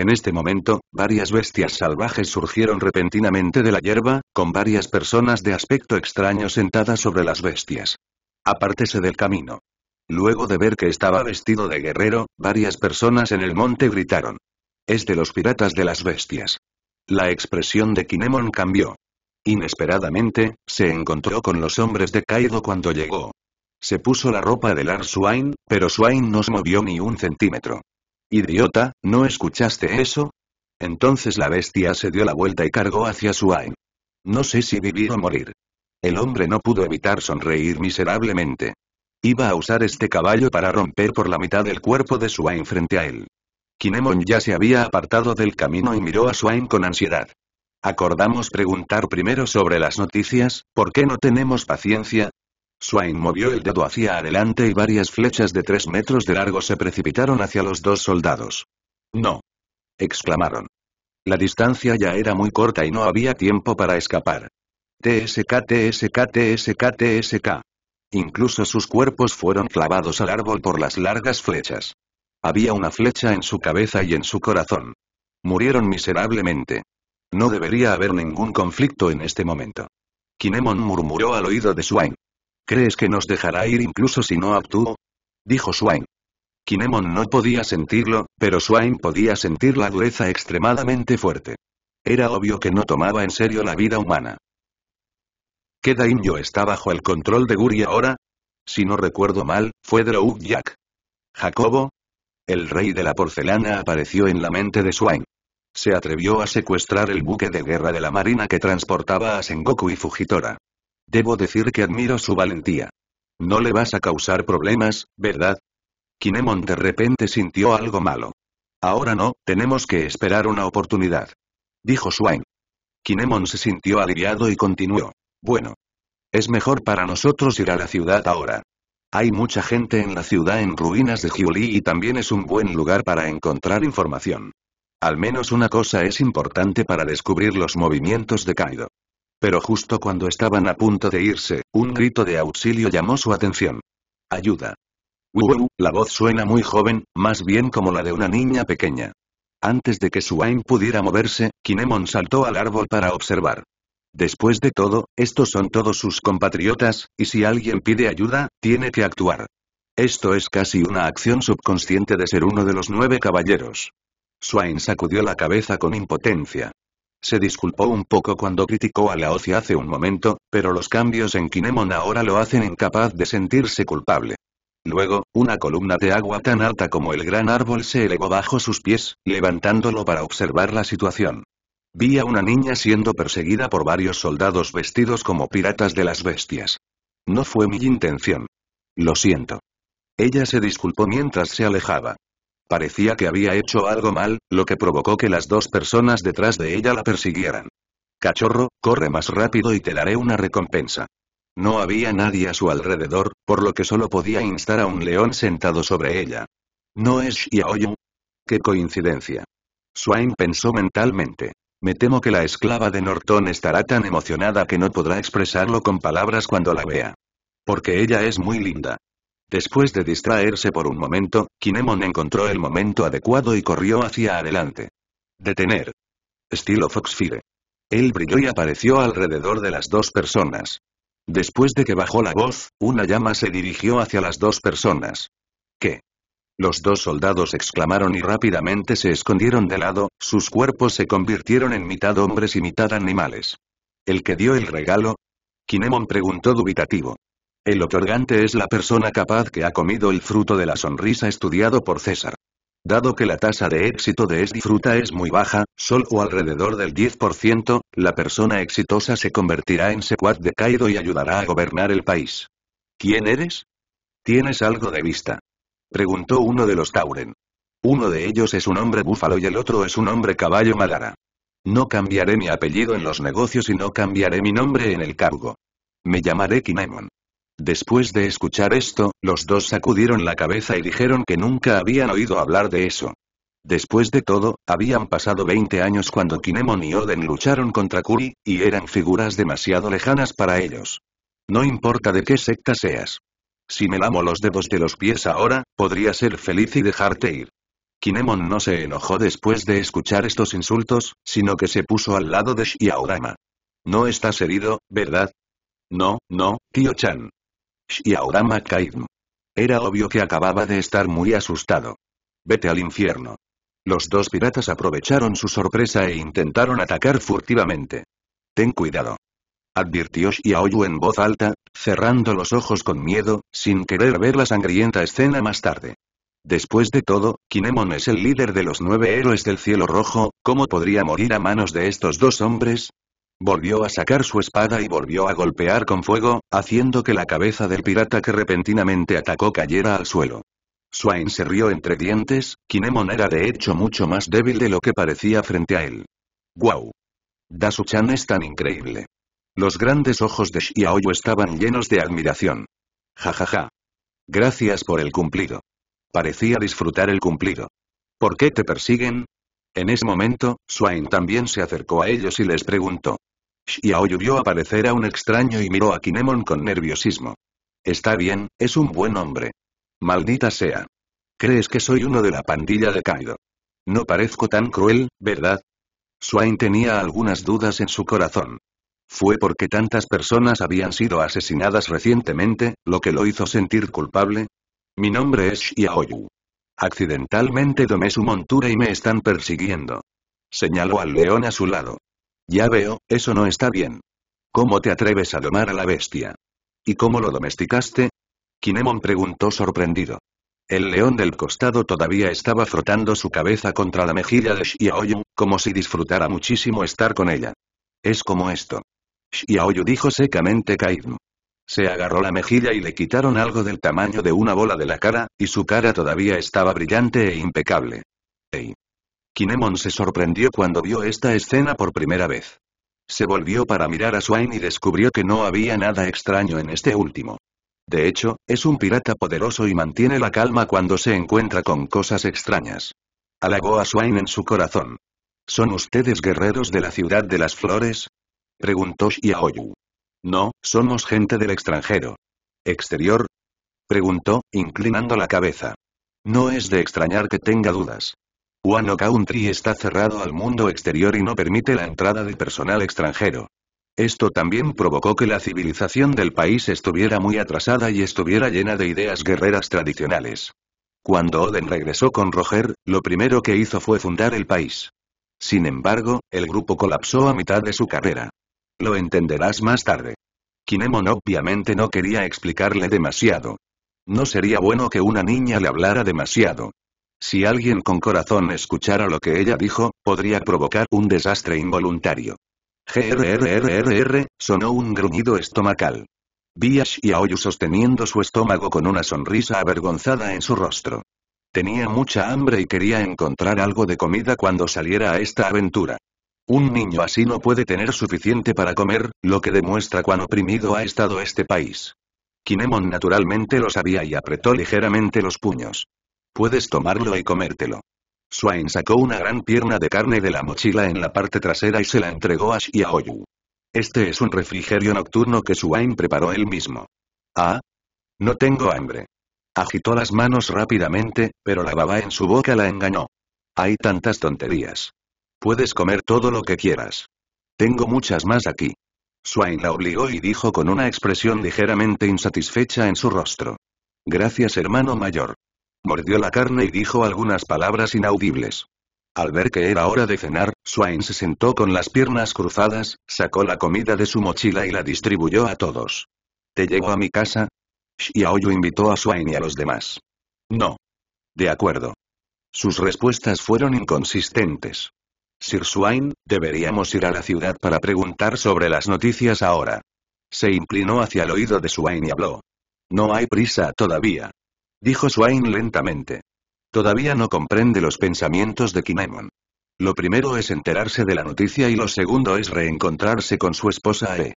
En este momento, varias bestias salvajes surgieron repentinamente de la hierba, con varias personas de aspecto extraño sentadas sobre las bestias. Apártese del camino. Luego de ver que estaba vestido de guerrero, varias personas en el monte gritaron. Es de los piratas de las bestias. La expresión de Kinemon cambió. Inesperadamente, se encontró con los hombres de Kaido cuando llegó. Se puso la ropa de Lars Swain, pero Swain no se movió ni un centímetro. Idiota, ¿no escuchaste eso? Entonces la bestia se dio la vuelta y cargó hacia Suain. No sé si vivir o morir. El hombre no pudo evitar sonreír miserablemente. Iba a usar este caballo para romper por la mitad el cuerpo de Swain frente a él. Kinemon ya se había apartado del camino y miró a Swain con ansiedad. Acordamos preguntar primero sobre las noticias, ¿por qué no tenemos paciencia? Swain movió el dedo hacia adelante y varias flechas de tres metros de largo se precipitaron hacia los dos soldados. ¡No! exclamaron. La distancia ya era muy corta y no había tiempo para escapar. TSK, TSK, TSK, TSK. Incluso sus cuerpos fueron clavados al árbol por las largas flechas. Había una flecha en su cabeza y en su corazón. Murieron miserablemente. No debería haber ningún conflicto en este momento. Kinemon murmuró al oído de Swain. ¿Crees que nos dejará ir incluso si no actúo? Dijo Swain. Kinemon no podía sentirlo, pero Swain podía sentir la dureza extremadamente fuerte. Era obvio que no tomaba en serio la vida humana. ¿Qué daimyo está bajo el control de Guri ahora? Si no recuerdo mal, fue Drow Jack. ¿Jacobo? El rey de la porcelana apareció en la mente de Swain. Se atrevió a secuestrar el buque de guerra de la marina que transportaba a Sengoku y Fujitora. Debo decir que admiro su valentía. No le vas a causar problemas, ¿verdad? Kinemon de repente sintió algo malo. Ahora no, tenemos que esperar una oportunidad. Dijo Swain. Kinemon se sintió aliviado y continuó. Bueno. Es mejor para nosotros ir a la ciudad ahora. Hay mucha gente en la ciudad en ruinas de Jiuli y también es un buen lugar para encontrar información. Al menos una cosa es importante para descubrir los movimientos de Kaido. Pero justo cuando estaban a punto de irse, un grito de auxilio llamó su atención. ¡Ayuda! La voz suena muy joven, más bien como la de una niña pequeña. Antes de que Suain pudiera moverse, Kinemon saltó al árbol para observar. Después de todo, estos son todos sus compatriotas, y si alguien pide ayuda, tiene que actuar. Esto es casi una acción subconsciente de ser uno de los nueve caballeros. Swain sacudió la cabeza con impotencia. Se disculpó un poco cuando criticó a la Laozi hace un momento, pero los cambios en Kinemon ahora lo hacen incapaz de sentirse culpable. Luego, una columna de agua tan alta como el gran árbol se elevó bajo sus pies, levantándolo para observar la situación. Vi a una niña siendo perseguida por varios soldados vestidos como piratas de las bestias. No fue mi intención. Lo siento. Ella se disculpó mientras se alejaba. Parecía que había hecho algo mal, lo que provocó que las dos personas detrás de ella la persiguieran. Cachorro, corre más rápido y te daré una recompensa. No había nadie a su alrededor, por lo que solo podía instar a un león sentado sobre ella. ¿No es Xiaoyu? ¡Qué coincidencia! Swain pensó mentalmente. Me temo que la esclava de Norton estará tan emocionada que no podrá expresarlo con palabras cuando la vea. Porque ella es muy linda. Después de distraerse por un momento, Kinemon encontró el momento adecuado y corrió hacia adelante. Detener. Estilo Foxfire. Él brilló y apareció alrededor de las dos personas. Después de que bajó la voz, una llama se dirigió hacia las dos personas. ¿Qué? Los dos soldados exclamaron y rápidamente se escondieron de lado, sus cuerpos se convirtieron en mitad hombres y mitad animales. ¿El que dio el regalo? Kinemon preguntó dubitativo. El otorgante es la persona capaz que ha comido el fruto de la sonrisa estudiado por César. Dado que la tasa de éxito de este fruta es muy baja, solo alrededor del 10%, la persona exitosa se convertirá en secuaz de Kaido y ayudará a gobernar el país. ¿Quién eres? ¿Tienes algo de vista? Preguntó uno de los Tauren. Uno de ellos es un hombre búfalo y el otro es un hombre caballo malara. No cambiaré mi apellido en los negocios y no cambiaré mi nombre en el cargo. Me llamaré Kinemon. Después de escuchar esto, los dos sacudieron la cabeza y dijeron que nunca habían oído hablar de eso. Después de todo, habían pasado 20 años cuando Kinemon y Oden lucharon contra Kuri, y eran figuras demasiado lejanas para ellos. No importa de qué secta seas. Si me lamo los dedos de los pies ahora, podría ser feliz y dejarte ir. Kinemon no se enojó después de escuchar estos insultos, sino que se puso al lado de Shiaorama. No estás herido, ¿verdad? No, no, tío Chan. Y ahora Kaidm. Era obvio que acababa de estar muy asustado. Vete al infierno. Los dos piratas aprovecharon su sorpresa e intentaron atacar furtivamente. Ten cuidado. Advirtió Xiaoyu en voz alta, cerrando los ojos con miedo, sin querer ver la sangrienta escena más tarde. Después de todo, Kinemon es el líder de los nueve héroes del cielo rojo, ¿cómo podría morir a manos de estos dos hombres? Volvió a sacar su espada y volvió a golpear con fuego, haciendo que la cabeza del pirata que repentinamente atacó cayera al suelo. Swain se rió entre dientes, Kinemon era de hecho mucho más débil de lo que parecía frente a él. ¡Guau! Dasu-chan es tan increíble. Los grandes ojos de Xiaoyu estaban llenos de admiración. Ja ja ja. Gracias por el cumplido. Parecía disfrutar el cumplido. ¿Por qué te persiguen? En ese momento, Swain también se acercó a ellos y les preguntó. Xiaoyu vio aparecer a un extraño y miró a Kinemon con nerviosismo. Está bien, es un buen hombre. Maldita sea. ¿Crees que soy uno de la pandilla de Kaido? No parezco tan cruel, ¿verdad? Swain tenía algunas dudas en su corazón. Fue porque tantas personas habían sido asesinadas recientemente, lo que lo hizo sentir culpable. Mi nombre es Xiaoyu. Accidentalmente domé su montura y me están persiguiendo. Señaló al león a su lado. Ya veo, eso no está bien. ¿Cómo te atreves a domar a la bestia? ¿Y cómo lo domesticaste? Kinemon preguntó sorprendido. El león del costado todavía estaba frotando su cabeza contra la mejilla de Xiaoyu, como si disfrutara muchísimo estar con ella. Es como esto. Xiaoyu dijo secamente Kaidm. Se agarró la mejilla y le quitaron algo del tamaño de una bola de la cara, y su cara todavía estaba brillante e impecable. Ey. Kinemon se sorprendió cuando vio esta escena por primera vez. Se volvió para mirar a Swain y descubrió que no había nada extraño en este último. De hecho, es un pirata poderoso y mantiene la calma cuando se encuentra con cosas extrañas. Halagó a Swain en su corazón. ¿Son ustedes guerreros de la ciudad de las flores? Preguntó Xiaoyu. No, somos gente del extranjero. ¿Exterior? Preguntó, inclinando la cabeza. No es de extrañar que tenga dudas. Wano Country está cerrado al mundo exterior y no permite la entrada de personal extranjero. Esto también provocó que la civilización del país estuviera muy atrasada y estuviera llena de ideas guerreras tradicionales. Cuando Oden regresó con Roger, lo primero que hizo fue fundar el país. Sin embargo, el grupo colapsó a mitad de su carrera. Lo entenderás más tarde. Kinemon obviamente no quería explicarle demasiado. No sería bueno que una niña le hablara demasiado. Si alguien con corazón escuchara lo que ella dijo, podría provocar un desastre involuntario. GRRRRR, sonó un gruñido estomacal. Vi a Aoyu sosteniendo su estómago con una sonrisa avergonzada en su rostro. Tenía mucha hambre y quería encontrar algo de comida cuando saliera a esta aventura. Un niño así no puede tener suficiente para comer, lo que demuestra cuán oprimido ha estado este país. Kinemon naturalmente lo sabía y apretó ligeramente los puños. Puedes tomarlo y comértelo. Swain sacó una gran pierna de carne de la mochila en la parte trasera y se la entregó a Xiaoyu. Este es un refrigerio nocturno que Swain preparó él mismo. Ah. No tengo hambre. Agitó las manos rápidamente, pero la baba en su boca la engañó. Hay tantas tonterías. Puedes comer todo lo que quieras. Tengo muchas más aquí. Swain la obligó y dijo con una expresión ligeramente insatisfecha en su rostro. Gracias hermano mayor. Mordió la carne y dijo algunas palabras inaudibles. Al ver que era hora de cenar, Swain se sentó con las piernas cruzadas, sacó la comida de su mochila y la distribuyó a todos. ¿Te llevo a mi casa? Xiaoyu invitó a Swain y a los demás. No. De acuerdo. Sus respuestas fueron inconsistentes. Sir Swain, deberíamos ir a la ciudad para preguntar sobre las noticias ahora. Se inclinó hacia el oído de Swain y habló. No hay prisa todavía. Dijo Swain lentamente. Todavía no comprende los pensamientos de Kinemon. Lo primero es enterarse de la noticia y lo segundo es reencontrarse con su esposa Ae.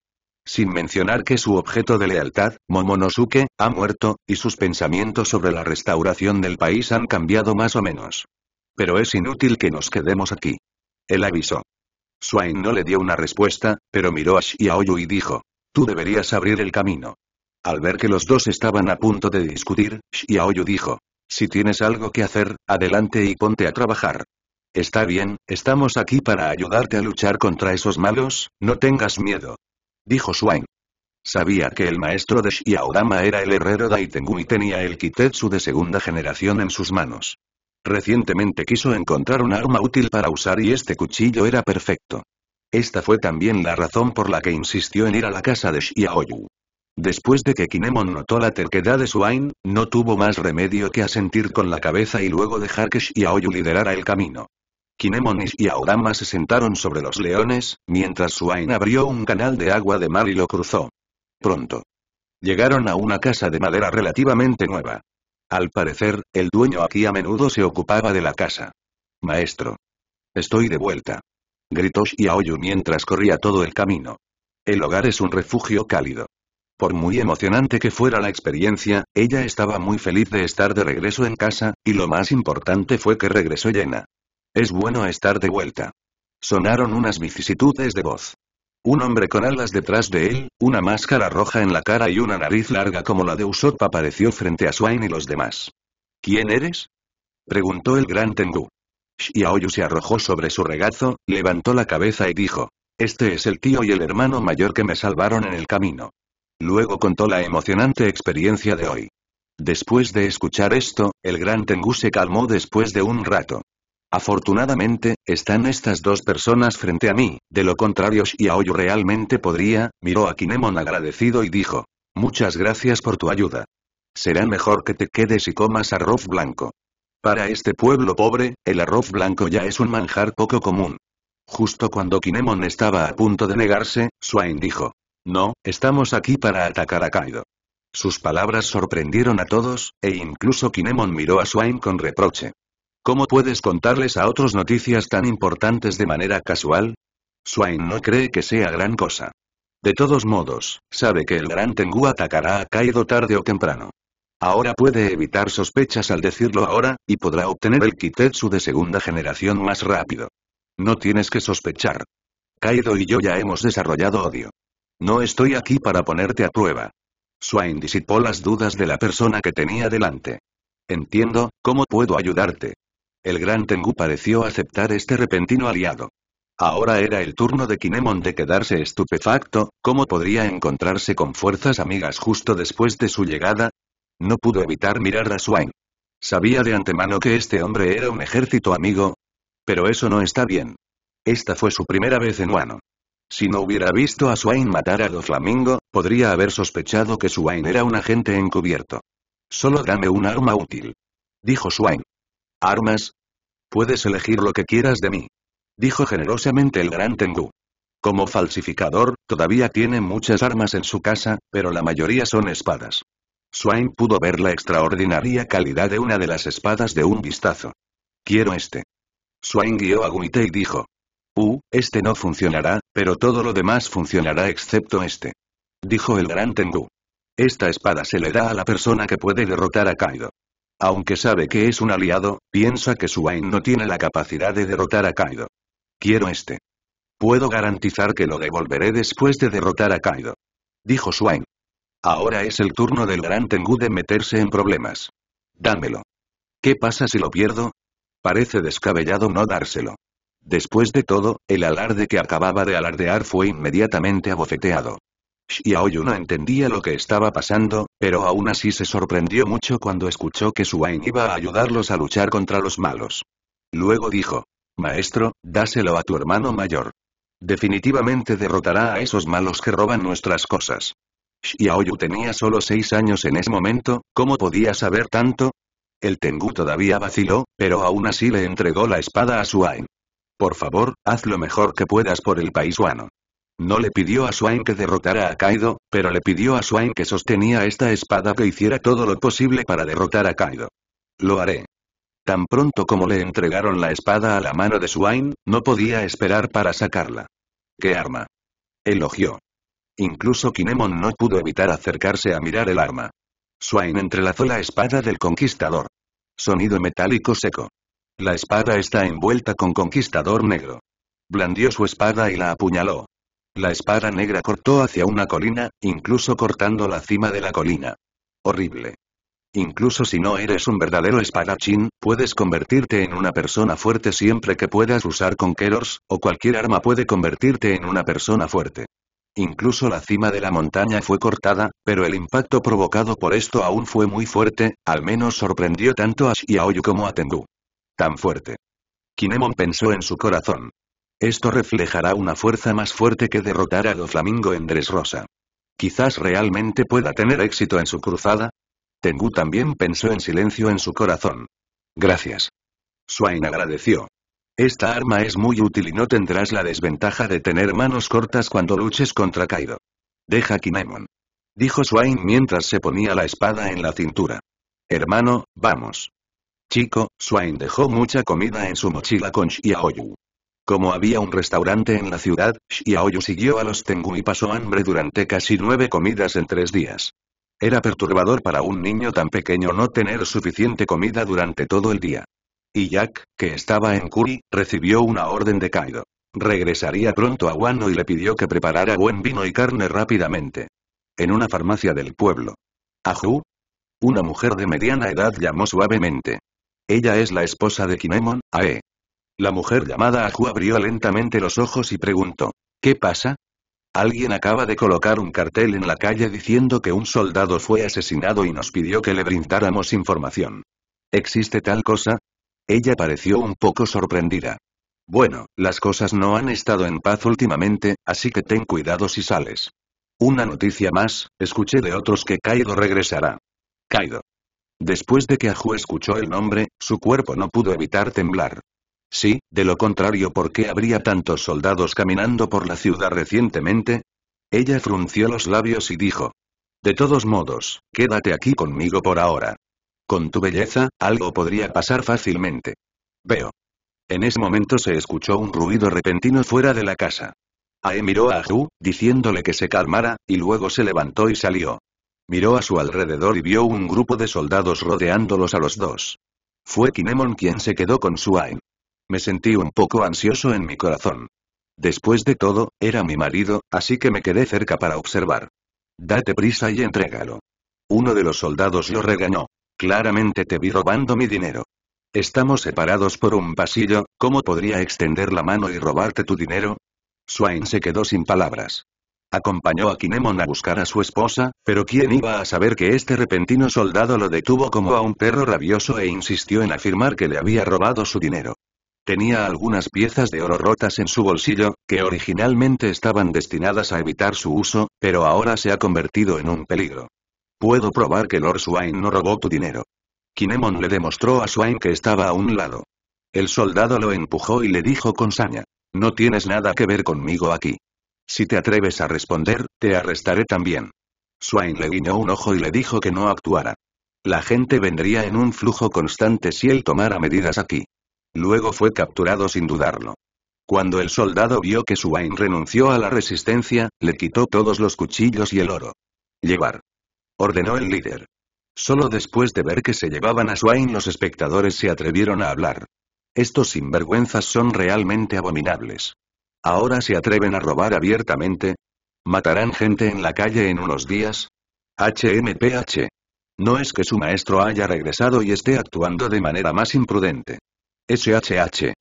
Sin mencionar que su objeto de lealtad, Momonosuke, ha muerto, y sus pensamientos sobre la restauración del país han cambiado más o menos. Pero es inútil que nos quedemos aquí. Él avisó. Swain no le dio una respuesta, pero miró a Shiaoyu y dijo. Tú deberías abrir el camino. Al ver que los dos estaban a punto de discutir, Shiaoyu dijo. Si tienes algo que hacer, adelante y ponte a trabajar. Está bien, estamos aquí para ayudarte a luchar contra esos malos, no tengas miedo. Dijo Swain. Sabía que el maestro de Shiaodama era el herrero Daitengu y tenía el Kitetsu de segunda generación en sus manos. Recientemente quiso encontrar un arma útil para usar y este cuchillo era perfecto. Esta fue también la razón por la que insistió en ir a la casa de Shiaoyu. Después de que Kinemon notó la terquedad de Swain, no tuvo más remedio que asentir con la cabeza y luego dejar que Shiaoyu liderara el camino. Kinemon y Xiaorama se sentaron sobre los leones, mientras Swain abrió un canal de agua de mar y lo cruzó. Pronto. Llegaron a una casa de madera relativamente nueva. Al parecer, el dueño aquí a menudo se ocupaba de la casa. Maestro. Estoy de vuelta. Gritó Shiaoyu mientras corría todo el camino. El hogar es un refugio cálido. Por muy emocionante que fuera la experiencia, ella estaba muy feliz de estar de regreso en casa, y lo más importante fue que regresó llena. Es bueno estar de vuelta. Sonaron unas vicisitudes de voz. Un hombre con alas detrás de él, una máscara roja en la cara y una nariz larga como la de Usopp apareció frente a Swain y los demás. ¿Quién eres? preguntó el gran Tengu. Xiaoyu se arrojó sobre su regazo, levantó la cabeza y dijo. Este es el tío y el hermano mayor que me salvaron en el camino. Luego contó la emocionante experiencia de hoy. Después de escuchar esto, el gran Tengu se calmó después de un rato. Afortunadamente, están estas dos personas frente a mí, de lo contrario Shiaoyu realmente podría, miró a Kinemon agradecido y dijo. Muchas gracias por tu ayuda. Será mejor que te quedes y comas arroz blanco. Para este pueblo pobre, el arroz blanco ya es un manjar poco común. Justo cuando Kinemon estaba a punto de negarse, Swain dijo. No, estamos aquí para atacar a Kaido. Sus palabras sorprendieron a todos, e incluso Kinemon miró a Swain con reproche. ¿Cómo puedes contarles a otros noticias tan importantes de manera casual? Swain no cree que sea gran cosa. De todos modos, sabe que el gran Tengu atacará a Kaido tarde o temprano. Ahora puede evitar sospechas al decirlo ahora, y podrá obtener el Kitetsu de segunda generación más rápido. No tienes que sospechar. Kaido y yo ya hemos desarrollado odio. No estoy aquí para ponerte a prueba. Swain disipó las dudas de la persona que tenía delante. Entiendo, ¿cómo puedo ayudarte? El gran Tengu pareció aceptar este repentino aliado. Ahora era el turno de Kinemon de quedarse estupefacto, ¿cómo podría encontrarse con fuerzas amigas justo después de su llegada? No pudo evitar mirar a Swain. Sabía de antemano que este hombre era un ejército amigo. Pero eso no está bien. Esta fue su primera vez en Wano. Si no hubiera visto a Swain matar a Doflamingo, podría haber sospechado que Swain era un agente encubierto. Solo dame un arma útil. Dijo Swain. ¿Armas? Puedes elegir lo que quieras de mí. Dijo generosamente el gran Tengu. Como falsificador, todavía tiene muchas armas en su casa, pero la mayoría son espadas. Swain pudo ver la extraordinaria calidad de una de las espadas de un vistazo. Quiero este. Swain guió a Guite y dijo. Uh, este no funcionará, pero todo lo demás funcionará excepto este. Dijo el gran Tengu. Esta espada se le da a la persona que puede derrotar a Kaido. Aunque sabe que es un aliado, piensa que Swain no tiene la capacidad de derrotar a Kaido. Quiero este. Puedo garantizar que lo devolveré después de derrotar a Kaido. Dijo Swain. Ahora es el turno del gran Tengu de meterse en problemas. Dámelo. ¿Qué pasa si lo pierdo? Parece descabellado no dárselo. Después de todo, el alarde que acababa de alardear fue inmediatamente abofeteado. Xiaoyu no entendía lo que estaba pasando, pero aún así se sorprendió mucho cuando escuchó que Suain iba a ayudarlos a luchar contra los malos. Luego dijo, Maestro, dáselo a tu hermano mayor. Definitivamente derrotará a esos malos que roban nuestras cosas. Xiaoyu tenía solo seis años en ese momento, ¿cómo podía saber tanto? El Tengu todavía vaciló, pero aún así le entregó la espada a Suain. Por favor, haz lo mejor que puedas por el país wano. No le pidió a Swain que derrotara a Kaido, pero le pidió a Swain que sostenía esta espada que hiciera todo lo posible para derrotar a Kaido. Lo haré. Tan pronto como le entregaron la espada a la mano de Swain, no podía esperar para sacarla. ¿Qué arma? Elogió. Incluso Kinemon no pudo evitar acercarse a mirar el arma. Swain entrelazó la espada del conquistador. Sonido metálico seco. La espada está envuelta con conquistador negro. Blandió su espada y la apuñaló. La espada negra cortó hacia una colina, incluso cortando la cima de la colina. Horrible. Incluso si no eres un verdadero espadachín, puedes convertirte en una persona fuerte siempre que puedas usar conquerors, o cualquier arma puede convertirte en una persona fuerte. Incluso la cima de la montaña fue cortada, pero el impacto provocado por esto aún fue muy fuerte, al menos sorprendió tanto a Shiaoyu como a Tengu. Tan fuerte. Kinemon pensó en su corazón. Esto reflejará una fuerza más fuerte que derrotar a Doflamingo en Rosa. Quizás realmente pueda tener éxito en su cruzada. Tengu también pensó en silencio en su corazón. Gracias. Swain agradeció. Esta arma es muy útil y no tendrás la desventaja de tener manos cortas cuando luches contra Kaido. Deja Kinemon. Dijo Swain mientras se ponía la espada en la cintura. Hermano, vamos chico, Swain dejó mucha comida en su mochila con Xiaoyu. Como había un restaurante en la ciudad, Xiaoyu siguió a los Tengu y pasó hambre durante casi nueve comidas en tres días. Era perturbador para un niño tan pequeño no tener suficiente comida durante todo el día. Y Jack, que estaba en Kuri, recibió una orden de Kaido. Regresaría pronto a Wano y le pidió que preparara buen vino y carne rápidamente. En una farmacia del pueblo. ¿Aju? Una mujer de mediana edad llamó suavemente. Ella es la esposa de Kinemon, Ae. La mujer llamada Aju abrió lentamente los ojos y preguntó. ¿Qué pasa? Alguien acaba de colocar un cartel en la calle diciendo que un soldado fue asesinado y nos pidió que le brindáramos información. ¿Existe tal cosa? Ella pareció un poco sorprendida. Bueno, las cosas no han estado en paz últimamente, así que ten cuidado si sales. Una noticia más, escuché de otros que Kaido regresará. Kaido. Después de que Aju escuchó el nombre, su cuerpo no pudo evitar temblar. Sí, de lo contrario, ¿por qué habría tantos soldados caminando por la ciudad recientemente? Ella frunció los labios y dijo. De todos modos, quédate aquí conmigo por ahora. Con tu belleza, algo podría pasar fácilmente. Veo. En ese momento se escuchó un ruido repentino fuera de la casa. Ae miró a Aju, diciéndole que se calmara, y luego se levantó y salió. Miró a su alrededor y vio un grupo de soldados rodeándolos a los dos. Fue Kinemon quien se quedó con Swain. Me sentí un poco ansioso en mi corazón. Después de todo, era mi marido, así que me quedé cerca para observar. Date prisa y entrégalo. Uno de los soldados lo regañó. Claramente te vi robando mi dinero. Estamos separados por un pasillo, ¿cómo podría extender la mano y robarte tu dinero? Swain se quedó sin palabras. Acompañó a Kinemon a buscar a su esposa, pero quién iba a saber que este repentino soldado lo detuvo como a un perro rabioso e insistió en afirmar que le había robado su dinero. Tenía algunas piezas de oro rotas en su bolsillo, que originalmente estaban destinadas a evitar su uso, pero ahora se ha convertido en un peligro. Puedo probar que Lord Swain no robó tu dinero. Kinemon le demostró a Swain que estaba a un lado. El soldado lo empujó y le dijo con saña. No tienes nada que ver conmigo aquí. Si te atreves a responder, te arrestaré también. Swain le guiñó un ojo y le dijo que no actuara. La gente vendría en un flujo constante si él tomara medidas aquí. Luego fue capturado sin dudarlo. Cuando el soldado vio que Swain renunció a la resistencia, le quitó todos los cuchillos y el oro. Llevar. Ordenó el líder. Solo después de ver que se llevaban a Swain los espectadores se atrevieron a hablar. Estos sinvergüenzas son realmente abominables. ¿Ahora se atreven a robar abiertamente? ¿Matarán gente en la calle en unos días? HMPH. No es que su maestro haya regresado y esté actuando de manera más imprudente. SHH.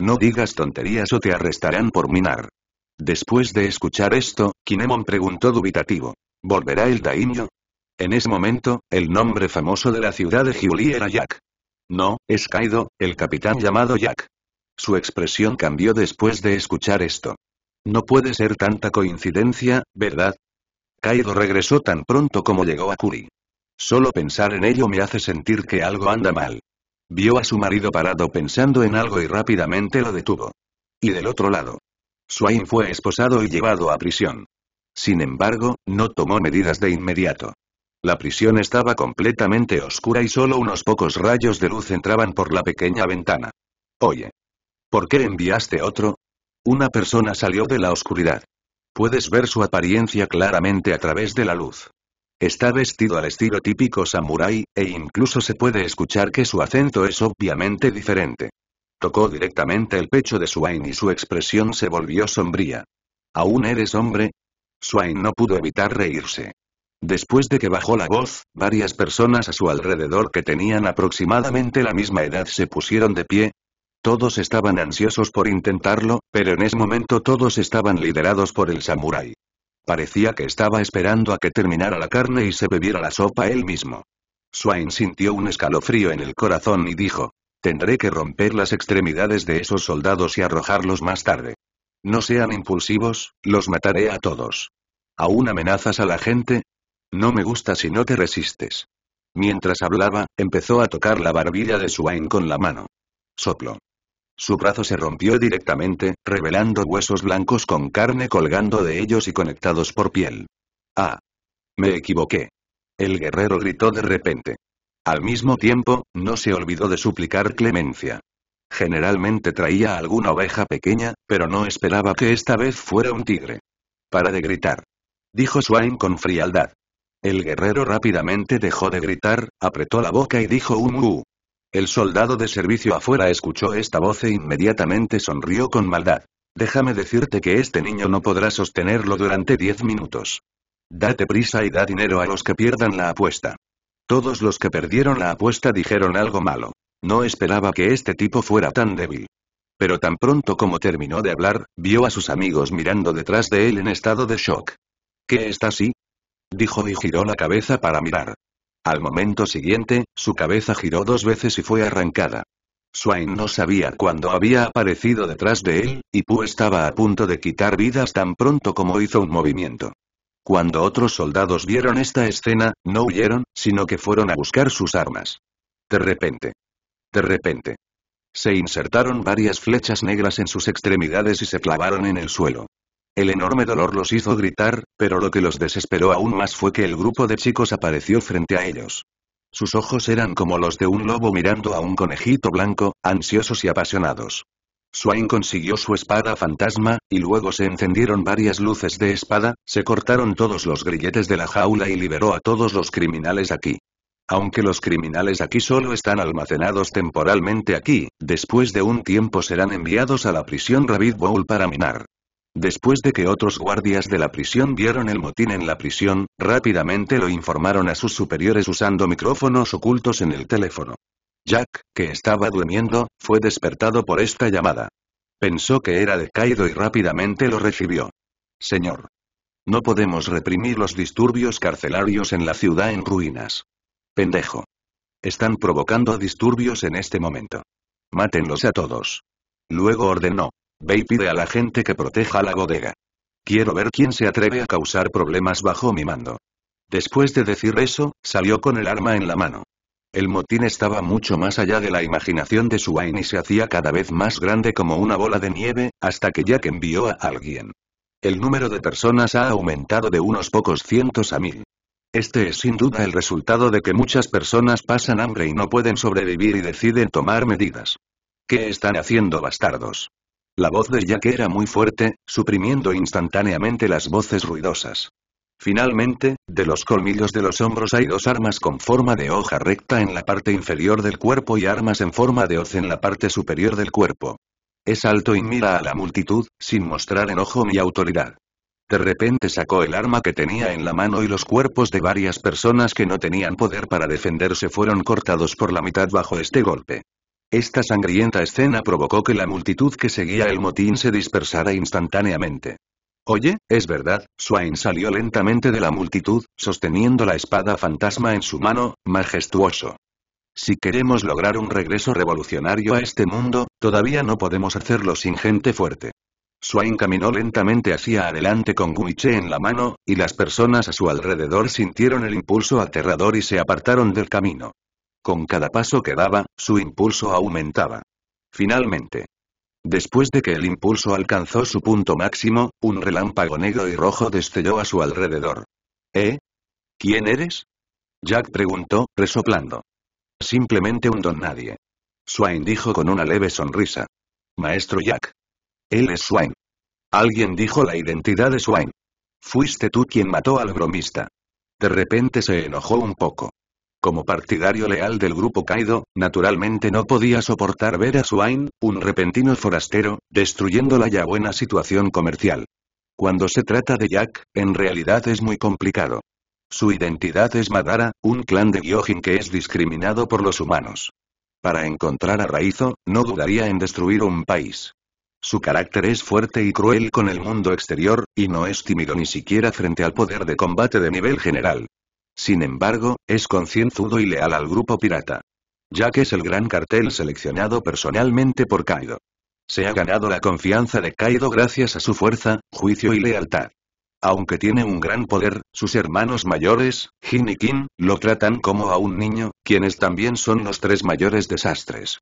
No digas tonterías o te arrestarán por minar. Después de escuchar esto, Kinemon preguntó dubitativo. ¿Volverá el Daimyo? En ese momento, el nombre famoso de la ciudad de Julie era Jack. No, es Kaido, el capitán llamado Jack. Su expresión cambió después de escuchar esto. No puede ser tanta coincidencia, ¿verdad? Kaido regresó tan pronto como llegó a Kuri. Solo pensar en ello me hace sentir que algo anda mal. Vio a su marido parado pensando en algo y rápidamente lo detuvo. Y del otro lado. Swain fue esposado y llevado a prisión. Sin embargo, no tomó medidas de inmediato. La prisión estaba completamente oscura y solo unos pocos rayos de luz entraban por la pequeña ventana. Oye. ¿Por qué enviaste otro? Una persona salió de la oscuridad. Puedes ver su apariencia claramente a través de la luz. Está vestido al estilo típico samurái, e incluso se puede escuchar que su acento es obviamente diferente. Tocó directamente el pecho de Swain y su expresión se volvió sombría. ¿Aún eres hombre? Swain no pudo evitar reírse. Después de que bajó la voz, varias personas a su alrededor que tenían aproximadamente la misma edad se pusieron de pie, todos estaban ansiosos por intentarlo, pero en ese momento todos estaban liderados por el samurái. Parecía que estaba esperando a que terminara la carne y se bebiera la sopa él mismo. Swain sintió un escalofrío en el corazón y dijo, Tendré que romper las extremidades de esos soldados y arrojarlos más tarde. No sean impulsivos, los mataré a todos. ¿Aún amenazas a la gente? No me gusta si no te resistes. Mientras hablaba, empezó a tocar la barbilla de Swain con la mano. Soplo. Su brazo se rompió directamente, revelando huesos blancos con carne colgando de ellos y conectados por piel. ¡Ah! Me equivoqué. El guerrero gritó de repente. Al mismo tiempo, no se olvidó de suplicar clemencia. Generalmente traía alguna oveja pequeña, pero no esperaba que esta vez fuera un tigre. Para de gritar. Dijo Swain con frialdad. El guerrero rápidamente dejó de gritar, apretó la boca y dijo un ¡Uh!» El soldado de servicio afuera escuchó esta voz e inmediatamente sonrió con maldad. Déjame decirte que este niño no podrá sostenerlo durante diez minutos. Date prisa y da dinero a los que pierdan la apuesta. Todos los que perdieron la apuesta dijeron algo malo. No esperaba que este tipo fuera tan débil. Pero tan pronto como terminó de hablar, vio a sus amigos mirando detrás de él en estado de shock. ¿Qué está así? Dijo y giró la cabeza para mirar. Al momento siguiente, su cabeza giró dos veces y fue arrancada. Swain no sabía cuándo había aparecido detrás de él, y Pu estaba a punto de quitar vidas tan pronto como hizo un movimiento. Cuando otros soldados vieron esta escena, no huyeron, sino que fueron a buscar sus armas. De repente. De repente. Se insertaron varias flechas negras en sus extremidades y se clavaron en el suelo. El enorme dolor los hizo gritar, pero lo que los desesperó aún más fue que el grupo de chicos apareció frente a ellos. Sus ojos eran como los de un lobo mirando a un conejito blanco, ansiosos y apasionados. Swain consiguió su espada fantasma, y luego se encendieron varias luces de espada, se cortaron todos los grilletes de la jaula y liberó a todos los criminales aquí. Aunque los criminales aquí solo están almacenados temporalmente aquí, después de un tiempo serán enviados a la prisión Rabbit Bowl para minar. Después de que otros guardias de la prisión vieron el motín en la prisión, rápidamente lo informaron a sus superiores usando micrófonos ocultos en el teléfono. Jack, que estaba durmiendo, fue despertado por esta llamada. Pensó que era de Kaido y rápidamente lo recibió. Señor. No podemos reprimir los disturbios carcelarios en la ciudad en ruinas. Pendejo. Están provocando disturbios en este momento. Mátenlos a todos. Luego ordenó, Ve pide a la gente que proteja la bodega. Quiero ver quién se atreve a causar problemas bajo mi mando. Después de decir eso, salió con el arma en la mano. El motín estaba mucho más allá de la imaginación de Swain y se hacía cada vez más grande como una bola de nieve, hasta que Jack envió a alguien. El número de personas ha aumentado de unos pocos cientos a mil. Este es sin duda el resultado de que muchas personas pasan hambre y no pueden sobrevivir y deciden tomar medidas. ¿Qué están haciendo bastardos? La voz de Jack era muy fuerte, suprimiendo instantáneamente las voces ruidosas. Finalmente, de los colmillos de los hombros hay dos armas con forma de hoja recta en la parte inferior del cuerpo y armas en forma de hoz en la parte superior del cuerpo. Es alto y mira a la multitud, sin mostrar enojo ni autoridad. De repente sacó el arma que tenía en la mano y los cuerpos de varias personas que no tenían poder para defenderse fueron cortados por la mitad bajo este golpe. Esta sangrienta escena provocó que la multitud que seguía el motín se dispersara instantáneamente. Oye, es verdad, Swain salió lentamente de la multitud, sosteniendo la espada fantasma en su mano, majestuoso. Si queremos lograr un regreso revolucionario a este mundo, todavía no podemos hacerlo sin gente fuerte. Swain caminó lentamente hacia adelante con Guiche en la mano, y las personas a su alrededor sintieron el impulso aterrador y se apartaron del camino. Con cada paso que daba, su impulso aumentaba. Finalmente. Después de que el impulso alcanzó su punto máximo, un relámpago negro y rojo destelló a su alrededor. ¿Eh? ¿Quién eres? Jack preguntó, resoplando. Simplemente un don nadie. Swain dijo con una leve sonrisa. Maestro Jack. Él es Swain. Alguien dijo la identidad de Swain. Fuiste tú quien mató al bromista. De repente se enojó un poco. Como partidario leal del grupo Kaido, naturalmente no podía soportar ver a Swain, un repentino forastero, destruyendo la ya buena situación comercial. Cuando se trata de Jack, en realidad es muy complicado. Su identidad es Madara, un clan de Gyojin que es discriminado por los humanos. Para encontrar a Raizo, no dudaría en destruir un país. Su carácter es fuerte y cruel con el mundo exterior, y no es tímido ni siquiera frente al poder de combate de nivel general. Sin embargo, es concienzudo y leal al grupo pirata. ya que es el gran cartel seleccionado personalmente por Kaido. Se ha ganado la confianza de Kaido gracias a su fuerza, juicio y lealtad. Aunque tiene un gran poder, sus hermanos mayores, Jin y Kim, lo tratan como a un niño, quienes también son los tres mayores desastres.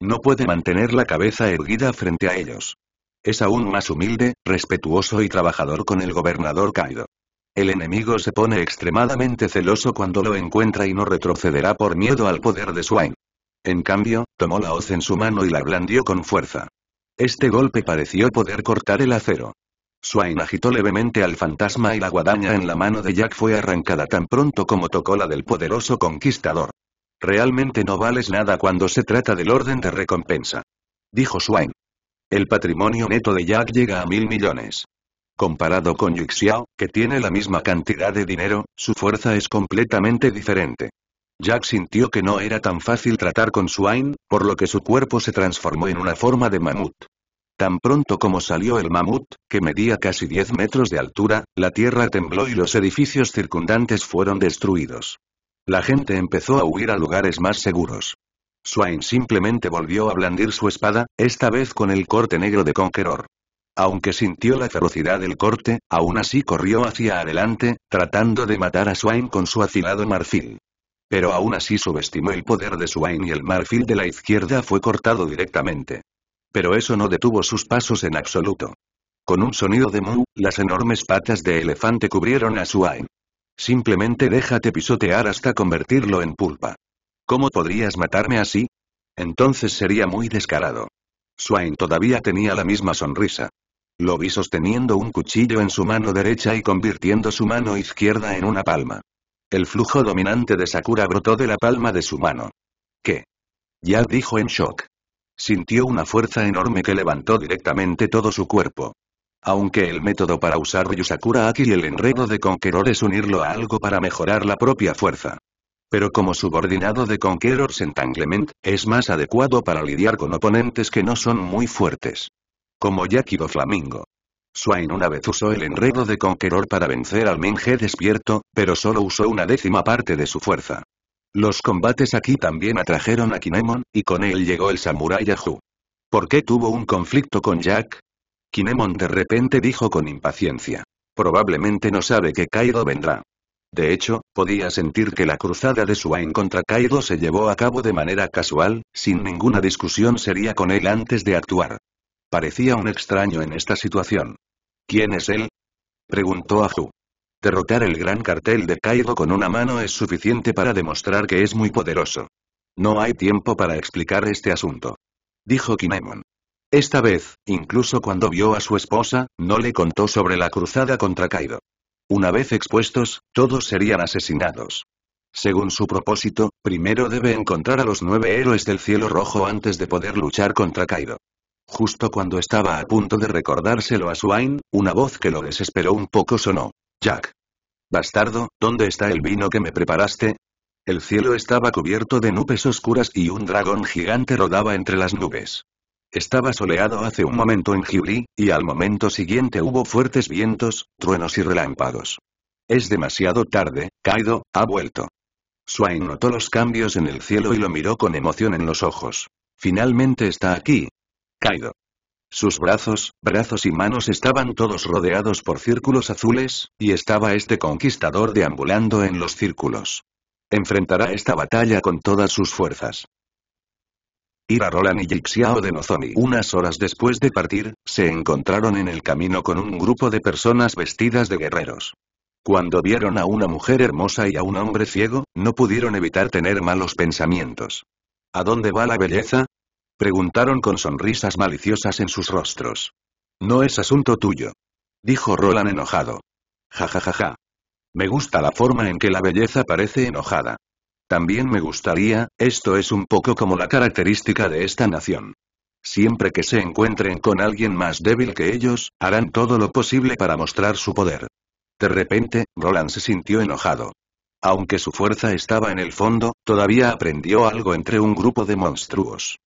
No puede mantener la cabeza erguida frente a ellos. Es aún más humilde, respetuoso y trabajador con el gobernador Kaido. El enemigo se pone extremadamente celoso cuando lo encuentra y no retrocederá por miedo al poder de Swain. En cambio, tomó la hoz en su mano y la blandió con fuerza. Este golpe pareció poder cortar el acero. Swain agitó levemente al fantasma y la guadaña en la mano de Jack fue arrancada tan pronto como tocó la del poderoso conquistador. Realmente no vales nada cuando se trata del orden de recompensa. Dijo Swain. El patrimonio neto de Jack llega a mil millones. Comparado con Yuxiao, que tiene la misma cantidad de dinero, su fuerza es completamente diferente. Jack sintió que no era tan fácil tratar con Swain, por lo que su cuerpo se transformó en una forma de mamut. Tan pronto como salió el mamut, que medía casi 10 metros de altura, la tierra tembló y los edificios circundantes fueron destruidos. La gente empezó a huir a lugares más seguros. Swain simplemente volvió a blandir su espada, esta vez con el corte negro de Conqueror. Aunque sintió la ferocidad del corte, aún así corrió hacia adelante, tratando de matar a Swain con su afilado marfil. Pero aún así subestimó el poder de Swain y el marfil de la izquierda fue cortado directamente. Pero eso no detuvo sus pasos en absoluto. Con un sonido de mu, las enormes patas de elefante cubrieron a Swain. Simplemente déjate pisotear hasta convertirlo en pulpa. ¿Cómo podrías matarme así? Entonces sería muy descarado. Swain todavía tenía la misma sonrisa. Lo vi sosteniendo un cuchillo en su mano derecha y convirtiendo su mano izquierda en una palma. El flujo dominante de Sakura brotó de la palma de su mano. ¿Qué? Ya dijo en shock. Sintió una fuerza enorme que levantó directamente todo su cuerpo. Aunque el método para usar Ryusakura Aki y el enredo de Conqueror es unirlo a algo para mejorar la propia fuerza. Pero como subordinado de Conqueror's Entanglement, es más adecuado para lidiar con oponentes que no son muy fuertes. Como do Flamingo. Swain una vez usó el enredo de Conqueror para vencer al Minje despierto, pero solo usó una décima parte de su fuerza. Los combates aquí también atrajeron a Kinemon, y con él llegó el Samurai Yahoo. ¿Por qué tuvo un conflicto con Jack? Kinemon de repente dijo con impaciencia. Probablemente no sabe que Kaido vendrá. De hecho, podía sentir que la cruzada de Swain contra Kaido se llevó a cabo de manera casual, sin ninguna discusión sería con él antes de actuar. Parecía un extraño en esta situación. ¿Quién es él? Preguntó a Derrotar el gran cartel de Kaido con una mano es suficiente para demostrar que es muy poderoso. No hay tiempo para explicar este asunto. Dijo Kinemon. Esta vez, incluso cuando vio a su esposa, no le contó sobre la cruzada contra Kaido. Una vez expuestos, todos serían asesinados. Según su propósito, primero debe encontrar a los nueve héroes del cielo rojo antes de poder luchar contra Kaido. Justo cuando estaba a punto de recordárselo a Swain, una voz que lo desesperó un poco sonó. Jack. Bastardo, ¿dónde está el vino que me preparaste? El cielo estaba cubierto de nubes oscuras y un dragón gigante rodaba entre las nubes. Estaba soleado hace un momento en Jibri, y al momento siguiente hubo fuertes vientos, truenos y relámpagos. Es demasiado tarde, Kaido, ha vuelto. Swain notó los cambios en el cielo y lo miró con emoción en los ojos. Finalmente está aquí, caído. Sus brazos, brazos y manos estaban todos rodeados por círculos azules, y estaba este conquistador deambulando en los círculos. Enfrentará esta batalla con todas sus fuerzas. Ira Roland y Yixiao de Nozomi Unas horas después de partir, se encontraron en el camino con un grupo de personas vestidas de guerreros. Cuando vieron a una mujer hermosa y a un hombre ciego, no pudieron evitar tener malos pensamientos. ¿A dónde va la belleza? Preguntaron con sonrisas maliciosas en sus rostros. No es asunto tuyo. Dijo Roland enojado. Ja ja ja ja. Me gusta la forma en que la belleza parece enojada. También me gustaría, esto es un poco como la característica de esta nación. Siempre que se encuentren con alguien más débil que ellos, harán todo lo posible para mostrar su poder. De repente, Roland se sintió enojado. Aunque su fuerza estaba en el fondo, todavía aprendió algo entre un grupo de monstruos.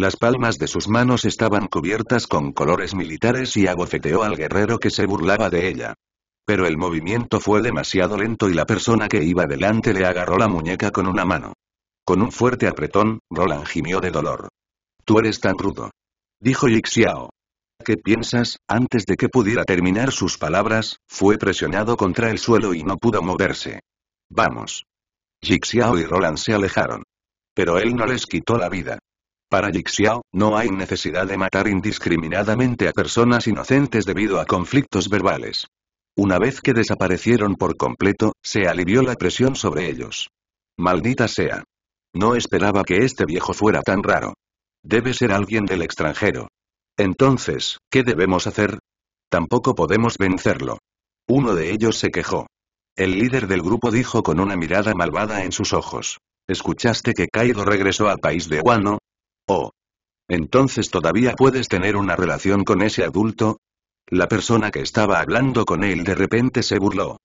Las palmas de sus manos estaban cubiertas con colores militares y abofeteó al guerrero que se burlaba de ella. Pero el movimiento fue demasiado lento y la persona que iba delante le agarró la muñeca con una mano. Con un fuerte apretón, Roland gimió de dolor. Tú eres tan rudo. Dijo Yixiao. ¿Qué piensas? Antes de que pudiera terminar sus palabras, fue presionado contra el suelo y no pudo moverse. Vamos. Yixiao y Roland se alejaron. Pero él no les quitó la vida. Para Yixiao, no hay necesidad de matar indiscriminadamente a personas inocentes debido a conflictos verbales. Una vez que desaparecieron por completo, se alivió la presión sobre ellos. Maldita sea. No esperaba que este viejo fuera tan raro. Debe ser alguien del extranjero. Entonces, ¿qué debemos hacer? Tampoco podemos vencerlo. Uno de ellos se quejó. El líder del grupo dijo con una mirada malvada en sus ojos. ¿Escuchaste que Kaido regresó al país de Wano? Oh. Entonces todavía puedes tener una relación con ese adulto. La persona que estaba hablando con él de repente se burló.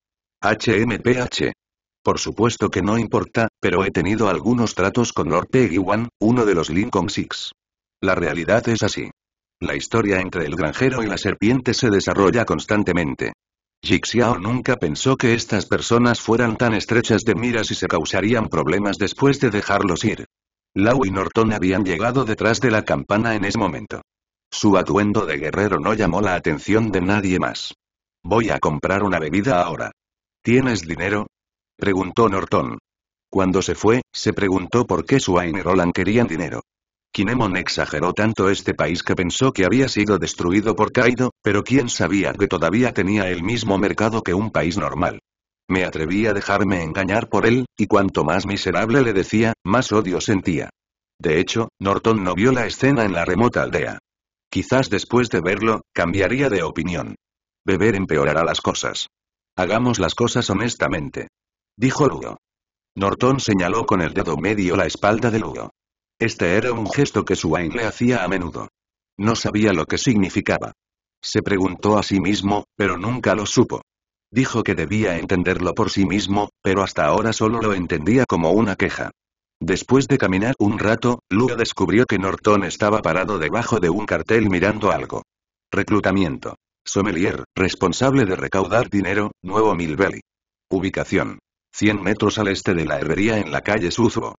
HMPH. Por supuesto que no importa, pero he tenido algunos tratos con Lord Peggy Wan, uno de los Lincoln Six. La realidad es así. La historia entre el granjero y la serpiente se desarrolla constantemente. Jixiao nunca pensó que estas personas fueran tan estrechas de miras y se causarían problemas después de dejarlos ir. Lau y Norton habían llegado detrás de la campana en ese momento. Su atuendo de guerrero no llamó la atención de nadie más. Voy a comprar una bebida ahora. ¿Tienes dinero? preguntó Norton. Cuando se fue, se preguntó por qué Swain y Roland querían dinero. Kinemon exageró tanto este país que pensó que había sido destruido por Kaido, pero quién sabía que todavía tenía el mismo mercado que un país normal. Me atreví a dejarme engañar por él, y cuanto más miserable le decía, más odio sentía. De hecho, Norton no vio la escena en la remota aldea. Quizás después de verlo, cambiaría de opinión. Beber empeorará las cosas. Hagamos las cosas honestamente. Dijo Lugo. Norton señaló con el dedo medio la espalda de Lugo. Este era un gesto que Swain le hacía a menudo. No sabía lo que significaba. Se preguntó a sí mismo, pero nunca lo supo. Dijo que debía entenderlo por sí mismo, pero hasta ahora solo lo entendía como una queja. Después de caminar un rato, Luga descubrió que Norton estaba parado debajo de un cartel mirando algo. Reclutamiento. Sommelier, responsable de recaudar dinero, Nuevo Milbeli. Ubicación. 100 metros al este de la herrería en la calle Suzo.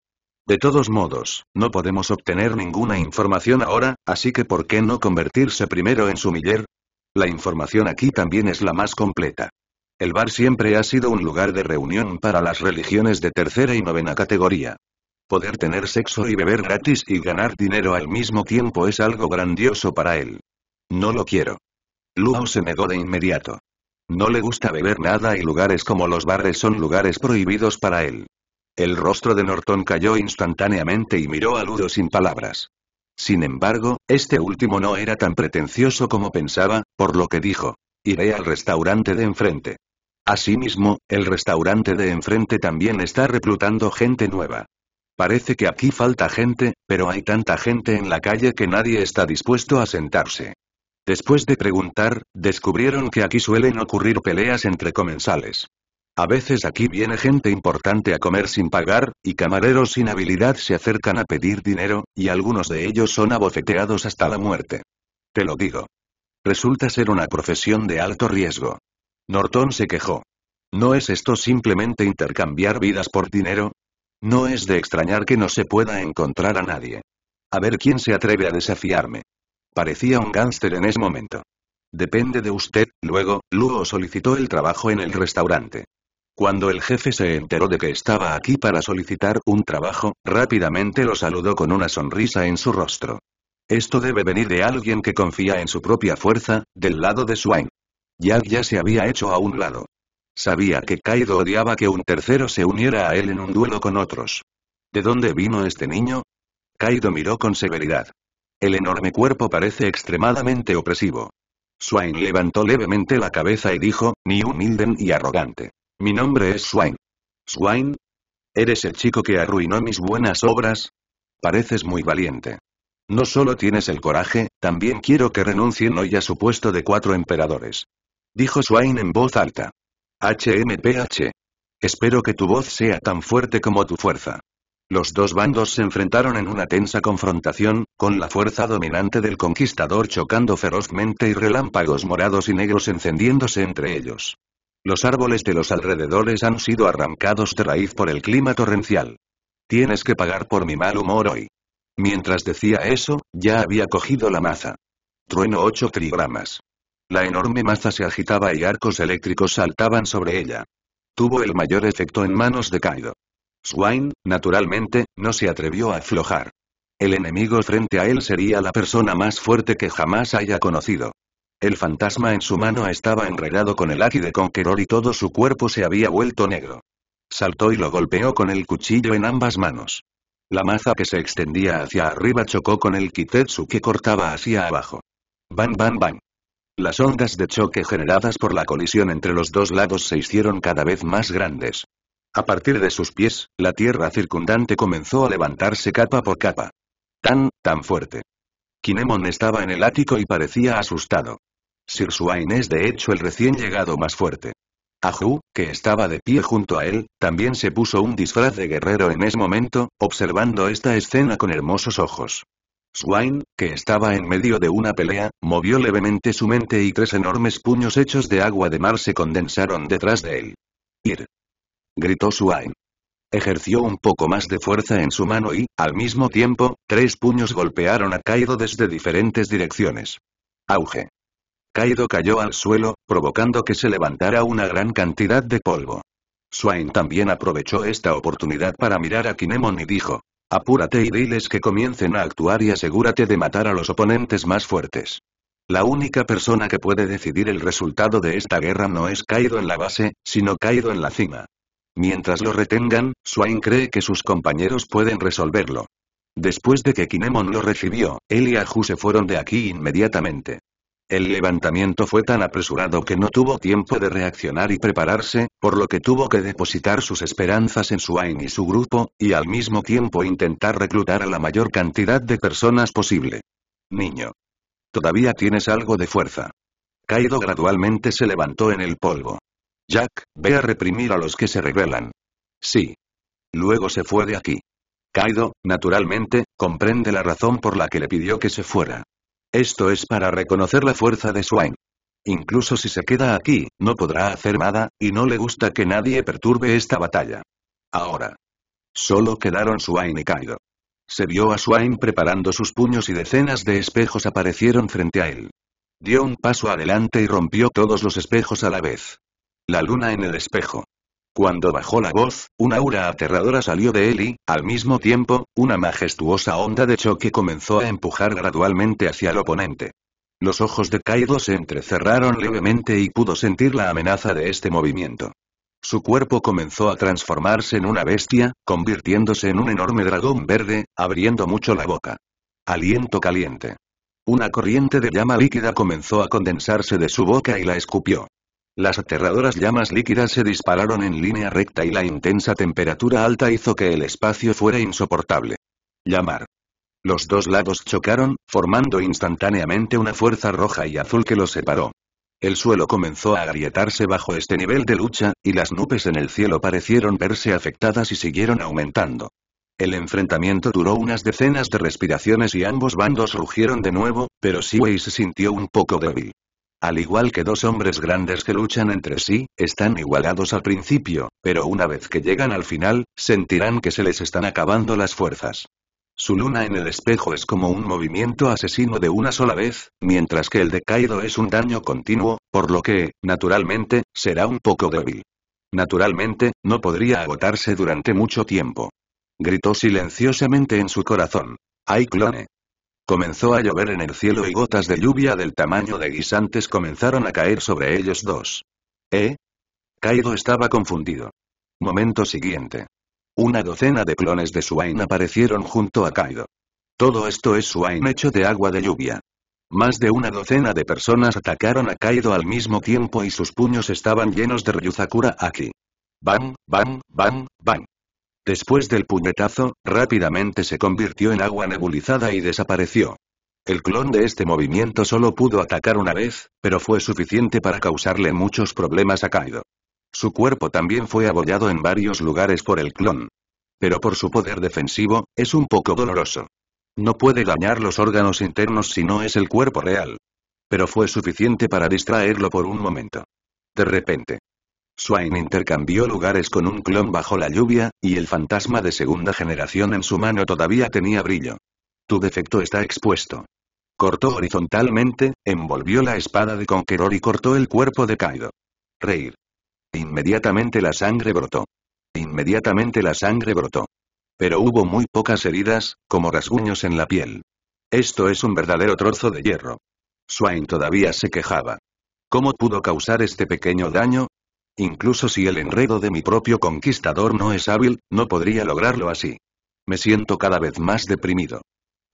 De todos modos, no podemos obtener ninguna información ahora, así que ¿por qué no convertirse primero en Sommelier? La información aquí también es la más completa. El bar siempre ha sido un lugar de reunión para las religiones de tercera y novena categoría. Poder tener sexo y beber gratis y ganar dinero al mismo tiempo es algo grandioso para él. No lo quiero. Ludo se negó de inmediato. No le gusta beber nada y lugares como los bares son lugares prohibidos para él. El rostro de Norton cayó instantáneamente y miró a Ludo sin palabras. Sin embargo, este último no era tan pretencioso como pensaba, por lo que dijo. Iré al restaurante de enfrente. Asimismo, el restaurante de enfrente también está reclutando gente nueva. Parece que aquí falta gente, pero hay tanta gente en la calle que nadie está dispuesto a sentarse. Después de preguntar, descubrieron que aquí suelen ocurrir peleas entre comensales. A veces aquí viene gente importante a comer sin pagar, y camareros sin habilidad se acercan a pedir dinero, y algunos de ellos son abofeteados hasta la muerte. Te lo digo. Resulta ser una profesión de alto riesgo. Norton se quejó. ¿No es esto simplemente intercambiar vidas por dinero? No es de extrañar que no se pueda encontrar a nadie. A ver quién se atreve a desafiarme. Parecía un gángster en ese momento. Depende de usted, luego, Luo solicitó el trabajo en el restaurante. Cuando el jefe se enteró de que estaba aquí para solicitar un trabajo, rápidamente lo saludó con una sonrisa en su rostro. Esto debe venir de alguien que confía en su propia fuerza, del lado de Swain. Jack ya se había hecho a un lado. Sabía que Kaido odiaba que un tercero se uniera a él en un duelo con otros. ¿De dónde vino este niño? Kaido miró con severidad. El enorme cuerpo parece extremadamente opresivo. Swain levantó levemente la cabeza y dijo, ni humilde ni arrogante. Mi nombre es Swain. ¿Swain? ¿Eres el chico que arruinó mis buenas obras? Pareces muy valiente. No solo tienes el coraje, también quiero que renuncien hoy a su puesto de cuatro emperadores dijo Swain en voz alta. HMPH. Espero que tu voz sea tan fuerte como tu fuerza. Los dos bandos se enfrentaron en una tensa confrontación, con la fuerza dominante del conquistador chocando ferozmente y relámpagos morados y negros encendiéndose entre ellos. Los árboles de los alrededores han sido arrancados de raíz por el clima torrencial. Tienes que pagar por mi mal humor hoy. Mientras decía eso, ya había cogido la maza. Trueno 8 trigramas. La enorme maza se agitaba y arcos eléctricos saltaban sobre ella. Tuvo el mayor efecto en manos de Kaido. Swain, naturalmente, no se atrevió a aflojar. El enemigo frente a él sería la persona más fuerte que jamás haya conocido. El fantasma en su mano estaba enredado con el ácido de Conqueror y todo su cuerpo se había vuelto negro. Saltó y lo golpeó con el cuchillo en ambas manos. La maza que se extendía hacia arriba chocó con el kitetsu que cortaba hacia abajo. Bam bam bam. Las ondas de choque generadas por la colisión entre los dos lados se hicieron cada vez más grandes. A partir de sus pies, la tierra circundante comenzó a levantarse capa por capa. Tan, tan fuerte. Kinemon estaba en el ático y parecía asustado. Sir Swain es de hecho el recién llegado más fuerte. Ahu, que estaba de pie junto a él, también se puso un disfraz de guerrero en ese momento, observando esta escena con hermosos ojos. Swain, que estaba en medio de una pelea, movió levemente su mente y tres enormes puños hechos de agua de mar se condensaron detrás de él. ¡Ir! gritó Swain. Ejerció un poco más de fuerza en su mano y, al mismo tiempo, tres puños golpearon a Kaido desde diferentes direcciones. Auge. Kaido cayó al suelo, provocando que se levantara una gran cantidad de polvo. Swain también aprovechó esta oportunidad para mirar a Kinemon y dijo, Apúrate y diles que comiencen a actuar y asegúrate de matar a los oponentes más fuertes. La única persona que puede decidir el resultado de esta guerra no es caído en la base, sino caído en la cima. Mientras lo retengan, Swain cree que sus compañeros pueden resolverlo. Después de que Kinemon lo recibió, él y Aju se fueron de aquí inmediatamente. El levantamiento fue tan apresurado que no tuvo tiempo de reaccionar y prepararse, por lo que tuvo que depositar sus esperanzas en Swain y su grupo, y al mismo tiempo intentar reclutar a la mayor cantidad de personas posible. Niño. Todavía tienes algo de fuerza. Kaido gradualmente se levantó en el polvo. Jack, ve a reprimir a los que se rebelan. Sí. Luego se fue de aquí. Kaido, naturalmente, comprende la razón por la que le pidió que se fuera. Esto es para reconocer la fuerza de Swain. Incluso si se queda aquí, no podrá hacer nada, y no le gusta que nadie perturbe esta batalla. Ahora. Solo quedaron Swain y Kaido. Se vio a Swain preparando sus puños y decenas de espejos aparecieron frente a él. Dio un paso adelante y rompió todos los espejos a la vez. La luna en el espejo. Cuando bajó la voz, una aura aterradora salió de él y, al mismo tiempo, una majestuosa onda de choque comenzó a empujar gradualmente hacia el oponente. Los ojos de Kaido se entrecerraron levemente y pudo sentir la amenaza de este movimiento. Su cuerpo comenzó a transformarse en una bestia, convirtiéndose en un enorme dragón verde, abriendo mucho la boca. Aliento caliente. Una corriente de llama líquida comenzó a condensarse de su boca y la escupió. Las aterradoras llamas líquidas se dispararon en línea recta y la intensa temperatura alta hizo que el espacio fuera insoportable. Llamar. Los dos lados chocaron, formando instantáneamente una fuerza roja y azul que los separó. El suelo comenzó a agrietarse bajo este nivel de lucha, y las nubes en el cielo parecieron verse afectadas y siguieron aumentando. El enfrentamiento duró unas decenas de respiraciones y ambos bandos rugieron de nuevo, pero Siway se sintió un poco débil. Al igual que dos hombres grandes que luchan entre sí, están igualados al principio, pero una vez que llegan al final, sentirán que se les están acabando las fuerzas. Su luna en el espejo es como un movimiento asesino de una sola vez, mientras que el de Kaido es un daño continuo, por lo que, naturalmente, será un poco débil. Naturalmente, no podría agotarse durante mucho tiempo. Gritó silenciosamente en su corazón. ¡Ay clone! Comenzó a llover en el cielo y gotas de lluvia del tamaño de guisantes comenzaron a caer sobre ellos dos. ¿Eh? Kaido estaba confundido. Momento siguiente. Una docena de clones de Swain aparecieron junto a Kaido. Todo esto es Swain hecho de agua de lluvia. Más de una docena de personas atacaron a Kaido al mismo tiempo y sus puños estaban llenos de Ryuzakura aquí. ¡Bam! Bam, bam, bam, bam. Después del puñetazo, rápidamente se convirtió en agua nebulizada y desapareció. El clon de este movimiento solo pudo atacar una vez, pero fue suficiente para causarle muchos problemas a Kaido. Su cuerpo también fue abollado en varios lugares por el clon. Pero por su poder defensivo, es un poco doloroso. No puede dañar los órganos internos si no es el cuerpo real. Pero fue suficiente para distraerlo por un momento. De repente. Swain intercambió lugares con un clon bajo la lluvia, y el fantasma de segunda generación en su mano todavía tenía brillo. Tu defecto está expuesto. Cortó horizontalmente, envolvió la espada de Conqueror y cortó el cuerpo de Kaido. Reír. Inmediatamente la sangre brotó. Inmediatamente la sangre brotó. Pero hubo muy pocas heridas, como rasguños en la piel. Esto es un verdadero trozo de hierro. Swain todavía se quejaba. ¿Cómo pudo causar este pequeño daño? Incluso si el enredo de mi propio conquistador no es hábil, no podría lograrlo así. Me siento cada vez más deprimido.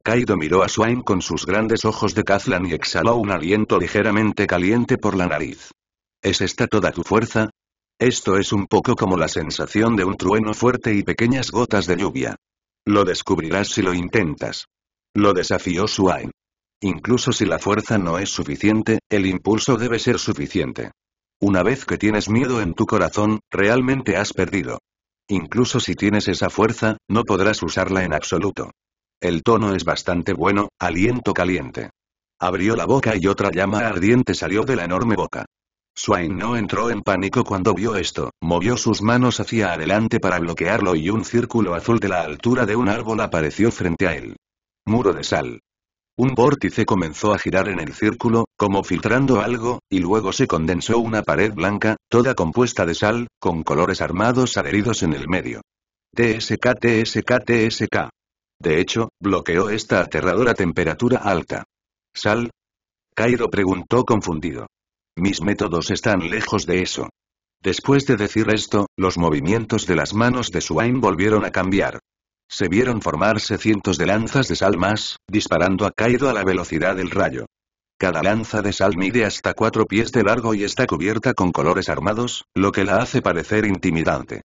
Kaido miró a Swain con sus grandes ojos de Kazlan y exhaló un aliento ligeramente caliente por la nariz. ¿Es esta toda tu fuerza? Esto es un poco como la sensación de un trueno fuerte y pequeñas gotas de lluvia. Lo descubrirás si lo intentas. Lo desafió Swain. Incluso si la fuerza no es suficiente, el impulso debe ser suficiente. Una vez que tienes miedo en tu corazón, realmente has perdido. Incluso si tienes esa fuerza, no podrás usarla en absoluto. El tono es bastante bueno, aliento caliente. Abrió la boca y otra llama ardiente salió de la enorme boca. Swain no entró en pánico cuando vio esto, movió sus manos hacia adelante para bloquearlo y un círculo azul de la altura de un árbol apareció frente a él. Muro de sal. Un vórtice comenzó a girar en el círculo, como filtrando algo, y luego se condensó una pared blanca, toda compuesta de sal, con colores armados adheridos en el medio. TSK TSK TSK. De hecho, bloqueó esta aterradora temperatura alta. ¿Sal? Cairo preguntó confundido. Mis métodos están lejos de eso. Después de decir esto, los movimientos de las manos de Swain volvieron a cambiar. Se vieron formarse cientos de lanzas de sal más, disparando a Kaido a la velocidad del rayo. Cada lanza de sal mide hasta cuatro pies de largo y está cubierta con colores armados, lo que la hace parecer intimidante.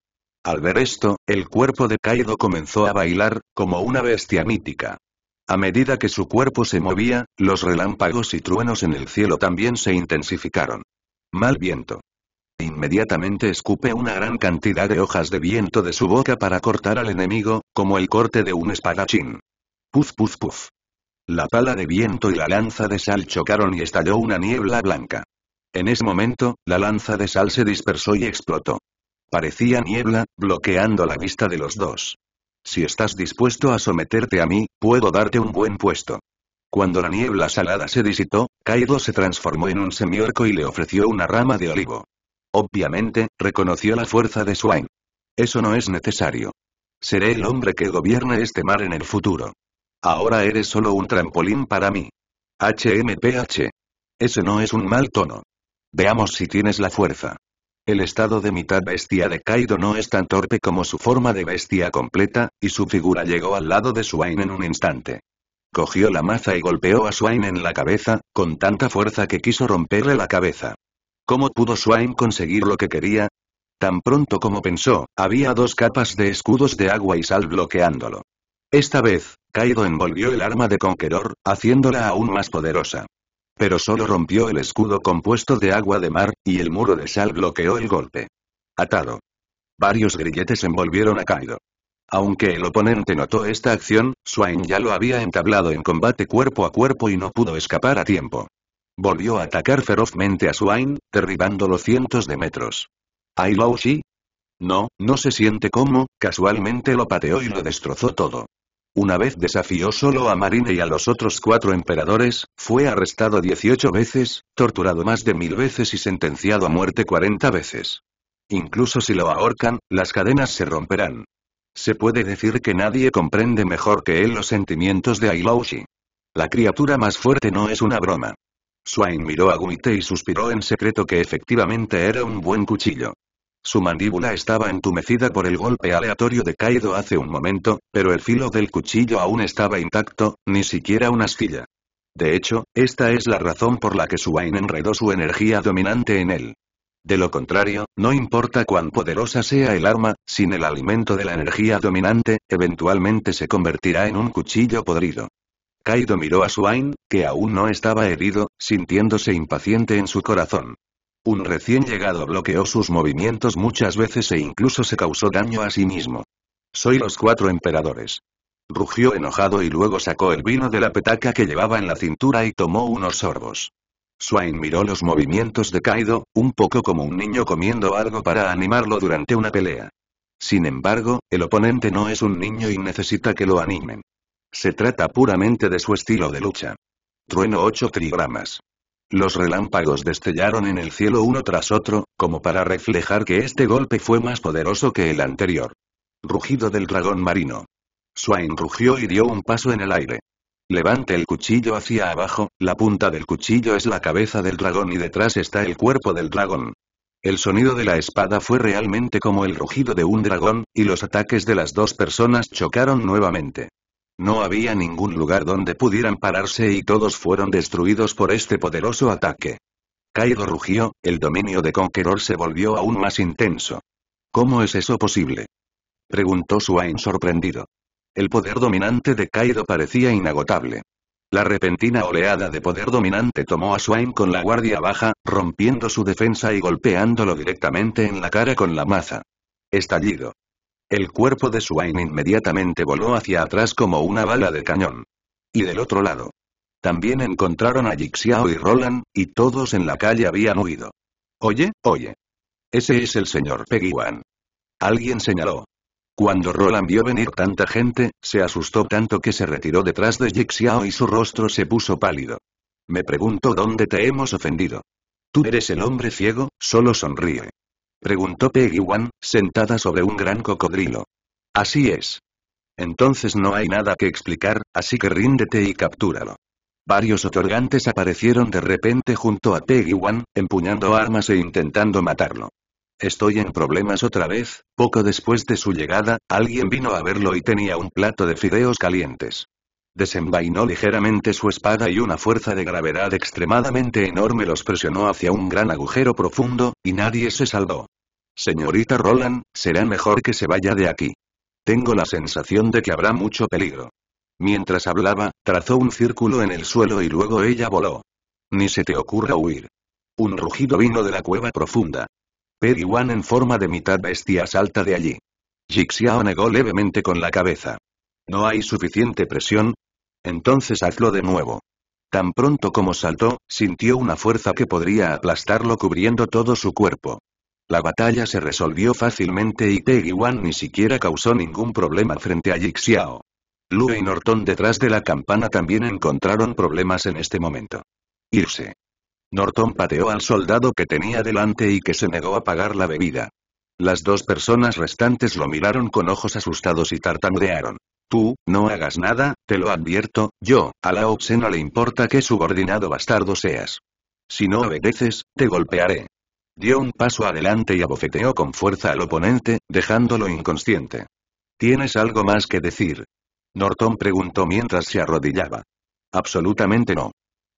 Al ver esto, el cuerpo de Kaido comenzó a bailar, como una bestia mítica. A medida que su cuerpo se movía, los relámpagos y truenos en el cielo también se intensificaron. Mal viento. Inmediatamente escupe una gran cantidad de hojas de viento de su boca para cortar al enemigo, como el corte de un espadachín. Puf puf puf. La pala de viento y la lanza de sal chocaron y estalló una niebla blanca. En ese momento, la lanza de sal se dispersó y explotó. Parecía niebla, bloqueando la vista de los dos. Si estás dispuesto a someterte a mí, puedo darte un buen puesto. Cuando la niebla salada se disitó, Kaido se transformó en un semiorco y le ofreció una rama de olivo. Obviamente, reconoció la fuerza de Swain. Eso no es necesario. Seré el hombre que gobierne este mar en el futuro. Ahora eres solo un trampolín para mí. HMPH. Ese no es un mal tono. Veamos si tienes la fuerza. El estado de mitad bestia de Kaido no es tan torpe como su forma de bestia completa, y su figura llegó al lado de Swain en un instante. Cogió la maza y golpeó a Swain en la cabeza, con tanta fuerza que quiso romperle la cabeza. ¿Cómo pudo Swain conseguir lo que quería? Tan pronto como pensó, había dos capas de escudos de agua y sal bloqueándolo. Esta vez, Kaido envolvió el arma de Conqueror, haciéndola aún más poderosa. Pero solo rompió el escudo compuesto de agua de mar, y el muro de sal bloqueó el golpe. Atado. Varios grilletes envolvieron a Kaido. Aunque el oponente notó esta acción, Swain ya lo había entablado en combate cuerpo a cuerpo y no pudo escapar a tiempo. Volvió a atacar ferozmente a Swain, derribándolo cientos de metros. ¿Ai No, no se siente como, casualmente lo pateó y lo destrozó todo. Una vez desafió solo a Marine y a los otros cuatro emperadores, fue arrestado 18 veces, torturado más de mil veces y sentenciado a muerte 40 veces. Incluso si lo ahorcan, las cadenas se romperán. Se puede decir que nadie comprende mejor que él los sentimientos de Ailoushi. La criatura más fuerte no es una broma. Swain miró a Guite y suspiró en secreto que efectivamente era un buen cuchillo. Su mandíbula estaba entumecida por el golpe aleatorio de Kaido hace un momento, pero el filo del cuchillo aún estaba intacto, ni siquiera una astilla. De hecho, esta es la razón por la que Swain enredó su energía dominante en él. De lo contrario, no importa cuán poderosa sea el arma, sin el alimento de la energía dominante, eventualmente se convertirá en un cuchillo podrido. Kaido miró a Swain, que aún no estaba herido, sintiéndose impaciente en su corazón. Un recién llegado bloqueó sus movimientos muchas veces e incluso se causó daño a sí mismo. Soy los cuatro emperadores. Rugió enojado y luego sacó el vino de la petaca que llevaba en la cintura y tomó unos sorbos. Swain miró los movimientos de Kaido, un poco como un niño comiendo algo para animarlo durante una pelea. Sin embargo, el oponente no es un niño y necesita que lo animen. Se trata puramente de su estilo de lucha. Trueno 8 trigramas. Los relámpagos destellaron en el cielo uno tras otro, como para reflejar que este golpe fue más poderoso que el anterior. Rugido del dragón marino. Swain rugió y dio un paso en el aire. Levante el cuchillo hacia abajo, la punta del cuchillo es la cabeza del dragón y detrás está el cuerpo del dragón. El sonido de la espada fue realmente como el rugido de un dragón, y los ataques de las dos personas chocaron nuevamente. No había ningún lugar donde pudieran pararse y todos fueron destruidos por este poderoso ataque. Kaido rugió, el dominio de Conqueror se volvió aún más intenso. ¿Cómo es eso posible? Preguntó Swain sorprendido. El poder dominante de Kaido parecía inagotable. La repentina oleada de poder dominante tomó a Swain con la guardia baja, rompiendo su defensa y golpeándolo directamente en la cara con la maza. Estallido. El cuerpo de Swain inmediatamente voló hacia atrás como una bala de cañón. Y del otro lado. También encontraron a Jixiao y Roland, y todos en la calle habían huido. Oye, oye. Ese es el señor Wan. Alguien señaló. Cuando Roland vio venir tanta gente, se asustó tanto que se retiró detrás de Jixiao y su rostro se puso pálido. Me pregunto dónde te hemos ofendido. Tú eres el hombre ciego, solo sonríe. Preguntó Peggy Wan, sentada sobre un gran cocodrilo. Así es. Entonces no hay nada que explicar, así que ríndete y captúralo. Varios otorgantes aparecieron de repente junto a Peggy Wan, empuñando armas e intentando matarlo. Estoy en problemas otra vez, poco después de su llegada, alguien vino a verlo y tenía un plato de fideos calientes. Desenvainó ligeramente su espada y una fuerza de gravedad extremadamente enorme los presionó hacia un gran agujero profundo, y nadie se salvó. Señorita Roland, será mejor que se vaya de aquí. Tengo la sensación de que habrá mucho peligro. Mientras hablaba, trazó un círculo en el suelo y luego ella voló. Ni se te ocurra huir. Un rugido vino de la cueva profunda. Periwan en forma de mitad bestia salta de allí. Jixiao negó levemente con la cabeza. ¿No hay suficiente presión? Entonces hazlo de nuevo. Tan pronto como saltó, sintió una fuerza que podría aplastarlo cubriendo todo su cuerpo. La batalla se resolvió fácilmente y Wan ni siquiera causó ningún problema frente a Yixiao. Lu y Norton detrás de la campana también encontraron problemas en este momento. Irse. Norton pateó al soldado que tenía delante y que se negó a pagar la bebida. Las dos personas restantes lo miraron con ojos asustados y tartamudearon. Tú, no hagas nada, te lo advierto, yo, a la Oxe no le importa qué subordinado bastardo seas. Si no obedeces, te golpearé. Dio un paso adelante y abofeteó con fuerza al oponente, dejándolo inconsciente. ¿Tienes algo más que decir? Norton preguntó mientras se arrodillaba. Absolutamente no.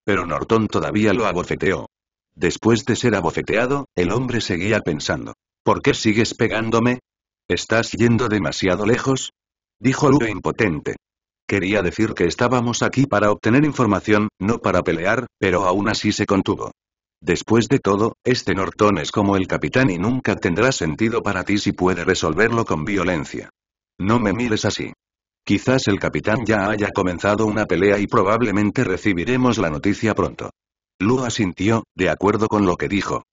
Pero Norton todavía lo abofeteó. Después de ser abofeteado, el hombre seguía pensando. ¿Por qué sigues pegándome? ¿Estás yendo demasiado lejos? Dijo Lure impotente. Quería decir que estábamos aquí para obtener información, no para pelear, pero aún así se contuvo. Después de todo, este Norton es como el capitán y nunca tendrá sentido para ti si puede resolverlo con violencia. No me mires así. Quizás el capitán ya haya comenzado una pelea y probablemente recibiremos la noticia pronto. Lua asintió, de acuerdo con lo que dijo.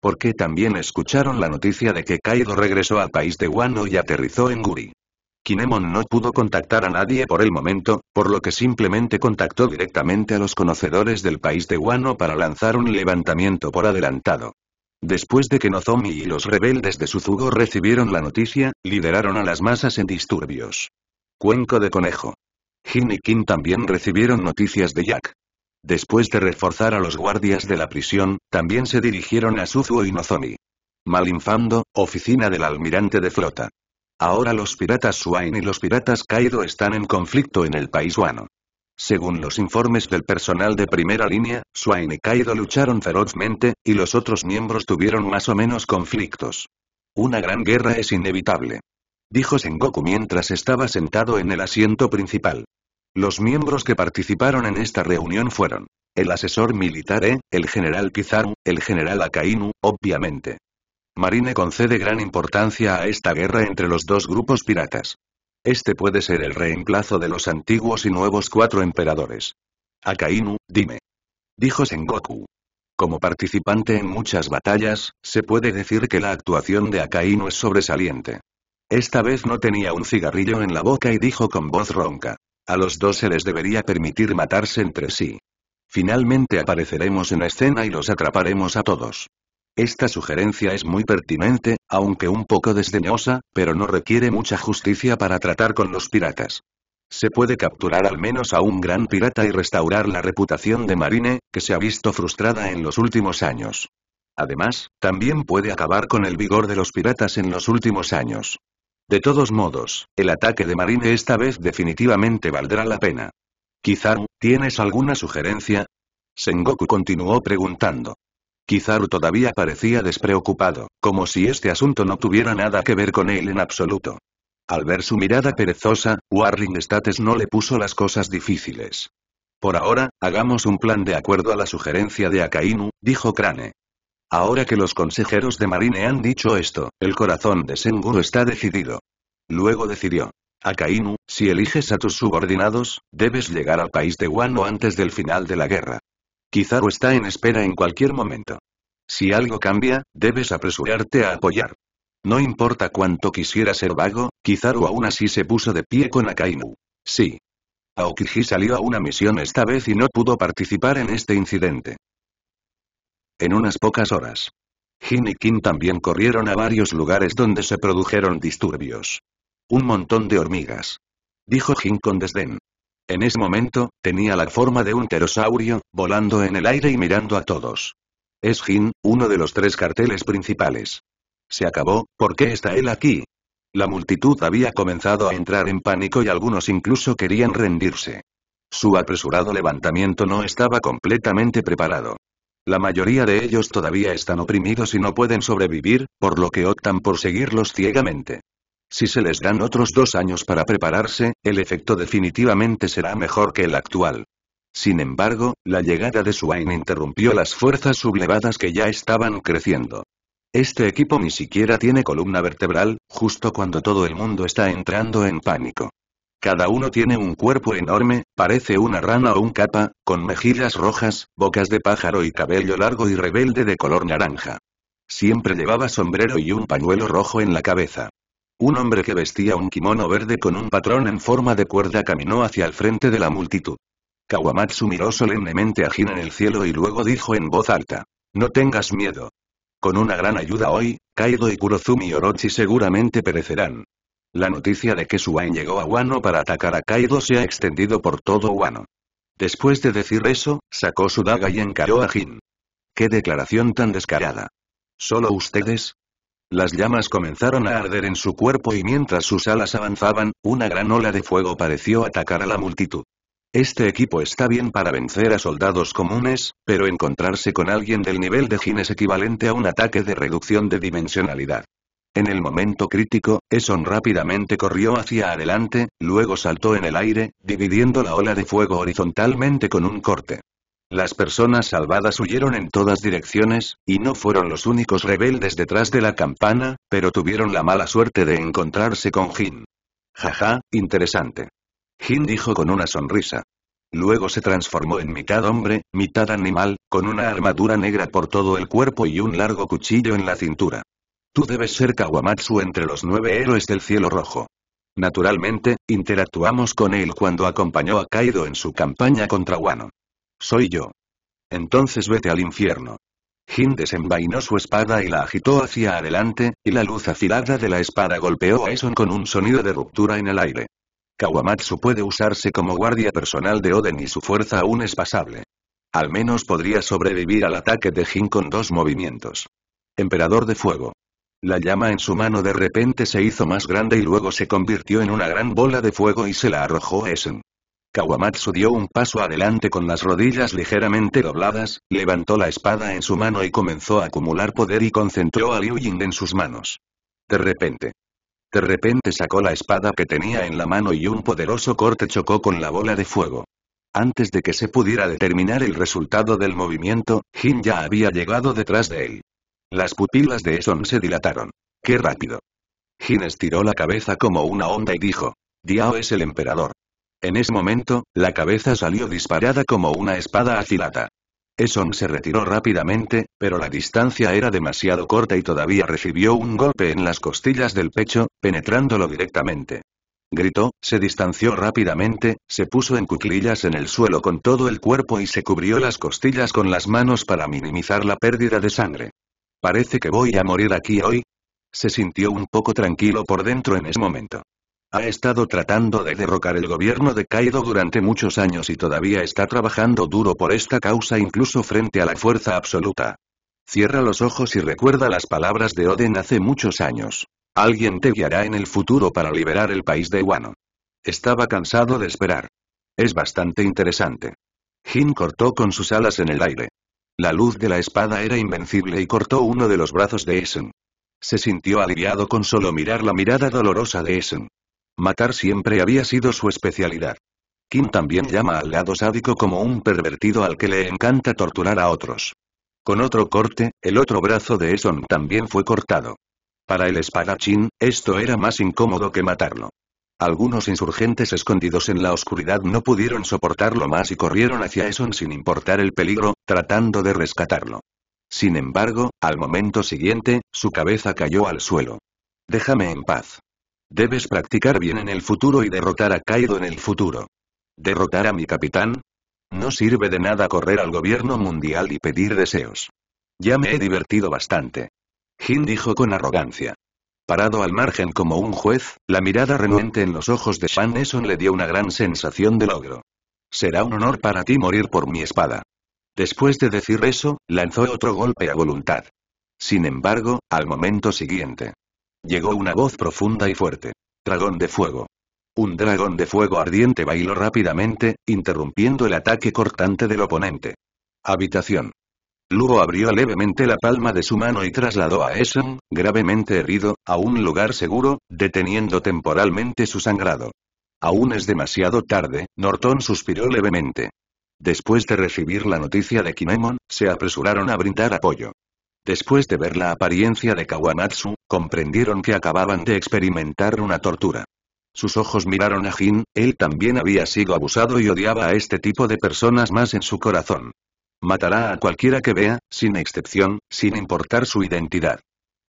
Porque también escucharon la noticia de que Kaido regresó al país de Wano y aterrizó en Guri. Kinemon no pudo contactar a nadie por el momento, por lo que simplemente contactó directamente a los conocedores del país de Wano para lanzar un levantamiento por adelantado. Después de que Nozomi y los rebeldes de Suzugo recibieron la noticia, lideraron a las masas en disturbios. Cuenco de conejo. Jin y Kim también recibieron noticias de Jack. Después de reforzar a los guardias de la prisión, también se dirigieron a Suzuo y Nozomi. Malinfando, oficina del almirante de flota. Ahora los piratas Swain y los piratas Kaido están en conflicto en el país Wano. Según los informes del personal de primera línea, Swain y Kaido lucharon ferozmente, y los otros miembros tuvieron más o menos conflictos. Una gran guerra es inevitable. Dijo Sengoku mientras estaba sentado en el asiento principal. Los miembros que participaron en esta reunión fueron el asesor militar E, el general Kizaru, el general Akainu, obviamente. Marine concede gran importancia a esta guerra entre los dos grupos piratas. Este puede ser el reemplazo de los antiguos y nuevos cuatro emperadores. Akainu, dime. Dijo Sengoku. Como participante en muchas batallas, se puede decir que la actuación de Akainu es sobresaliente. Esta vez no tenía un cigarrillo en la boca y dijo con voz ronca. A los dos se les debería permitir matarse entre sí. Finalmente apareceremos en escena y los atraparemos a todos. Esta sugerencia es muy pertinente, aunque un poco desdeñosa, pero no requiere mucha justicia para tratar con los piratas. Se puede capturar al menos a un gran pirata y restaurar la reputación de Marine, que se ha visto frustrada en los últimos años. Además, también puede acabar con el vigor de los piratas en los últimos años. De todos modos, el ataque de Marine esta vez definitivamente valdrá la pena. Quizá, ¿tienes alguna sugerencia? Sengoku continuó preguntando. Kizaru todavía parecía despreocupado, como si este asunto no tuviera nada que ver con él en absoluto. Al ver su mirada perezosa, Warring States no le puso las cosas difíciles. Por ahora, hagamos un plan de acuerdo a la sugerencia de Akainu, dijo Crane. Ahora que los consejeros de Marine han dicho esto, el corazón de Senguru está decidido. Luego decidió. Akainu, si eliges a tus subordinados, debes llegar al país de Wano antes del final de la guerra. Kizaru está en espera en cualquier momento. Si algo cambia, debes apresurarte a apoyar. No importa cuánto quisiera ser vago, Kizaru aún así se puso de pie con Akainu. Sí. Aokiji salió a una misión esta vez y no pudo participar en este incidente. En unas pocas horas. Jin y Kim también corrieron a varios lugares donde se produjeron disturbios. Un montón de hormigas. Dijo Jin con desdén. En ese momento, tenía la forma de un pterosaurio, volando en el aire y mirando a todos. Es Jin, uno de los tres carteles principales. Se acabó, ¿por qué está él aquí? La multitud había comenzado a entrar en pánico y algunos incluso querían rendirse. Su apresurado levantamiento no estaba completamente preparado. La mayoría de ellos todavía están oprimidos y no pueden sobrevivir, por lo que optan por seguirlos ciegamente. Si se les dan otros dos años para prepararse, el efecto definitivamente será mejor que el actual. Sin embargo, la llegada de Swain interrumpió las fuerzas sublevadas que ya estaban creciendo. Este equipo ni siquiera tiene columna vertebral, justo cuando todo el mundo está entrando en pánico. Cada uno tiene un cuerpo enorme, parece una rana o un capa, con mejillas rojas, bocas de pájaro y cabello largo y rebelde de color naranja. Siempre llevaba sombrero y un pañuelo rojo en la cabeza. Un hombre que vestía un kimono verde con un patrón en forma de cuerda caminó hacia el frente de la multitud. Kawamatsu miró solemnemente a Jin en el cielo y luego dijo en voz alta. No tengas miedo. Con una gran ayuda hoy, Kaido y Kurozumi Orochi seguramente perecerán. La noticia de que Suan llegó a Wano para atacar a Kaido se ha extendido por todo Wano. Después de decir eso, sacó su daga y encaró a Jin. ¡Qué declaración tan descarada! Solo ustedes, las llamas comenzaron a arder en su cuerpo y mientras sus alas avanzaban, una gran ola de fuego pareció atacar a la multitud. Este equipo está bien para vencer a soldados comunes, pero encontrarse con alguien del nivel de Jin es equivalente a un ataque de reducción de dimensionalidad. En el momento crítico, Eson rápidamente corrió hacia adelante, luego saltó en el aire, dividiendo la ola de fuego horizontalmente con un corte. Las personas salvadas huyeron en todas direcciones, y no fueron los únicos rebeldes detrás de la campana, pero tuvieron la mala suerte de encontrarse con Jin. Jaja, interesante. Jin dijo con una sonrisa. Luego se transformó en mitad hombre, mitad animal, con una armadura negra por todo el cuerpo y un largo cuchillo en la cintura. Tú debes ser Kawamatsu entre los nueve héroes del cielo rojo. Naturalmente, interactuamos con él cuando acompañó a Kaido en su campaña contra Wano. Soy yo. Entonces vete al infierno. Jin desenvainó su espada y la agitó hacia adelante, y la luz afilada de la espada golpeó a Eson con un sonido de ruptura en el aire. Kawamatsu puede usarse como guardia personal de Oden y su fuerza aún es pasable. Al menos podría sobrevivir al ataque de Jin con dos movimientos. Emperador de Fuego. La llama en su mano de repente se hizo más grande y luego se convirtió en una gran bola de fuego y se la arrojó a Essen. Kawamatsu dio un paso adelante con las rodillas ligeramente dobladas, levantó la espada en su mano y comenzó a acumular poder y concentró a Liu Ying en sus manos. De repente. De repente sacó la espada que tenía en la mano y un poderoso corte chocó con la bola de fuego. Antes de que se pudiera determinar el resultado del movimiento, Jin ya había llegado detrás de él. Las pupilas de Eson se dilataron. ¡Qué rápido! Jin estiró la cabeza como una onda y dijo. Diao es el emperador. En ese momento, la cabeza salió disparada como una espada afilada. Eson se retiró rápidamente, pero la distancia era demasiado corta y todavía recibió un golpe en las costillas del pecho, penetrándolo directamente. Gritó, se distanció rápidamente, se puso en cuclillas en el suelo con todo el cuerpo y se cubrió las costillas con las manos para minimizar la pérdida de sangre. Parece que voy a morir aquí hoy. Se sintió un poco tranquilo por dentro en ese momento. Ha estado tratando de derrocar el gobierno de Kaido durante muchos años y todavía está trabajando duro por esta causa incluso frente a la fuerza absoluta. Cierra los ojos y recuerda las palabras de Oden hace muchos años. Alguien te guiará en el futuro para liberar el país de Wano. Estaba cansado de esperar. Es bastante interesante. Jin cortó con sus alas en el aire. La luz de la espada era invencible y cortó uno de los brazos de Essen. Se sintió aliviado con solo mirar la mirada dolorosa de Essen. Matar siempre había sido su especialidad. Kim también llama al lado sádico como un pervertido al que le encanta torturar a otros. Con otro corte, el otro brazo de Eson también fue cortado. Para el espadachín, esto era más incómodo que matarlo. Algunos insurgentes escondidos en la oscuridad no pudieron soportarlo más y corrieron hacia Eson sin importar el peligro, tratando de rescatarlo. Sin embargo, al momento siguiente, su cabeza cayó al suelo. Déjame en paz. Debes practicar bien en el futuro y derrotar a Kaido en el futuro. ¿Derrotar a mi capitán? No sirve de nada correr al gobierno mundial y pedir deseos. Ya me he divertido bastante. Jin dijo con arrogancia. Parado al margen como un juez, la mirada renuente en los ojos de Shan Eson le dio una gran sensación de logro. Será un honor para ti morir por mi espada. Después de decir eso, lanzó otro golpe a voluntad. Sin embargo, al momento siguiente, Llegó una voz profunda y fuerte. Dragón de fuego. Un dragón de fuego ardiente bailó rápidamente, interrumpiendo el ataque cortante del oponente. Habitación. Lugo abrió levemente la palma de su mano y trasladó a Essen, gravemente herido, a un lugar seguro, deteniendo temporalmente su sangrado. Aún es demasiado tarde, Norton suspiró levemente. Después de recibir la noticia de Kinemon, se apresuraron a brindar apoyo. Después de ver la apariencia de Kawamatsu, comprendieron que acababan de experimentar una tortura. Sus ojos miraron a Jin, él también había sido abusado y odiaba a este tipo de personas más en su corazón. Matará a cualquiera que vea, sin excepción, sin importar su identidad.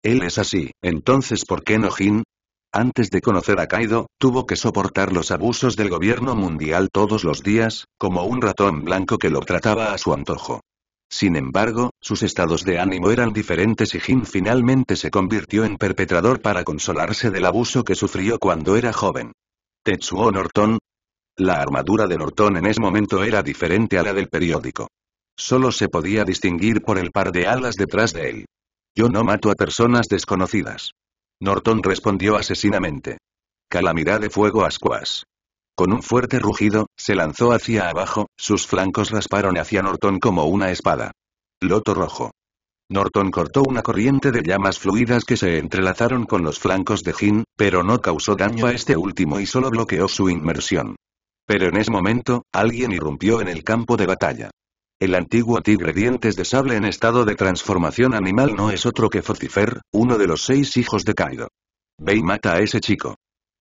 Él es así, entonces ¿por qué no Jin? Antes de conocer a Kaido, tuvo que soportar los abusos del gobierno mundial todos los días, como un ratón blanco que lo trataba a su antojo. Sin embargo, sus estados de ánimo eran diferentes y Jim finalmente se convirtió en perpetrador para consolarse del abuso que sufrió cuando era joven. Tetsuo Norton. La armadura de Norton en ese momento era diferente a la del periódico. Solo se podía distinguir por el par de alas detrás de él. Yo no mato a personas desconocidas. Norton respondió asesinamente. Calamidad de fuego ascuas. Con un fuerte rugido, se lanzó hacia abajo, sus flancos rasparon hacia Norton como una espada. Loto rojo. Norton cortó una corriente de llamas fluidas que se entrelazaron con los flancos de Jin, pero no causó daño a este último y solo bloqueó su inmersión. Pero en ese momento, alguien irrumpió en el campo de batalla. El antiguo tigre dientes de sable en estado de transformación animal no es otro que Focifer, uno de los seis hijos de Kaido. Ve y mata a ese chico.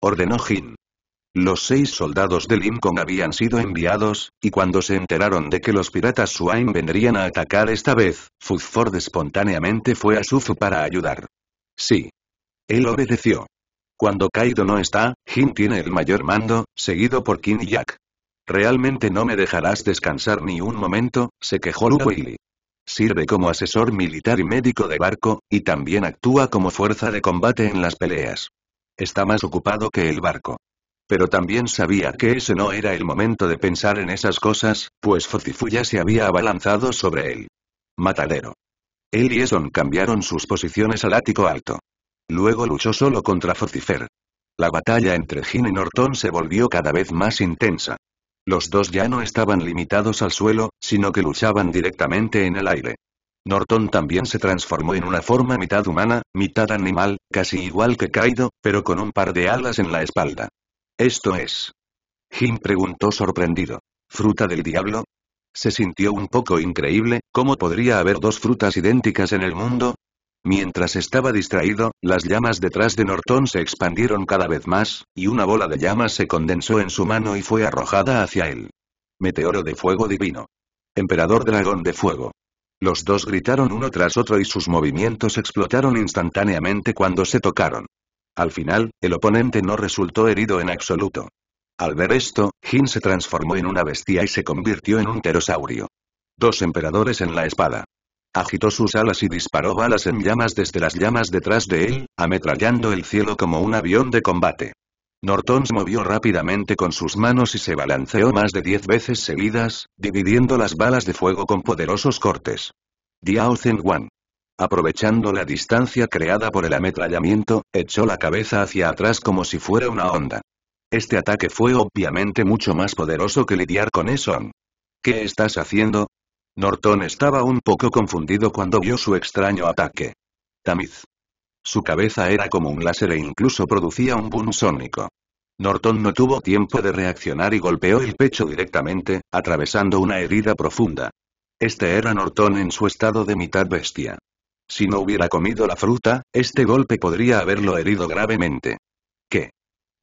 Ordenó Jin. Los seis soldados de Lincoln habían sido enviados, y cuando se enteraron de que los piratas Swain vendrían a atacar esta vez, Fuzford espontáneamente fue a Suzu para ayudar. Sí. Él obedeció. Cuando Kaido no está, Jin tiene el mayor mando, seguido por King y Jack. Realmente no me dejarás descansar ni un momento, se quejó Willy. Sirve como asesor militar y médico de barco, y también actúa como fuerza de combate en las peleas. Está más ocupado que el barco pero también sabía que ese no era el momento de pensar en esas cosas, pues ya se había abalanzado sobre él. Matadero. Él y Eson cambiaron sus posiciones al ático alto. Luego luchó solo contra Focifer. La batalla entre Jin y Norton se volvió cada vez más intensa. Los dos ya no estaban limitados al suelo, sino que luchaban directamente en el aire. Norton también se transformó en una forma mitad humana, mitad animal, casi igual que Kaido, pero con un par de alas en la espalda. ¿Esto es? Jim preguntó sorprendido. ¿Fruta del diablo? Se sintió un poco increíble, ¿cómo podría haber dos frutas idénticas en el mundo? Mientras estaba distraído, las llamas detrás de Norton se expandieron cada vez más, y una bola de llamas se condensó en su mano y fue arrojada hacia él. Meteoro de fuego divino. Emperador dragón de fuego. Los dos gritaron uno tras otro y sus movimientos explotaron instantáneamente cuando se tocaron. Al final, el oponente no resultó herido en absoluto. Al ver esto, Jin se transformó en una bestia y se convirtió en un pterosaurio. Dos emperadores en la espada. Agitó sus alas y disparó balas en llamas desde las llamas detrás de él, ametrallando el cielo como un avión de combate. Norton se movió rápidamente con sus manos y se balanceó más de diez veces seguidas, dividiendo las balas de fuego con poderosos cortes. Diao Zen Wan. Aprovechando la distancia creada por el ametrallamiento, echó la cabeza hacia atrás como si fuera una onda. Este ataque fue obviamente mucho más poderoso que lidiar con eso ¿Qué estás haciendo? Norton estaba un poco confundido cuando vio su extraño ataque. Tamiz. Su cabeza era como un láser e incluso producía un boom sónico. Norton no tuvo tiempo de reaccionar y golpeó el pecho directamente, atravesando una herida profunda. Este era Norton en su estado de mitad bestia. Si no hubiera comido la fruta, este golpe podría haberlo herido gravemente. ¿Qué?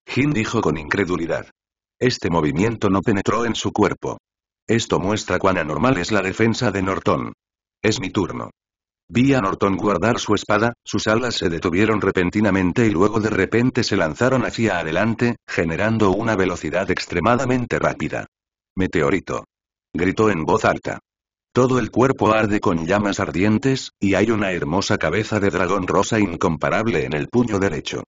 Jin dijo con incredulidad. Este movimiento no penetró en su cuerpo. Esto muestra cuán anormal es la defensa de Norton. Es mi turno. Vi a Norton guardar su espada, sus alas se detuvieron repentinamente y luego de repente se lanzaron hacia adelante, generando una velocidad extremadamente rápida. Meteorito. Gritó en voz alta. Todo el cuerpo arde con llamas ardientes, y hay una hermosa cabeza de dragón rosa incomparable en el puño derecho.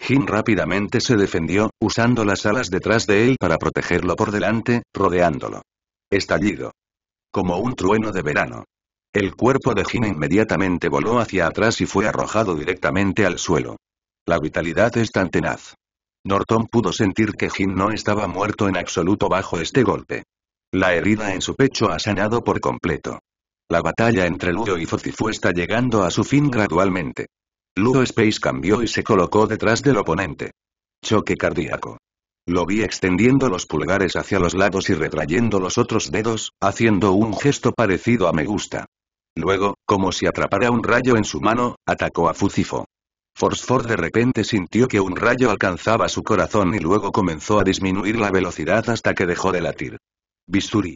Jin rápidamente se defendió, usando las alas detrás de él para protegerlo por delante, rodeándolo. Estallido. Como un trueno de verano. El cuerpo de Jin inmediatamente voló hacia atrás y fue arrojado directamente al suelo. La vitalidad es tan tenaz. Norton pudo sentir que Jin no estaba muerto en absoluto bajo este golpe. La herida en su pecho ha sanado por completo. La batalla entre Ludo y Fucifo está llegando a su fin gradualmente. Ludo Space cambió y se colocó detrás del oponente. Choque cardíaco. Lo vi extendiendo los pulgares hacia los lados y retrayendo los otros dedos, haciendo un gesto parecido a me gusta. Luego, como si atrapara un rayo en su mano, atacó a Fucifo. Forsford de repente sintió que un rayo alcanzaba su corazón y luego comenzó a disminuir la velocidad hasta que dejó de latir. Bisturi.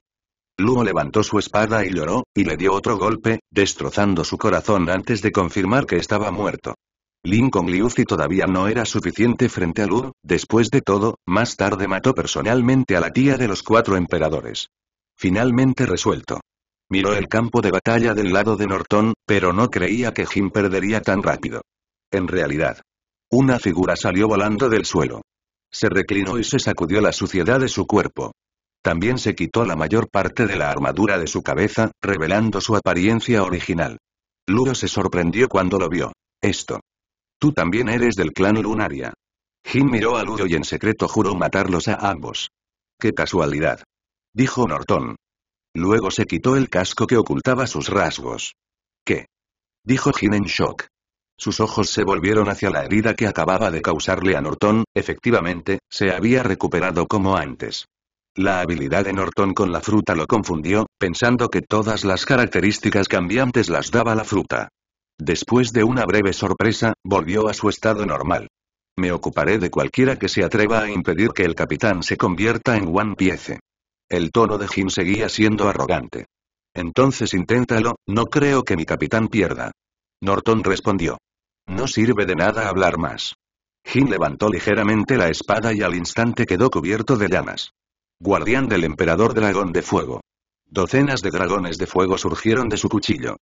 Luo levantó su espada y lloró, y le dio otro golpe, destrozando su corazón antes de confirmar que estaba muerto. Lin con Liuzi todavía no era suficiente frente a Luo, después de todo, más tarde mató personalmente a la tía de los cuatro emperadores. Finalmente resuelto. Miró el campo de batalla del lado de Norton, pero no creía que Jim perdería tan rápido. En realidad. Una figura salió volando del suelo. Se reclinó y se sacudió la suciedad de su cuerpo. También se quitó la mayor parte de la armadura de su cabeza, revelando su apariencia original. Luro se sorprendió cuando lo vio. Esto. Tú también eres del clan Lunaria. Jim miró a Luro y en secreto juró matarlos a ambos. ¡Qué casualidad! Dijo Norton. Luego se quitó el casco que ocultaba sus rasgos. ¿Qué? Dijo Jim en shock. Sus ojos se volvieron hacia la herida que acababa de causarle a Norton, efectivamente, se había recuperado como antes. La habilidad de Norton con la fruta lo confundió, pensando que todas las características cambiantes las daba la fruta. Después de una breve sorpresa, volvió a su estado normal. Me ocuparé de cualquiera que se atreva a impedir que el capitán se convierta en One Piece. El tono de Jim seguía siendo arrogante. Entonces inténtalo, no creo que mi capitán pierda. Norton respondió. No sirve de nada hablar más. Jim levantó ligeramente la espada y al instante quedó cubierto de llamas. Guardián del emperador dragón de fuego. Docenas de dragones de fuego surgieron de su cuchillo.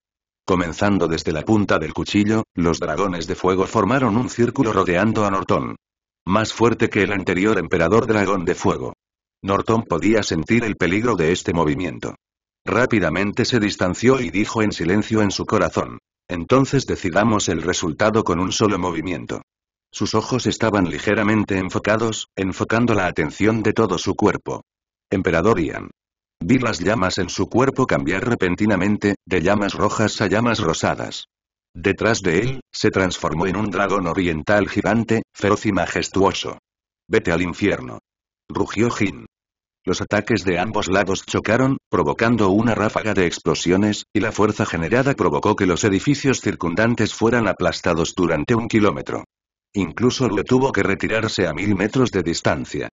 Comenzando desde la punta del cuchillo, los dragones de fuego formaron un círculo rodeando a Norton. Más fuerte que el anterior emperador dragón de fuego. Norton podía sentir el peligro de este movimiento. Rápidamente se distanció y dijo en silencio en su corazón. Entonces decidamos el resultado con un solo movimiento. Sus ojos estaban ligeramente enfocados, enfocando la atención de todo su cuerpo. Emperador Ian. Vi las llamas en su cuerpo cambiar repentinamente, de llamas rojas a llamas rosadas. Detrás de él, se transformó en un dragón oriental gigante, feroz y majestuoso. Vete al infierno. Rugió Jin. Los ataques de ambos lados chocaron, provocando una ráfaga de explosiones, y la fuerza generada provocó que los edificios circundantes fueran aplastados durante un kilómetro. Incluso lo tuvo que retirarse a mil metros de distancia.